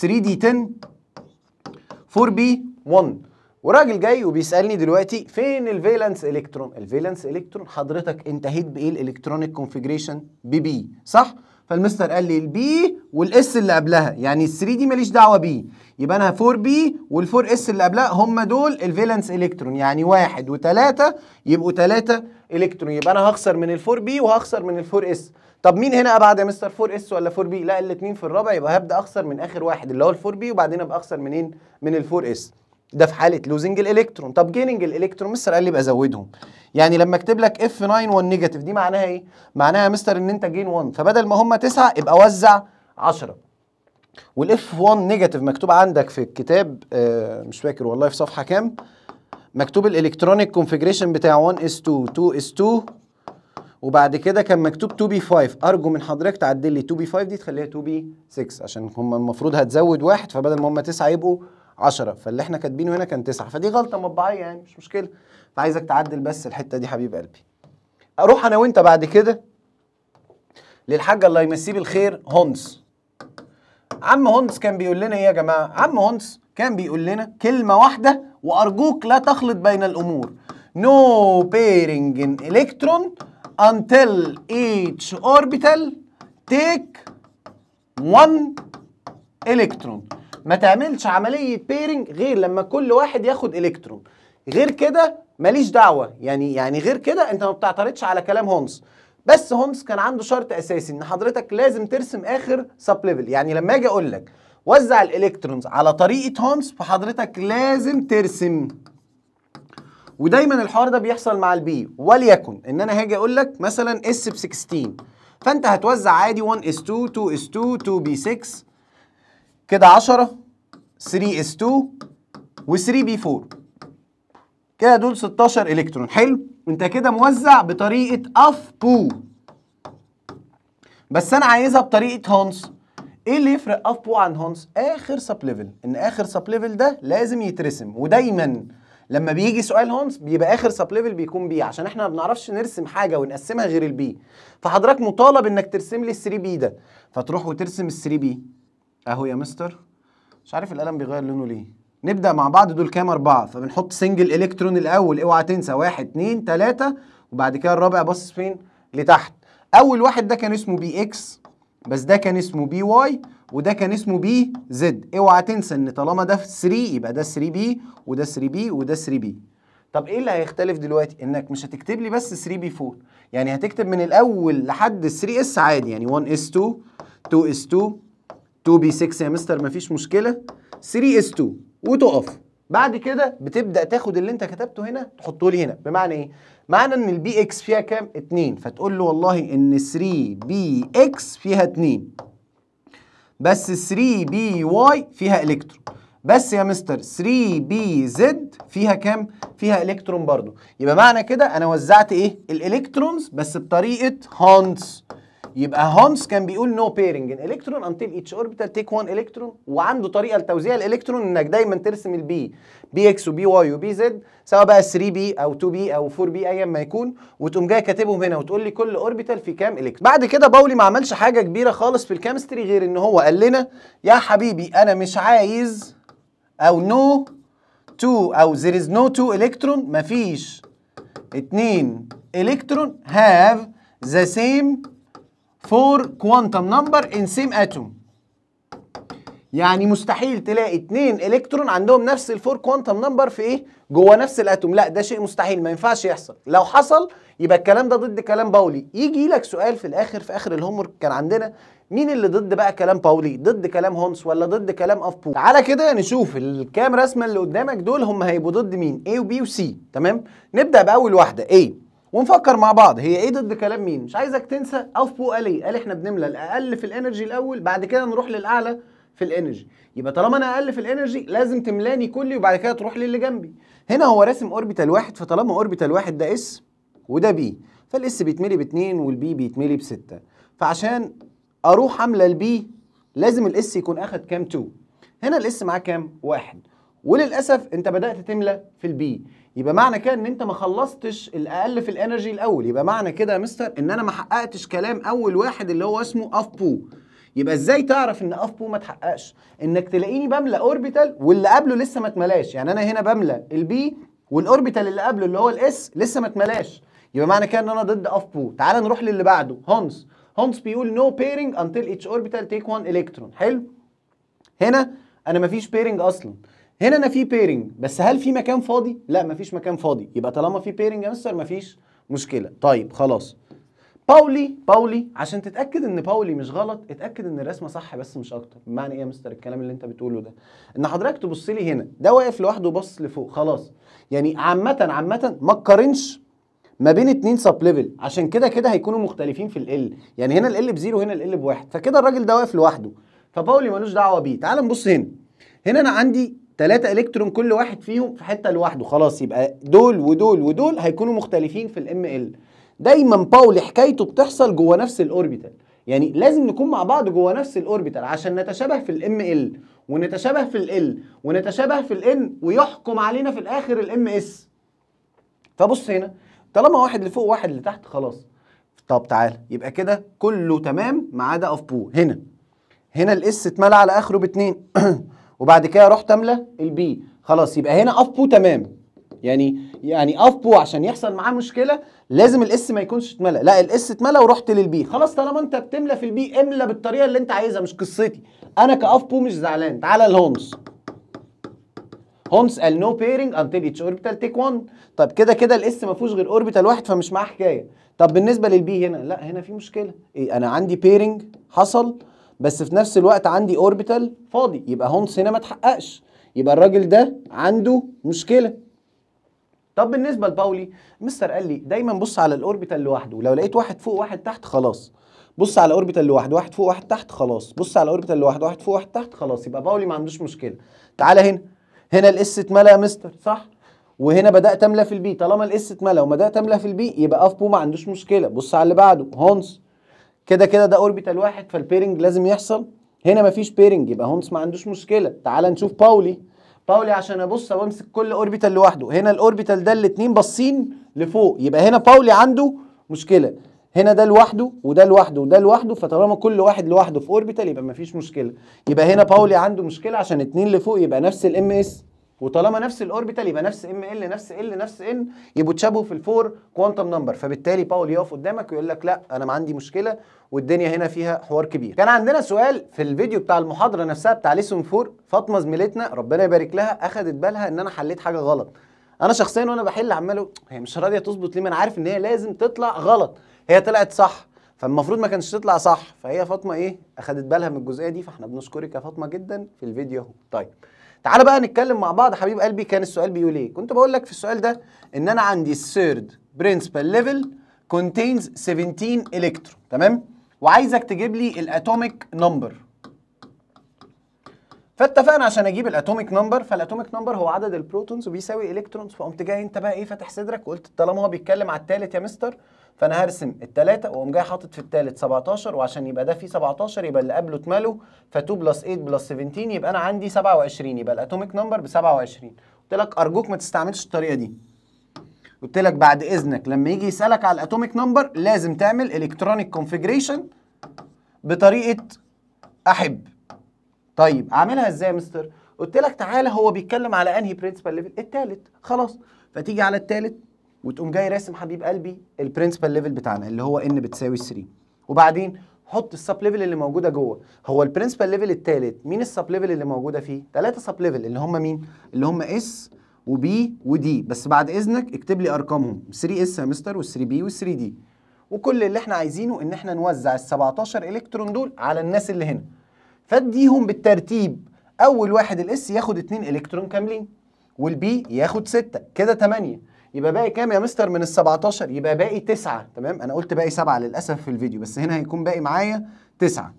S1: 3d10 4b1 وراجل جاي وبيسالني دلوقتي فين الفالنس الكترون الفالنس الكترون حضرتك انتهيت بايه الالكترونيك كونفيجريشن بي بي صح فالمستر قال لي البي والاس اللي قبلها يعني ال 3 دي ماليش دعوه بيه يبقى انا 4 بي وال4 اس اللي قبلها هم دول الفالنس الكترون يعني واحد وثلاثه يبقوا ثلاثه الكترون يبقى انا هخسر من ال4 بي وهخسر من ال4 اس طب مين هنا ابعد يا مستر 4 اس ولا 4 بي لا الاثنين في الرابع يبقى هبدا اخسر من اخر واحد اللي هو ال4 بي وبعدين ابقى اخسر منين من ال4 اس ده في حاله لوزنج الالكترون طب جيننج الالكترون مستر قال لي بقى زودهم يعني لما اكتب لك اف 9 1 نيجاتيف دي معناها ايه معناها يا مستر ان انت جين 1 فبدل ما هم 9 ابقى وزع 10 والاف 1 نيجاتيف مكتوب عندك في الكتاب آه مش فاكر والله في صفحه كام مكتوب الالكترونيك كونفيجريشن بتاع 1 اس 2 2 اس 2 وبعد كده كان مكتوب 2 بي 5 ارجو من حضرتك تعدل لي 2 بي 5 دي تخليها 2 بي 6 عشان هم المفروض هتزود واحد فبدل ما هم 9 يبقوا 10 فاللي احنا كاتبينه هنا كان 9 فدي غلطه مطبعيه يعني مش مشكله فعايزك تعدل بس الحته دي حبيب قلبي اروح انا وانت بعد كده للحاج الله يمسيه بالخير هونز عم هونز كان بيقول لنا ايه يا جماعه عم هونز كان بيقول لنا كلمه واحده وارجوك لا تخلط بين الامور no بيرنج in electron until each orbital take one electron ما تعملش عمليه بيرنج غير لما كل واحد ياخد الكترون غير كده ماليش دعوه يعني يعني غير كده انت ما بتعترضش على كلام هونز بس هونز كان عنده شرط اساسي ان حضرتك لازم ترسم اخر سب ليفل يعني لما اجي اقول لك وزع الالكترونز على طريقه هونز فحضرتك لازم ترسم ودايما الحوار ده بيحصل مع البي وليكن ان انا هاجي اقول لك مثلا اس ب 16 فانت هتوزع عادي 1 اس 2 2 اس 2 2 بي 6 كده 10 3 اس 2 و3 بي 4 كده دول 16 الكترون حلو انت كده موزع بطريقه اف بو بس انا عايزها بطريقه هونس ايه اللي يفرق اف بو عن هونس اخر سب ليفل ان اخر سب ليفل ده لازم يترسم ودايما لما بيجي سؤال هونس بيبقى اخر سب ليفل بيكون بي عشان احنا ما بنعرفش نرسم حاجه ونقسمها غير البي فحضرتك مطالب انك ترسم لي ال 3 بي ده فتروح وترسم ال 3 بي اهو يا مستر مش عارف القلم بيغير لونه ليه نبدا مع بعض دول كام اربعه فبنحط سنجل الكترون الاول اوعى تنسى واحد اتنين تلاته وبعد كده الرابع باصص فين لتحت اول واحد ده كان اسمه بي اكس بس ده كان اسمه بي واي وده كان اسمه بي زد اوعى تنسى ان طالما ده 3 يبقى ده 3 بي وده 3 بي وده 3 بي طب ايه اللي هيختلف دلوقتي انك مش هتكتب لي بس 3 بي 4 يعني هتكتب من الاول لحد 3 اس عادي يعني 1 اس 2 2 اس 2 2 بي 6 يا مستر مفيش مشكله 3 اس 2 وتقف بعد كده بتبدا تاخد اللي انت كتبته هنا تحطه لي هنا بمعنى ايه معنى ان البي اكس فيها كام 2 فتقول له والله ان 3 بي اكس فيها 2 بس 3 بي واي فيها الكترون بس يا مستر 3 بي زد فيها كام فيها الكترون برضو يبقى معنى كده انا وزعت ايه الالكترونز بس بطريقه هانتس يبقى هومس كان بيقول نو بيرنج ان الكترون انتل اتش اوربيتال تيك 1 الكترون وعنده طريقه لتوزيع الالكترون انك دايما ترسم البي بي اكس وبي واي وبي زد سواء بقى 3 بي او 2 بي او 4 بي ايا ما يكون وتقوم جاي كاتبهم هنا وتقول لي كل اوربيتال في كام الكترون بعد كده باولي ما عملش حاجه كبيره خالص في الكيمستري غير ان هو قال لنا يا حبيبي انا مش عايز او نو تو او ذير از نو تو الكترون مفيش 2 الكترون هاف ذا سيم فور كوانتم نمبر ان سيم اتوم يعني مستحيل تلاقي اتنين الكترون عندهم نفس الفور كوانتم نمبر في ايه جوه نفس الاتوم لا ده شيء مستحيل ما ينفعش يحصل لو حصل يبقى الكلام ده ضد كلام باولي يجي لك سؤال في الاخر في اخر الهومورك كان عندنا مين اللي ضد بقى كلام باولي ضد كلام هونس ولا ضد كلام بو تعالى كده نشوف الكام رسمه اللي قدامك دول هم هيبقوا ضد مين A و B و C تمام نبدا باول واحده A ونفكر مع بعض هي ايه ضد كلام مين مش عايزك تنسى بو قال ايه قال احنا بنملى الاقل في الانرجي الاول بعد كده نروح للاعلى في الانرجي يبقى طالما انا اقل في الانرجي لازم تملاني كلي وبعد كده تروح للي جنبي هنا هو راسم اوربيتال واحد فطالما اوربيتال واحد ده اس وده بي فالاس بيتملي باتنين والبي بيتملي بستة فعشان اروح املى البي لازم الاس يكون اخد كام 2 هنا الاس معاه كام واحد وللاسف انت بدات تملى في البي يبقى معنى كده ان انت ما خلصتش الاقل في الانرجي الاول يبقى معنى كده يا مستر ان انا ما حققتش كلام اول واحد اللي هو اسمه اف بو يبقى ازاي تعرف ان اف بو ما تحققش انك تلاقيني بملى اوربيتال واللي قبله لسه ما اتملاش يعني انا هنا بملى البي والاوربيتال اللي قبله اللي هو الاس لسه ما اتملاش يبقى معنى كده ان انا ضد اف بو تعال نروح للي بعده هونس هونس بيقول نو بيرنج انتل اتش اوربيتال تيك 1 الكترون حلو هنا انا ما فيش بيرنج اصلا هنا انا في بيرنج بس هل في مكان فاضي لا مفيش مكان فاضي يبقى طالما في بيرنج يا مستر مفيش مشكله طيب خلاص باولي باولي عشان تتاكد ان باولي مش غلط اتاكد ان الرسمه صح بس مش اكتر بمعنى ايه يا مستر الكلام اللي انت بتقوله ده ان حضرتك تبص لي هنا ده واقف لوحده وبص لفوق خلاص يعني عامه عامه ما تقارنش ما بين اتنين سب ليفل عشان كده كده هيكونوا مختلفين في ال يعني هنا ال بزيرو هنا ال بواحد فكده الراجل ده واقف لوحده فباولي ملوش دعوه بيه تعال نبص هنا هنا انا عندي تلاتة الكترون كل واحد فيهم في حته لوحده خلاص يبقى دول ودول ودول هيكونوا مختلفين في الام ال دايما باولي حكايته بتحصل جوه نفس الاوربيتال يعني لازم نكون مع بعض جوه نفس الاوربيتال عشان نتشابه في الام ال ونتشابه في ال ونتشابه في الان ويحكم علينا في الاخر الام اس فبص هنا طالما واحد لفوق واحد لتحت خلاص طب تعالى يبقى كده كله تمام ما عدا اوف بو هنا هنا الاس اتملى على اخره باتنين <clears throat> وبعد كده اروح تملى البي خلاص يبقى هنا اف بو تمام يعني يعني اف بو عشان يحصل معاه مشكله لازم الاس ما يكونش اتملى لا الاس اتملى ورحت للبي خلاص طالما انت بتملى في البي املى بالطريقه اللي انت عايزها مش قصتي انا بو مش زعلان تعالى لهومس هومس قال نو بيرنج انتل اتش اوربيتال تيك 1 طب كده كده الاس ما فيهوش غير اوربيتال واحد فمش معاه حكايه طب بالنسبه للبي هنا لا هنا في مشكله ايه انا عندي بيرنج حصل بس في نفس الوقت عندي اوربيتال فاضي يبقى هونس هنا ما اتحققش يبقى الراجل ده عنده مشكله طب بالنسبه لباولي مستر قال لي دايما بص على الاوربيتال لوحده لو لقيت واحد فوق واحد تحت خلاص بص على الاوربيتال لوحده واحد فوق واحد تحت خلاص بص على الاوربيتال لوحده واحد فوق واحد تحت خلاص يبقى باولي ما عندوش مشكله تعالى هنا هنا الاس اتملى يا مستر صح وهنا بدات املى في البي طالما الاس اتملى وما بدات املى في البي يبقى افبو ما عندوش مشكله بص على اللي بعده هونس كده كده ده اوربيتال واحد فالبيرنج لازم يحصل هنا مفيش بيرنج يبقى هونس ما عندوش مشكله تعال نشوف باولي باولي عشان ابص وامسك كل اوربيتال لوحده هنا الاوربيتال ده الاثنين باصين لفوق يبقى هنا باولي عنده مشكله هنا ده لوحده وده لوحده وده لوحده فطالما كل واحد لوحده في اوربيتال يبقى مفيش مشكله يبقى هنا باولي عنده مشكله عشان اثنين لفوق يبقى نفس الام اس وطالما نفس الاوربيتال يبقى نفس ام ال نفس ال نفس ان يبقوا تشابهوا في الفور كوانتم نمبر فبالتالي باول يقف قدامك ويقول لك لا انا ما عندي مشكله والدنيا هنا فيها حوار كبير كان عندنا سؤال في الفيديو بتاع المحاضره نفسها بتاع ليسون فور فاطمه زميلتنا ربنا يبارك لها اخذت بالها ان انا حليت حاجه غلط انا شخصيا وانا بحل عماله هي مش راضيه تظبط ليه ما انا عارف ان هي لازم تطلع غلط هي طلعت صح فالمفروض ما كانش تطلع صح فهي فاطمه ايه اخذت بالها من الجزئيه دي فاحنا بنشكرك يا فاطمه جدا في الفيديو طيب تعال بقى نتكلم مع بعض حبيب قلبي كان السؤال بيقول ايه كنت بقول لك في السؤال ده ان انا عندي الثيرد برنسبل ليفل كونتينز 17 الكترون تمام وعايزك تجيب لي الاتوميك نمبر فاتفقنا عشان اجيب الاتوميك نمبر فالاتوميك نمبر هو عدد البروتونز وبيساوي الكترونز فقمت جاي انت بقى ايه فاتح صدرك وقلت طالما هو بيتكلم على الثالث يا مستر فانا هرسم الثلاثه واقوم جاي حاطط في الثالث 17 وعشان يبقى ده فيه 17 يبقى اللي قبله اتملوا ف 2 بلس 8 بلس 17 يبقى انا عندي 27 يبقى الاتوميك نمبر ب 27 قلت لك ارجوك ما تستعملش الطريقه دي قلت لك بعد اذنك لما يجي يسالك على الاتوميك نمبر لازم تعمل الكترونيك كونفيجريشن بطريقه احب طيب اعملها ازاي يا مستر قلت لك تعالى هو بيتكلم على انهي برنسبل ليفل الثالث خلاص فتيجي على الثالث وتقوم جاي راسم حبيب قلبي البرنسبال ليفل بتاعنا اللي هو ان بتساوي 3 وبعدين حط السب ليفل اللي موجوده جوه هو البرنسبال ليفل الثالث مين السب ليفل اللي موجوده فيه ثلاثه سب ليفل اللي هم مين اللي هم اس وبي ودي بس بعد اذنك اكتب لي ارقامهم 3 اس يا مستر وال3 بي وال3 دي وكل اللي احنا عايزينه ان احنا نوزع ال 17 الكترون دول على الناس اللي هنا فاديهم بالترتيب اول واحد الاس ياخد 2 الكترون كاملين والبي ياخد 6 كده 8 يبقى باقي كام يا مستر من ال 17 يبقى باقي 9 تمام انا قلت باقي 7 للاسف في الفيديو بس هنا هيكون باقي معايا 9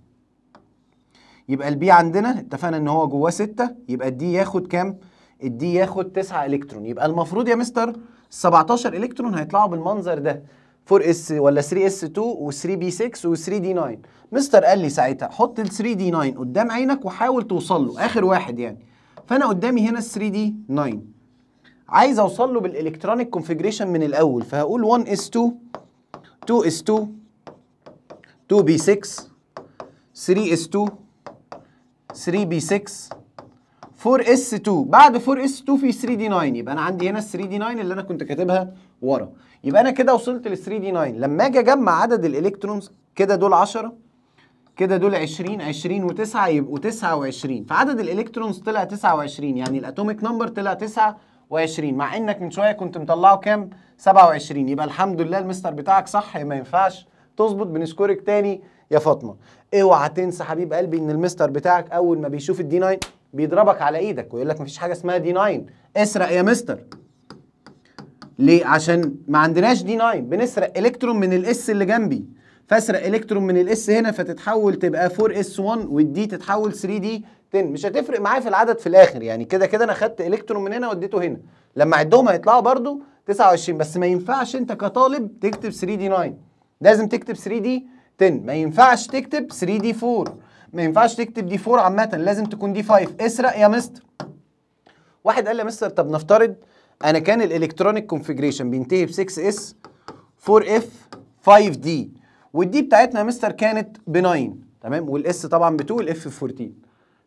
S1: يبقى البي عندنا اتفقنا ان هو جواه 6 يبقى الدي ياخد كام الدي ياخد 9 الكترون يبقى المفروض يا مستر ال 17 الكترون هيطلعوا بالمنظر ده 4 اس ولا 3 اس 2 و3 بي 6 و3 دي 9 مستر قال لي ساعتها حط ال 3 دي 9 قدام عينك وحاول توصل له اخر واحد يعني فانا قدامي هنا ال 3 دي 9 عايز اوصل له بالالكترونيك كونفيجريشن من الاول فهقول 1 اس 2 2 اس 2 2 بي 6 3 اس 2 3 بي 6 4 اس 2 بعد 4 اس 2 في 3 دي 9 يبقى انا عندي هنا ال 3 دي 9 اللي انا كنت كاتبها ورا يبقى انا كده وصلت لل 3 دي 9 لما اجي اجمع عدد الالكترونز كده دول 10 كده دول 20 20 و9 يبقوا 29 فعدد الالكترونز طلع 29 يعني الاتوميك نمبر طلع 29 وعشرين مع انك من شويه كنت مطلعه كام 27 يبقى الحمد لله المستر بتاعك صح ما ينفعش تظبط بنشكرك تاني يا فاطمه اوعى تنسى حبيب قلبي ان المستر بتاعك اول ما بيشوف الدي 9 بيضربك على ايدك ويقول لك مفيش حاجه اسمها دي 9 اسرق يا مستر ليه عشان ما عندناش دي 9 بنسرق الكترون من الاس اللي جنبي فاسرق الكترون من الاس هنا فتتحول تبقى 4 اس 1 والدي تتحول 3 دي 10 مش هتفرق معايا في العدد في الاخر يعني كده كده انا خدت الكترون من هنا واديته هنا لما عدهم هيطلعوا برضو 29 بس ما ينفعش انت كطالب تكتب 3 دي 9 لازم تكتب 3 دي 10 ما ينفعش تكتب 3 دي 4 ما ينفعش تكتب دي 4 عامه لازم تكون دي 5 اسرق يا مستر واحد قال لي يا مستر طب نفترض انا كان الالكترونيك كونفيجريشن بينتهي ب 6 s 4 f 5 d والدي بتاعتنا يا مستر كانت ب 9 تمام والاس طبعا ب 2 والاف ب 14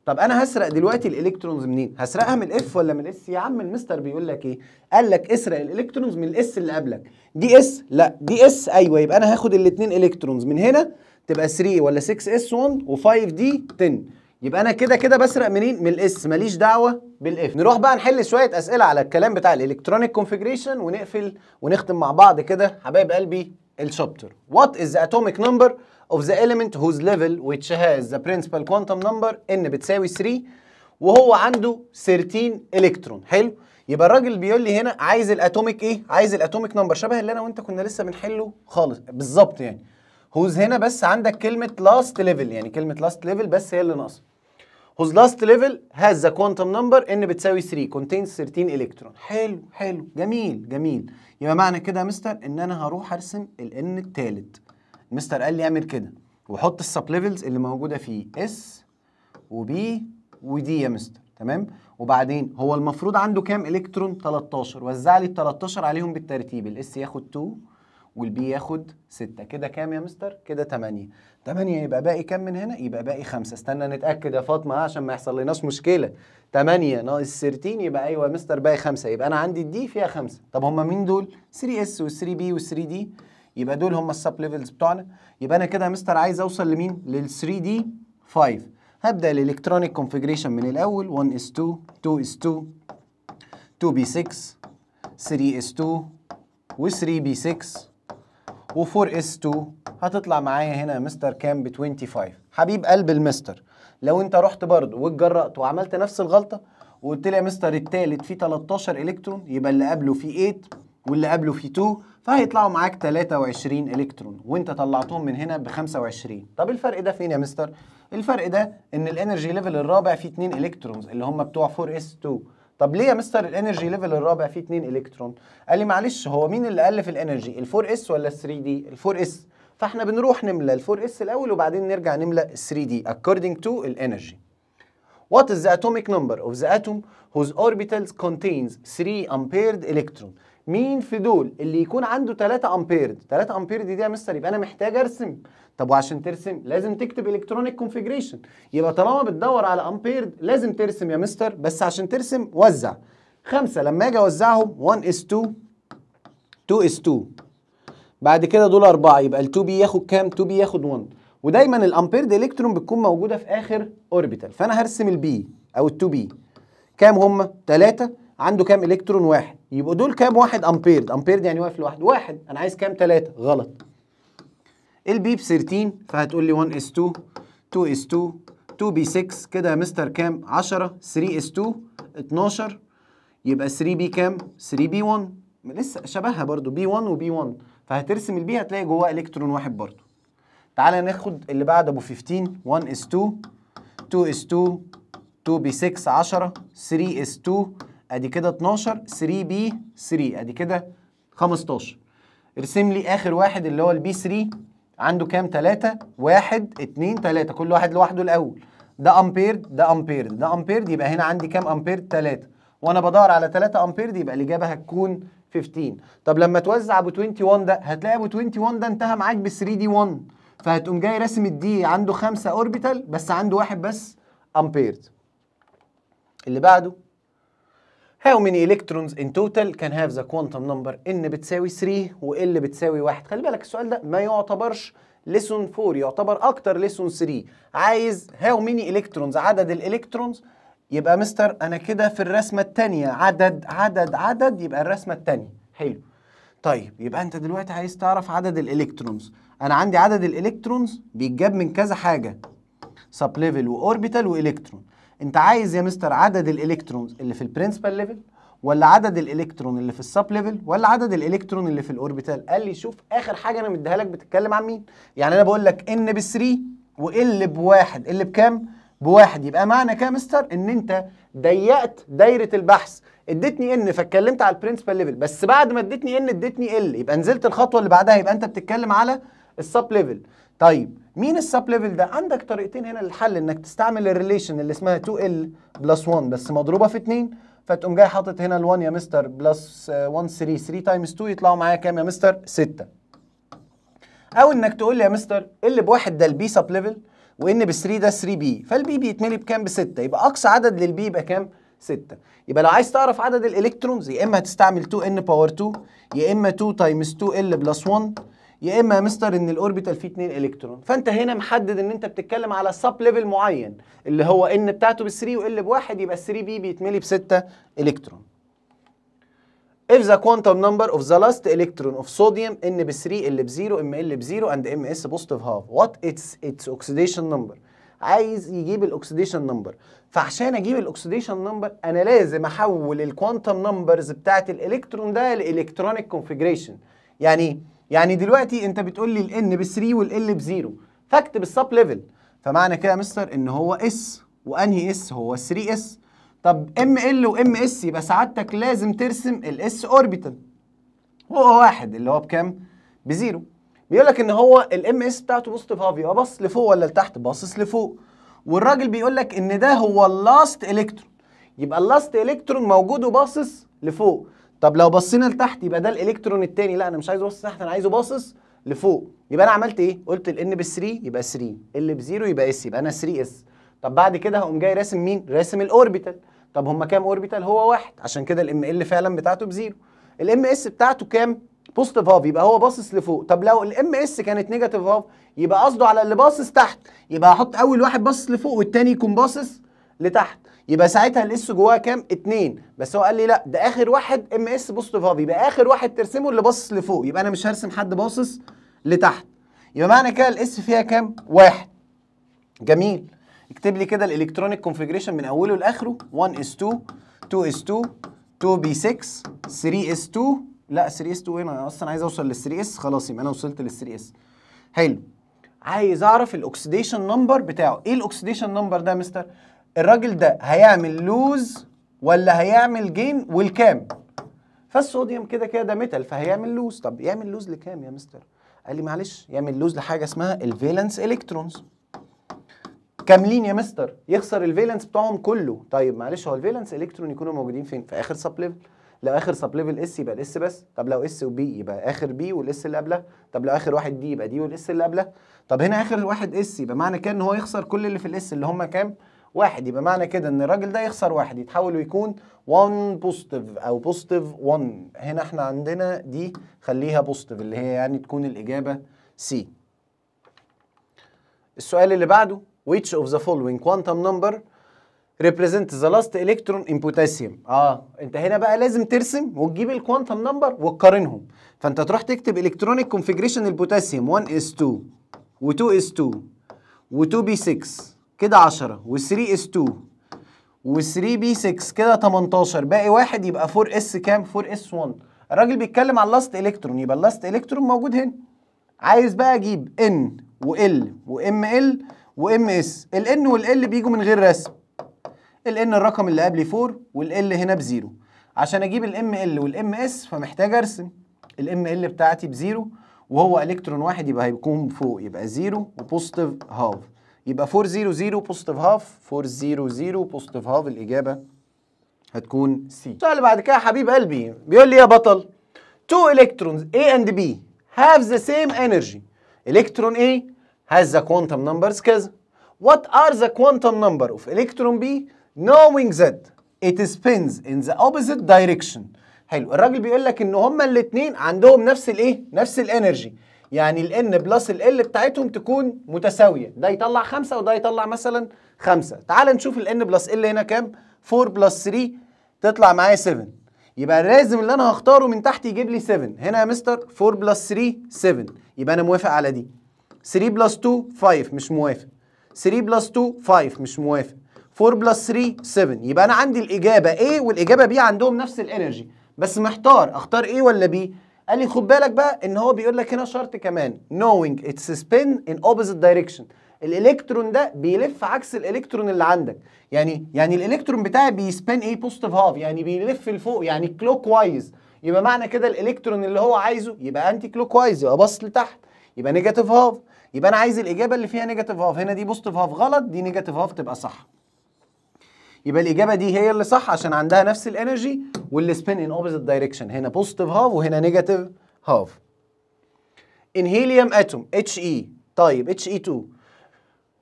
S1: طب انا هسرق دلوقتي الالكترونز منين هسرقها من الاف ولا من الاس يا عم المستر بيقول لك ايه قال لك اسرق الالكترونز من الاس اللي قبلك دي اس لا دي اس ايوه يبقى انا هاخد الاثنين الكترونز من هنا تبقى 3 ولا 6 اس 1 و5 دي 10 يبقى انا كده كده بسرق منين من الاس ماليش دعوه بالاف نروح بقى نحل شويه اسئله على الكلام بتاع الالكترونيك كونفيجريشن ونقفل ونختم مع بعض كده حبايب قلبي الشابتر وات از اتوميك نمبر of the element whose level which has the principal quantum number n بتساوي 3 وهو عنده 13 الكترون حلو يبقى الراجل بيقول لي هنا عايز الاتوميك ايه عايز الاتوميك نمبر شبه اللي انا وانت كنا لسه بنحله خالص بالظبط يعني whose هنا بس عندك كلمه لاست ليفل يعني كلمه لاست ليفل بس هي اللي ناقصه whose لاست level has the quantum number n بتساوي 3 contains 13 الكترون حلو حلو جميل جميل يبقى معنى كده يا مستر ان انا هروح ارسم الان n التالت مستر قال لي اعمل كده وحط السب ليفلز اللي موجوده فيه اس وبي ودي يا مستر تمام وبعدين هو المفروض عنده كام الكترون 13 وزع لي ال 13 عليهم بالترتيب الاس ياخد 2 والبي ياخد 6 كده كام يا مستر كده 8 8 يبقى باقي كام من هنا يبقى باقي 5 استنى نتاكد يا فاطمه عشان ما يحصل لناش مشكله 8 ناقص 13 يبقى ايوه يا مستر باقي 5 يبقى انا عندي الدي فيها 5 طب هم مين دول 3 اس وال3 بي وال3 دي يبقى دول هم السب ليفلز بتوعنا يبقى انا كده يا مستر عايز اوصل لمين لل 3 دي 5 هبدا الالكترونيك كونفيجريشن من الاول 1 اس 2 2 اس 2 2 بي 6 3 اس 2 و3 بي 6 و4 اس 2 هتطلع معايا هنا يا مستر كام ب 25 حبيب قلب المستر لو انت رحت برضه واتجرأت وعملت نفس الغلطه وقلت لي يا مستر التالت فيه 13 الكترون يبقى اللي قبله فيه 8 واللي قبله فيه 2 فهيطلعوا معاك 23 الكترون وانت طلعتهم من هنا ب 25 طب الفرق ده فين يا مستر الفرق ده ان الانرجي ليفل الرابع فيه 2 الكترونز اللي هم بتوع 4s2 طب ليه يا مستر الانرجي ليفل الرابع فيه 2 الكترون قال لي معلش هو مين اللي قل في الانرجي ال 4s ولا ال 3d ال 4s فاحنا بنروح نملى ال 4s الاول وبعدين نرجع نملى ال 3d according to الانرجي What is the atomic number of the atom whose orbitals contains 3 unpaired electrons مين في دول اللي يكون عنده 3 امبير 3 امبير دي, دي يا مستر يبقى انا محتاج ارسم طب وعشان ترسم لازم تكتب الكترونيك كونفيجريشن يبقى طالما بتدور على امبير لازم ترسم يا مستر بس عشان ترسم وزع خمسة لما اجي اوزعهم 1 اس 2 2 اس 2 بعد كده دول أربعة يبقى ال 2 بي ياخد كام 2 بي ياخد 1 ودايما الامبير دي الكترون بتكون موجوده في اخر اوربيتال فانا هرسم البي او ال 2 بي كام هم 3 عنده كام الكترون واحد يبقوا دول كام واحد امبيرد امبيرد يعني واقف لوحده واحد انا عايز كام ثلاثة غلط البي ب 13 فهتقول لي 1s2 2s2 2b6 كده يا مستر كام 10 3s2 12 يبقى 3b كام 3b1 لسه شبهها برده b1 وb1 فهترسم البي هتلاقي جواه الكترون واحد برده تعالى ناخد اللي بعد ابو 15 1s2 2s2 2b6 10 3s2 ادي كده 12 3 بي 3 ادي كده 15 ارسم لي اخر واحد اللي هو البي 3 عنده كام 3 1 2 3 كل واحد لوحده الاول ده امبيرد ده امبيرد ده امبيرد يبقى هنا عندي كام امبيرد 3 وانا بدور على 3 امبيرد يبقى الاجابه هتكون 15 طب لما توزع ابو 21 ده هتلاقي ابو 21 ده انتهى معاك ب 3 دي 1 فهتقوم جاي راسم الدي عنده 5 اوربيتال بس عنده واحد بس امبيرد اللي بعده How many electrons in total can have the quantum number n بتساوي 3 و l بتساوي 1 خلي بالك السؤال ده ما يعتبرش ليسون 4 يعتبر اكتر ليسون 3 عايز هاو ميني الكترونز عدد الالكترونز يبقى مستر انا كده في الرسمه الثانيه عدد عدد عدد يبقى الرسمه الثانيه حلو طيب يبقى انت دلوقتي عايز تعرف عدد الالكترونز انا عندي عدد الالكترونز بيتجاب من كذا حاجه سب ليفل واوربيتال والكترون انت عايز يا مستر عدد الالكترونز اللي في البرنسبال ليفل ولا عدد الالكترون اللي في السب ليفل ولا عدد الالكترون اللي في الاوربيتال قال لي شوف اخر حاجه انا مديها لك بتتكلم عن مين يعني انا بقول لك ان ب 3 وال بواحد ال بكام بواحد يبقى معنى كده يا مستر ان انت ضيقت دايره البحث اديتني ان فاتكلمت على البرنسبال ليفل بس بعد ما اديتني ان اديتني ال يبقى نزلت الخطوه اللي بعدها يبقى انت بتتكلم على السب ليفل طيب مين السب ليفل ده عندك طريقتين هنا للحل انك تستعمل الريليشن اللي اسمها 2ال بلس 1 بس مضروبه في 2 فتقوم جاي حاطط هنا ال1 يا مستر بلس 1 3 3 تايمز 2 يطلعوا معايا كام يا مستر 6 او انك تقول لي يا مستر اللي بواحد ده البي سب ليفل وان ب 3 ده 3 بي فالبي بيتملي بكام ب 6 يبقى اقصى عدد للبي يبقى كام 6 يبقى لو عايز تعرف عدد الالكترونز يا اما هتستعمل 2 n باور 2 يا اما 2 تايمز 2 ال بلس 1 يا اما يا مستر ان الاوربيتال فيه 2 الكترون فانت هنا محدد ان انت بتتكلم على سب ليفل معين اللي هو ان بتاعته ب 3 وال بواحد يبقى ال3 بي بيتملي ب6 الكترون if the quantum number of the last electron of sodium n ب 3 ال ب 0 ام ال ب 0 and ام اس بوزيتيف هاف what its its oxidation number عايز يجيب الاكسيديشن نمبر فعشان اجيب الاكسيديشن نمبر انا لازم احول الكوانتم نمبرز بتاعه الالكترون ده لالكترونيك كونفيجريشن يعني ايه يعني دلوقتي انت بتقول لي الان ب 3 والال ب 0 فاكتب السب ليفل فمعنى كده يا مستر ان هو اس وانهي اس هو 3 اس طب ام ال وام اس يبقى سعادتك لازم ترسم الاس اوربيتال هو واحد اللي هو بكام؟ 0 بيقول لك ان هو الام اس بتاعته بص يبقى بص لفوق ولا لتحت باصص لفوق والراجل بيقول لك ان ده هو اللاست الكترون يبقى اللاست الكترون موجود وباصص لفوق طب لو بصينا لتحت يبقى ده الالكترون الثاني لا انا مش عايز ابص تحت انا عايزه باصص لفوق يبقى انا عملت ايه قلت الان ب 3 يبقى 3 ال ب 0 يبقى اس يبقى انا 3 اس طب بعد كده هقوم جاي راسم مين راسم الاوربيتال طب هما كام اوربيتال هو واحد عشان كده الام ال فعلا بتاعته ب 0 الام اس بتاعته كام بوزيتيف هاف يبقى هو باصص لفوق طب لو الام اس كانت نيجاتيف هاف يبقى قصده على اللي باصص تحت يبقى هحط اول واحد باصص لفوق والتاني يكون باصص لتحت يبقى ساعتها الاس جواها كام؟ 2 بس هو قال لي لا ده اخر واحد ام اس بوست هاف يبقى اخر واحد ترسمه اللي باصص لفوق يبقى انا مش هرسم حد باصص لتحت يبقى معنى كده الاس فيها كام؟ واحد جميل اكتب لي كده الالكترونيك كونفجريشن من اوله لاخره 1 اس 2 2 اس 2 2 بي 6 3 اس 2 لا 3 اس 2 انا اصلا عايز اوصل لل 3 اس خلاص يبقى انا وصلت لل 3 اس حلو عايز اعرف الاكسديشن نمبر بتاعه ايه الاكسديشن نمبر ده يا مستر الراجل ده هيعمل لوز ولا هيعمل جين والكام فالصوديوم كده كده ده ميتال فهيعمل لوز طب يعمل لوز لكام يا مستر قال لي معلش يعمل لوز لحاجه اسمها الفيلنس الكترونز كاملين يا مستر يخسر الفيلنس بتاعهم كله طيب معلش هو الفيلنس الكترون يكونوا موجودين فين في اخر سب ليفل لو اخر سب ليفل اس يبقى الاس بس طب لو اس وبي يبقى اخر بي والاس اللي قبلها طب لو اخر واحد دي يبقى دي والاس اللي قبلها طب هنا اخر واحد اس يبقى معنى كده ان هو يخسر كل اللي في الاس اللي هم كام واحد يبقى معنى كده ان الراجل ده يخسر واحد يتحول ويكون 1 بوزيتيف او بوزيتيف 1 هنا احنا عندنا دي خليها بوزيتيف اللي هي يعني تكون الاجابه سي السؤال اللي بعده which of the following quantum number represent the last electron in potassium اه انت هنا بقى لازم ترسم وتجيب الكوانتم نمبر وتقارنهم فانت تروح تكتب الكترونيك كونفيجريشن البوتاسيوم 1 is 2 و2 is 2 و2 b 6 كده 10 و3 اس 2 و3 بي 6 كده 18 باقي واحد يبقى 4 اس كام 4 اس 1 الراجل بيتكلم على اللاست الكترون يبقى اللاست الكترون موجود هنا عايز بقى اجيب ان وال وام ال وام اس الان والال بيجوا من غير رسم الان الرقم اللي قبلي 4 والال هنا بزيرو عشان اجيب الام ال والام اس فمحتاج ارسم الام ال بتاعتي بزيرو وهو الكترون واحد يبقى هيكون فوق يبقى زيرو وبوزيتيف هاف يبقى 400 بوزيتيف هاف 400 بوزيتيف هاف الاجابه هتكون سي السؤال اللي بعد كده حبيب قلبي بيقول لي يا بطل تو الكترونز A اند B هاف ذا سيم انرجي الكترون A هاز ذا كوانتم نمبرز كذا وات ار ذا كوانتم نمبر اوف الكترون B نوينج ذات ات سبينز ان ذا اوبوزيت دايركشن حلو الراجل بيقول لك ان هما الاثنين عندهم نفس الايه نفس الانرجي يعني ال n بلس ال l بتاعتهم تكون متساويه ده يطلع خمسة وده يطلع مثلا خمسة تعال نشوف ال n بلس l هنا كام 4 بلس 3 تطلع معايا 7 يبقى لازم اللي انا هختاره من تحت يجيب لي 7 هنا يا مستر 4 بلس 3 7 يبقى انا موافق على دي 3 بلس 2 5 مش موافق 3 بلس 2 5 مش موافق 4 بلس 3 7 يبقى انا عندي الاجابه A والاجابه B عندهم نفس الانرجي بس محتار اختار A ولا B قال لي خد بالك بقى ان هو بيقول لك هنا شرط كمان knowing its spin in opposite direction الالكترون ده بيلف عكس الالكترون اللي عندك يعني يعني الالكترون بتاعي بيسبين ايه بوزيتيف هاف يعني بيلف لفوق يعني كلوك وايز يبقى معنى كده الالكترون اللي هو عايزه يبقى انتي كلوك وايز يبقى باص لتحت يبقى نيجاتيف هاف يبقى انا عايز الاجابه اللي فيها نيجاتيف هاف هنا دي بوزيتيف هاف غلط دي نيجاتيف هاف تبقى صح يبقى الاجابه دي هي اللي صح عشان عندها نفس الانرجي والسبين ان اوبوزيت دايركشن هنا بوزيتيف هاف وهنا نيجاتيف هاف ان هيليوم اتوم اتش اي طيب اتش اي 2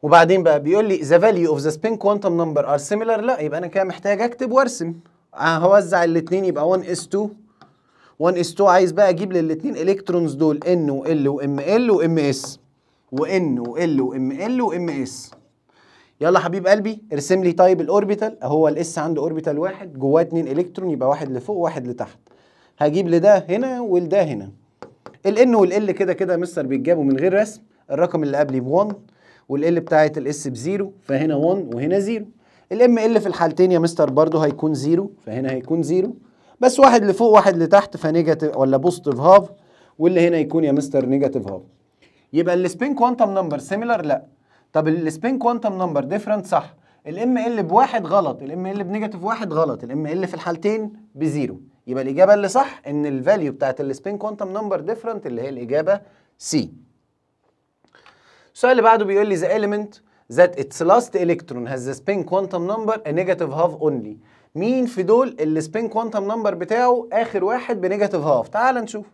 S1: وبعدين بقى بيقول لي ذا فاليو اوف ذا سبين كوانتم نمبر ار سيميلر لا يبقى انا كده محتاج اكتب وارسم هوزع الاثنين يبقى 1 اس 2 1 اس 2 عايز بقى اجيب للاثنين الكترونز دول ان وال وام ال وام اس وان وال وام ال وام اس يلا حبيب قلبي ارسم لي طيب الاوربيتال اهو الاس عنده اوربيتال واحد جواه اتنين الكترون يبقى واحد لفوق واحد لتحت هجيب لده هنا ولده هنا الان والال كده كده يا مستر بيتجابوا من غير رسم الرقم اللي قبلي ب 1 والال بتاعت الاس ب 0 فهنا 1 وهنا 0 الام ال في الحالتين يا مستر برضه هيكون 0 فهنا هيكون 0 بس واحد لفوق واحد لتحت فنيجاتيف ولا بوزيتيف هاف واللي هنا يكون يا مستر نيجاتيف هاف يبقى السبين كوانتم نمبر سيميلر لا طب السبين كوانتم نمبر ديفرنت صح الام ال بواحد غلط الام ال بنيجاتيف واحد غلط الام ال في الحالتين بزيرو يبقى الاجابه اللي صح ان الفاليو بتاعت السبين كوانتم نمبر ديفرنت اللي هي الاجابه سي السؤال اللي بعده بيقول لي the element that its last electron has the spin quantum number a negative half only مين في دول اللي spin quantum number بتاعه اخر واحد بنيجاتيف هاف تعال نشوف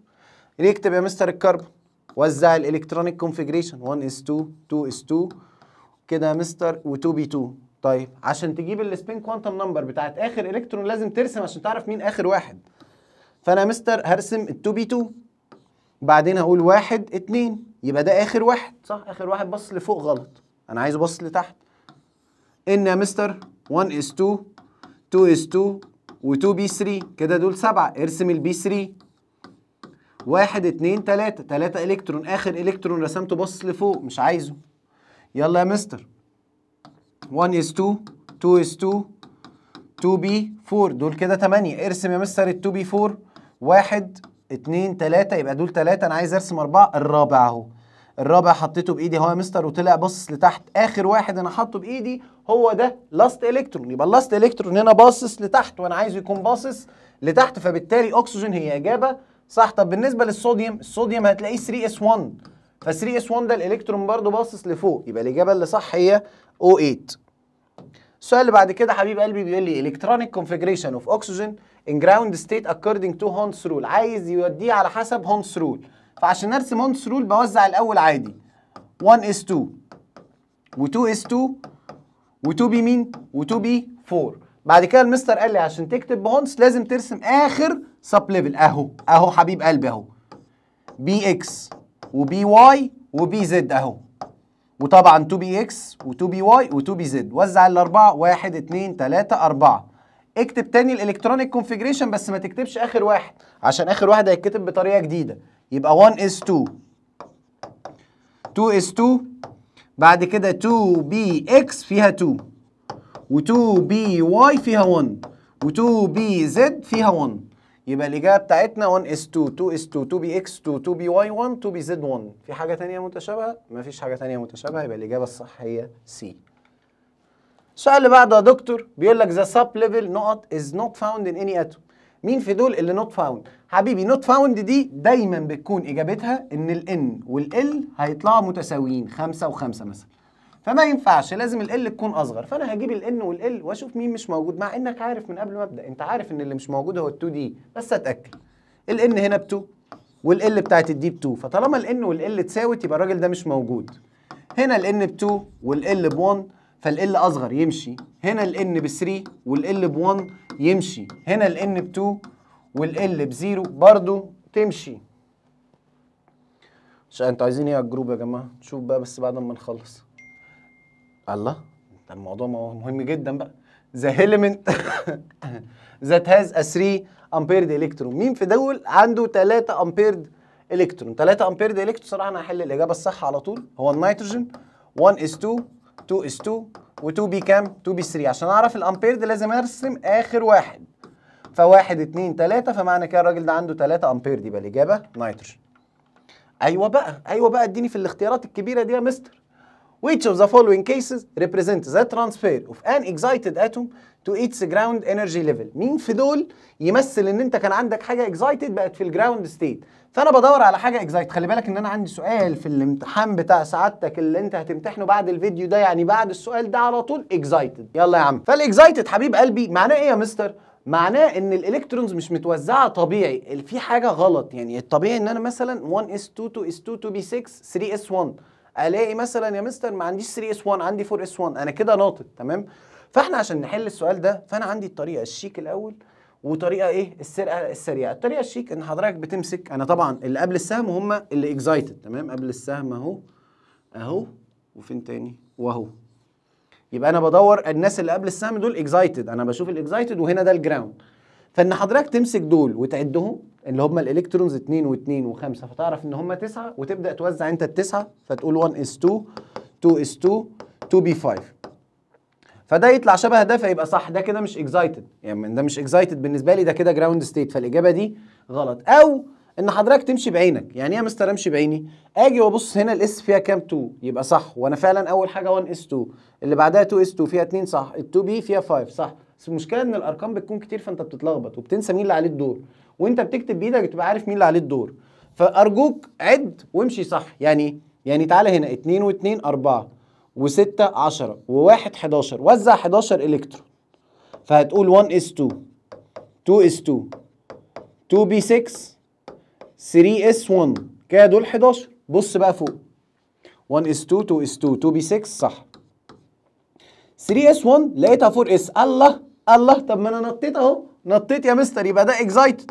S1: يكتب يا مستر الكربون وزع الالكترونيك كونفيجريشن 1 is 2 2 is 2 كده مستر و2 بي 2 طيب عشان تجيب السبين كوانتم نمبر بتاعت اخر الكترون لازم ترسم عشان تعرف مين اخر واحد فانا يا مستر هرسم ال2 بي 2 بعدين هقول واحد اتنين يبقى ده اخر واحد صح اخر واحد بص لفوق غلط انا عايز ابص لتحت ان يا مستر 1 is 2 2 is 2 و2 بي 3 كده دول سبعه ارسم البي 3 واحد اتنين تلاته تلاته الكترون اخر الكترون رسمته بص لفوق مش عايزه يلا يا مستر 1 is 2 2 is 2 2 بي 4 دول كده 8 ارسم يا مستر ال 2 بي 4 1 2 3 يبقى دول 3 انا عايز ارسم 4 الرابع اهو الرابع حطيته بايدي اهو يا مستر وطلع باصص لتحت اخر واحد انا حاطه بايدي هو ده لاست الكترون يبقى اللاست الكترون هنا باصص لتحت وانا عايزه يكون باصص لتحت فبالتالي اكسجين هي اجابه صح طب بالنسبه للصوديوم الصوديوم هتلاقيه 3 اس 1 ف 3 اس 1 ده الالكترون برضه باصص لفوق يبقى الاجابه اللي صح هي O8 السؤال اللي بعد كده حبيب قلبي بيقول لي الكترونيك كونفجريشن اوف اوكسجين ان جراوند ستيت اكوردنج تو هونس رول عايز يوديه على حسب هونس رول فعشان ارسم هونس رول بوزع الاول عادي 1 اس 2 و2 اس 2 و2 بي مين و2 بي 4 بعد كده المستر قال لي عشان تكتب بهونس لازم ترسم اخر سب ليفل اهو اهو حبيب قلبي اهو بي اكس وبي واي وبي زد اهو وطبعا 2 بي اكس و2 بي واي و2 بي زد وزع الاربعه 1 2 3 4 اكتب تاني الالكترونيك كونفيجريشن بس ما تكتبش اخر واحد عشان اخر واحد هيتكتب بطريقه جديده يبقى 1 اس 2 2 اس 2 بعد كده 2 بي اكس فيها 2 و2 بي واي فيها 1 و2 بي زد فيها 1 يبقى الاجابه بتاعتنا 1 اس 2 2 اس 2 2 بي اكس 2 2 بي واي 1 2 بي زد 1 في حاجه ثانيه متشابهه مفيش حاجه ثانيه متشابهه يبقى الاجابه الصح هي سي السؤال اللي بعده يا دكتور بيقول لك ذا سب ليفل نقط از نوت فاوند ان اني اتوم مين في دول اللي نوت فاوند حبيبي نوت فاوند دي دايما بتكون اجابتها ان ال N وال L هيطلعوا متساويين 5 و5 مثلا فما ينفعش لازم ال تكون اصغر فانا هجيب ال وال واشوف مين مش موجود مع انك عارف من قبل ما ابدا انت عارف ان اللي مش موجود هو ال 2 دي بس اتاكد ال هنا ب 2 وال بتاعت الدي ب 2 فطالما ال وال اتساوت يبقى الراجل ده مش موجود هنا ال ب 2 وال ب 1 فال اصغر يمشي هنا ال ب 3 وال ب 1 يمشي هنا ال ب 2 وال ب 0 برضه تمشي مش انتوا عايزين ايه على الجروب يا جماعه نشوف بقى بس بعد ما نخلص الله ده الموضوع مهم جدا بقى ذا هيلمنت ذات هاز ا 3 امبيرد الكترون مين في دول عنده 3 امبيرد الكترون 3 امبيرد الكترون صراحه انا هحل الاجابه الصح على طول هو النيتروجين 1 اس 2 2 اس 2 و2 بي كام 2 بي 3 عشان اعرف الامبيرد لازم ارسم اخر واحد فواحد اتنين تلاتة فمعنى كده الراجل ده عنده تلاتة امبير دي بقى الاجابه نيتروجين ايوه بقى ايوه بقى اديني في الاختيارات الكبيره دي يا مستر Which of the following cases represents the transfer of an excited atom to its ground energy level؟ مين في دول يمثل ان انت كان عندك حاجه excited بقت في الجراوند ستيت؟ فانا بدور على حاجه excited، خلي بالك ان انا عندي سؤال في الامتحان بتاع سعادتك اللي انت هتمتحنه بعد الفيديو ده يعني بعد السؤال ده على طول excited، يلا يا عم. فالاكزايتد حبيب قلبي معناه ايه يا مستر؟ معناه ان الالكترونز مش متوزعه طبيعي، في حاجه غلط يعني الطبيعي ان انا مثلا 1s2 2s2 2b6 3s1 الاقي مثلا يا مستر ما عنديش 3 اس 1 عندي 4 اس 1 انا كده ناطط تمام فاحنا عشان نحل السؤال ده فانا عندي الطريقه الشيك الاول وطريقه ايه السرقه السريعه الطريقه الشيك ان حضرتك بتمسك انا طبعا اللي قبل السهم هم اللي اكزايتد تمام قبل السهم اهو اهو وفين تاني واهو يبقى انا بدور الناس اللي قبل السهم دول اكزايتد انا بشوف الاكزايتد وهنا ده الجراوند فان حضرتك تمسك دول وتعدهم اللي هم الالكترونز 2 و2 و5 فتعرف ان هم 9 وتبدا توزع انت التسعه فتقول 1 اس 2 2 اس 2 2 بي 5 فده يطلع شبه ده فيبقى صح ده كده مش اكزايتد يعني ده مش اكزايتد بالنسبه لي ده كده جراوند ستيت فالاجابه دي غلط او ان حضرتك تمشي بعينك يعني ايه يا مستر امشي بعيني اجي وابص هنا الاس فيها كام 2 يبقى صح وانا فعلا اول حاجه 1 اس 2 اللي بعدها 2 اس 2 فيها 2 صح ال2 بي فيها 5 صح بس المشكله ان الارقام بتكون كتير فانت بتتلخبط وبتنسى مين اللي عليه الدور وانت بتكتب بايدك بتبقى عارف مين اللي عليه الدور فارجوك عد وامشي صح يعني يعني تعالى هنا 2 و2 4 و6 10 و1 11 وزع 11 الكترون فهتقول 1 اس 2 2 اس 2 2 بي 6 3 اس 1 كده دول 11 بص بقى فوق 1 اس 2 2 اس 2 2 بي 6 صح 3 اس 1 لقيتها 4 اس الله الله طب ما انا نطيت اهو نطيت يا مستر يبقى ده اكزايتد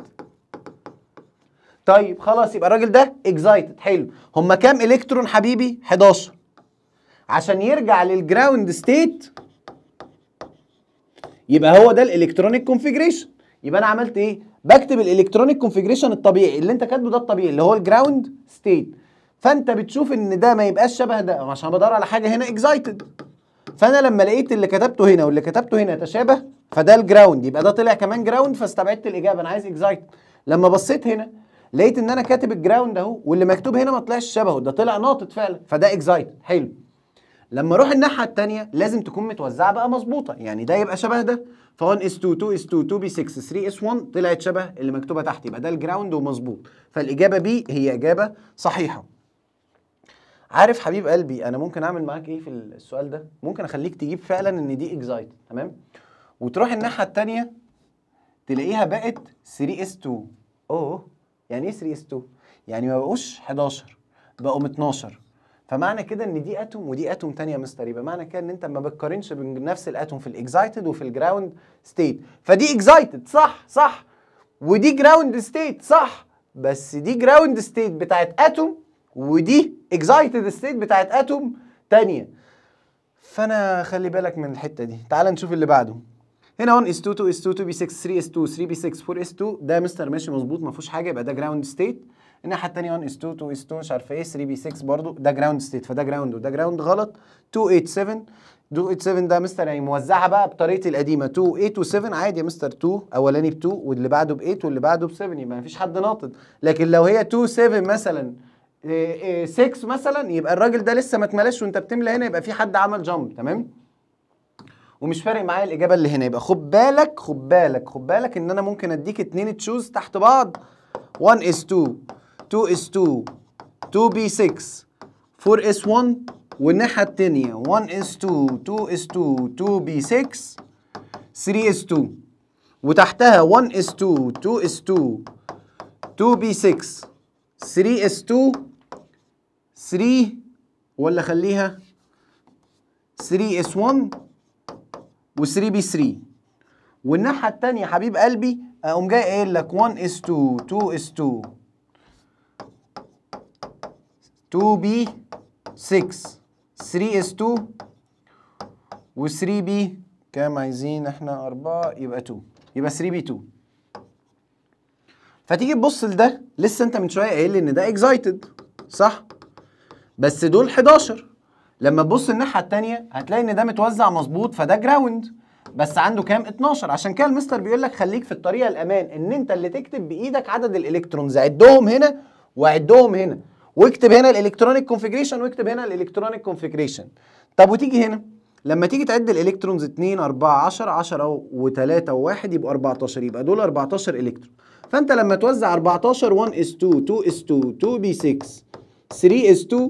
S1: طيب خلاص يبقى الراجل ده اكزايتد حلو هما كام الكترون حبيبي 11 عشان يرجع للجراوند ستيت يبقى هو ده الالكترونيك كونفيجريشن يبقى انا عملت ايه بكتب الالكترونيك كونفيجريشن الطبيعي اللي انت كاتبه ده الطبيعي اللي هو الجراوند ستيت فانت بتشوف ان ده ما يبقاش شبه ده عشان بدور على حاجه هنا اكزايتد فانا لما لقيت اللي كتبته هنا واللي كتبته هنا تشابه فده الجراوند يبقى ده طلع كمان جراوند فاستبعدت الاجابه انا عايز اكزايت لما بصيت هنا لقيت ان انا كاتب الجراوند اهو واللي مكتوب هنا ما طلعش شبهه ده طلع ناطط فعلا فده اكزايت حلو لما اروح الناحيه الثانيه لازم تكون متوزعه بقى مظبوطه يعني ده يبقى شبه ده ف1 اس 2 2 اس 2 2 بي 6 3 اس 1 طلعت شبه اللي مكتوبه تحت يبقى ده الجراوند ومظبوط فالاجابه بي هي اجابه صحيحه عارف حبيب قلبي انا ممكن اعمل معاك ايه في السؤال ده ممكن اخليك تجيب فعلا ان دي اكزايت تمام وتروح الناحيه الثانيه تلاقيها بقت 3 اس 2 اوه يعني ايه 3 اس 2 يعني ما بقوش 11 بقوا 12 فمعنى كده ان دي اتوم ودي اتوم ثانيه يبقى معنى كده ان انت ما بتقارنش بين نفس الاتوم في الاكزايتد وفي الجراوند ستيت فدي اكزايتد صح صح ودي جراوند ستيت صح بس دي جراوند ستيت بتاعت اتوم ودي اكزايتد ستيت بتاعت اتوم ثانيه فانا خلي بالك من الحته دي تعال نشوف اللي بعده هنا 1 اس 2 2 اس 2 2 بي 6 3 اس 2 3 بي 6 4 اس 2 ده مستر ماشي مظبوط ما فيهوش حاجه يبقى ده جراوند ستيت الناحيه الثانيه 1 اس 2 2 اس 2 مش عارف ايه 3 بي 6 برضو ده جراوند ستيت فده جراوند وده جراوند غلط 287 287 ده مستر يعني موزعه بقى بطريقه القديمه 287 عادي يا مستر 2 اولاني ب 2 واللي بعده ب 8 واللي بعده ب 7 يبقى ما فيش حد ناطط لكن لو هي 27 مثلا 6 إيه، إيه، مثلا يبقى الراجل ده لسه ما اتملاش وانت بتملى هنا يبقى في حد عمل جامب تمام ومش فارق معايا الاجابه اللي هنا يبقى خد بالك خد بالك خد بالك ان انا ممكن اديك اتنين تشوز تحت بعض 1 is 2 2 is 2 2 b 6 4 is 1 والناحيه الثانيه 1 is 2 2 is 2 2 b 6 3 is 2 وتحتها 1 is 2 2 is 2 2 b 6 3 is 2 3 ولا خليها 3 is 1 و3 بي 3 والناحيه الثانيه حبيب قلبي اقوم جاي قايل لك 1 اس 2 2 اس 2 2 بي 6 3 اس 2 و3 بي كام عايزين احنا 4 يبقى 2 يبقى 3 بي 2 فتيجي تبص لده لسه انت من شويه قايل لي ان ده اكزايتد صح بس دول 11 لما تبص الناحيه الثانيه هتلاقي ان ده متوزع مظبوط فده جراوند بس عنده كام 12 عشان كده المستر بيقول لك خليك في الطريقه الامان ان انت اللي تكتب بايدك عدد الالكترونز عدهم هنا وعدهم هنا واكتب هنا الالكترونيك كونفيجريشن واكتب هنا الالكترونيك كونفيجريشن طب وتيجي هنا لما تيجي تعد الالكترونز 2 4 10 10 و3 و1 يبقوا 14 يبقى دول 14 الكترون فانت لما توزع 14 1 اس 2 2 اس 2 2 بي 6 3 اس 2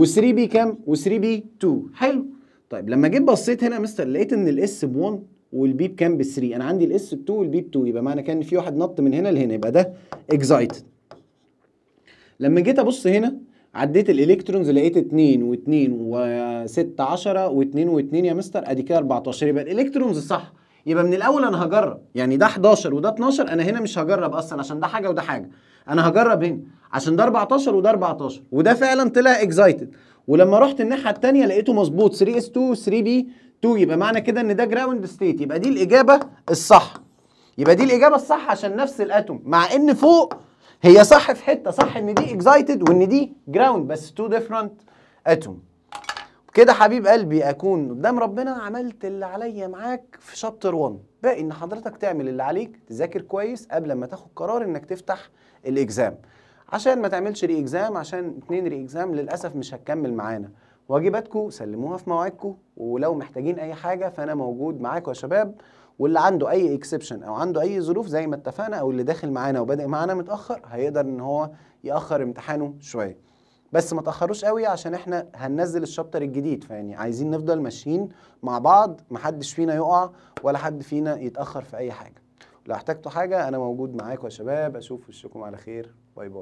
S1: و3 بي كام و3 بي 2 حلو طيب لما جيت بصيت هنا يا مستر لقيت ان الاس ب 1 والبي بكام ب 3 انا عندي الاس ب 2 والبي ب 2 يبقى معنى كان في واحد نط من هنا لهنا يبقى ده اكزايتد لما جيت ابص هنا عديت الالكترونز لقيت 2 و2 و6 10 و2 و2 يا مستر ادي كده 14 يبقى الالكترونز صح يبقى من الاول انا هجرب يعني ده 11 وده 12 انا هنا مش هجرب اصلا عشان ده حاجه وده حاجه انا هجرب هنا عشان ده 14 وده 14 وده فعلا طلع اكزايتد ولما رحت الناحيه الثانيه لقيته مظبوط 3 اس 2 3 بي 2 يبقى معنى كده ان ده جراوند ستيت يبقى دي الاجابه الصح يبقى دي الاجابه الصح عشان نفس الاتوم مع ان فوق هي صح في حته صح ان دي اكزايتد وان دي جراوند بس تو ديفرنت اتوم كده حبيب قلبي اكون قدام ربنا عملت اللي عليا معاك في شابتر 1 باقي ان حضرتك تعمل اللي عليك تذاكر كويس قبل ما تاخد قرار انك تفتح الاكزام عشان ما تعملش ري اكزام عشان اتنين ري اكزام للاسف مش هتكمل معانا واجباتكم سلموها في مواعيدكم ولو محتاجين اي حاجه فانا موجود معاكم يا شباب واللي عنده اي اكسبشن او عنده اي ظروف زي ما اتفقنا او اللي داخل معانا وبادئ معانا متاخر هيقدر ان هو ياخر امتحانه شويه بس ما تاخروش قوي عشان احنا هننزل الشابتر الجديد فيعني عايزين نفضل ماشيين مع بعض محدش فينا يقع ولا حد فينا يتاخر في اي حاجه لو احتجتوا حاجه انا موجود معاكم يا شباب اشوف وشكم على خير باي باي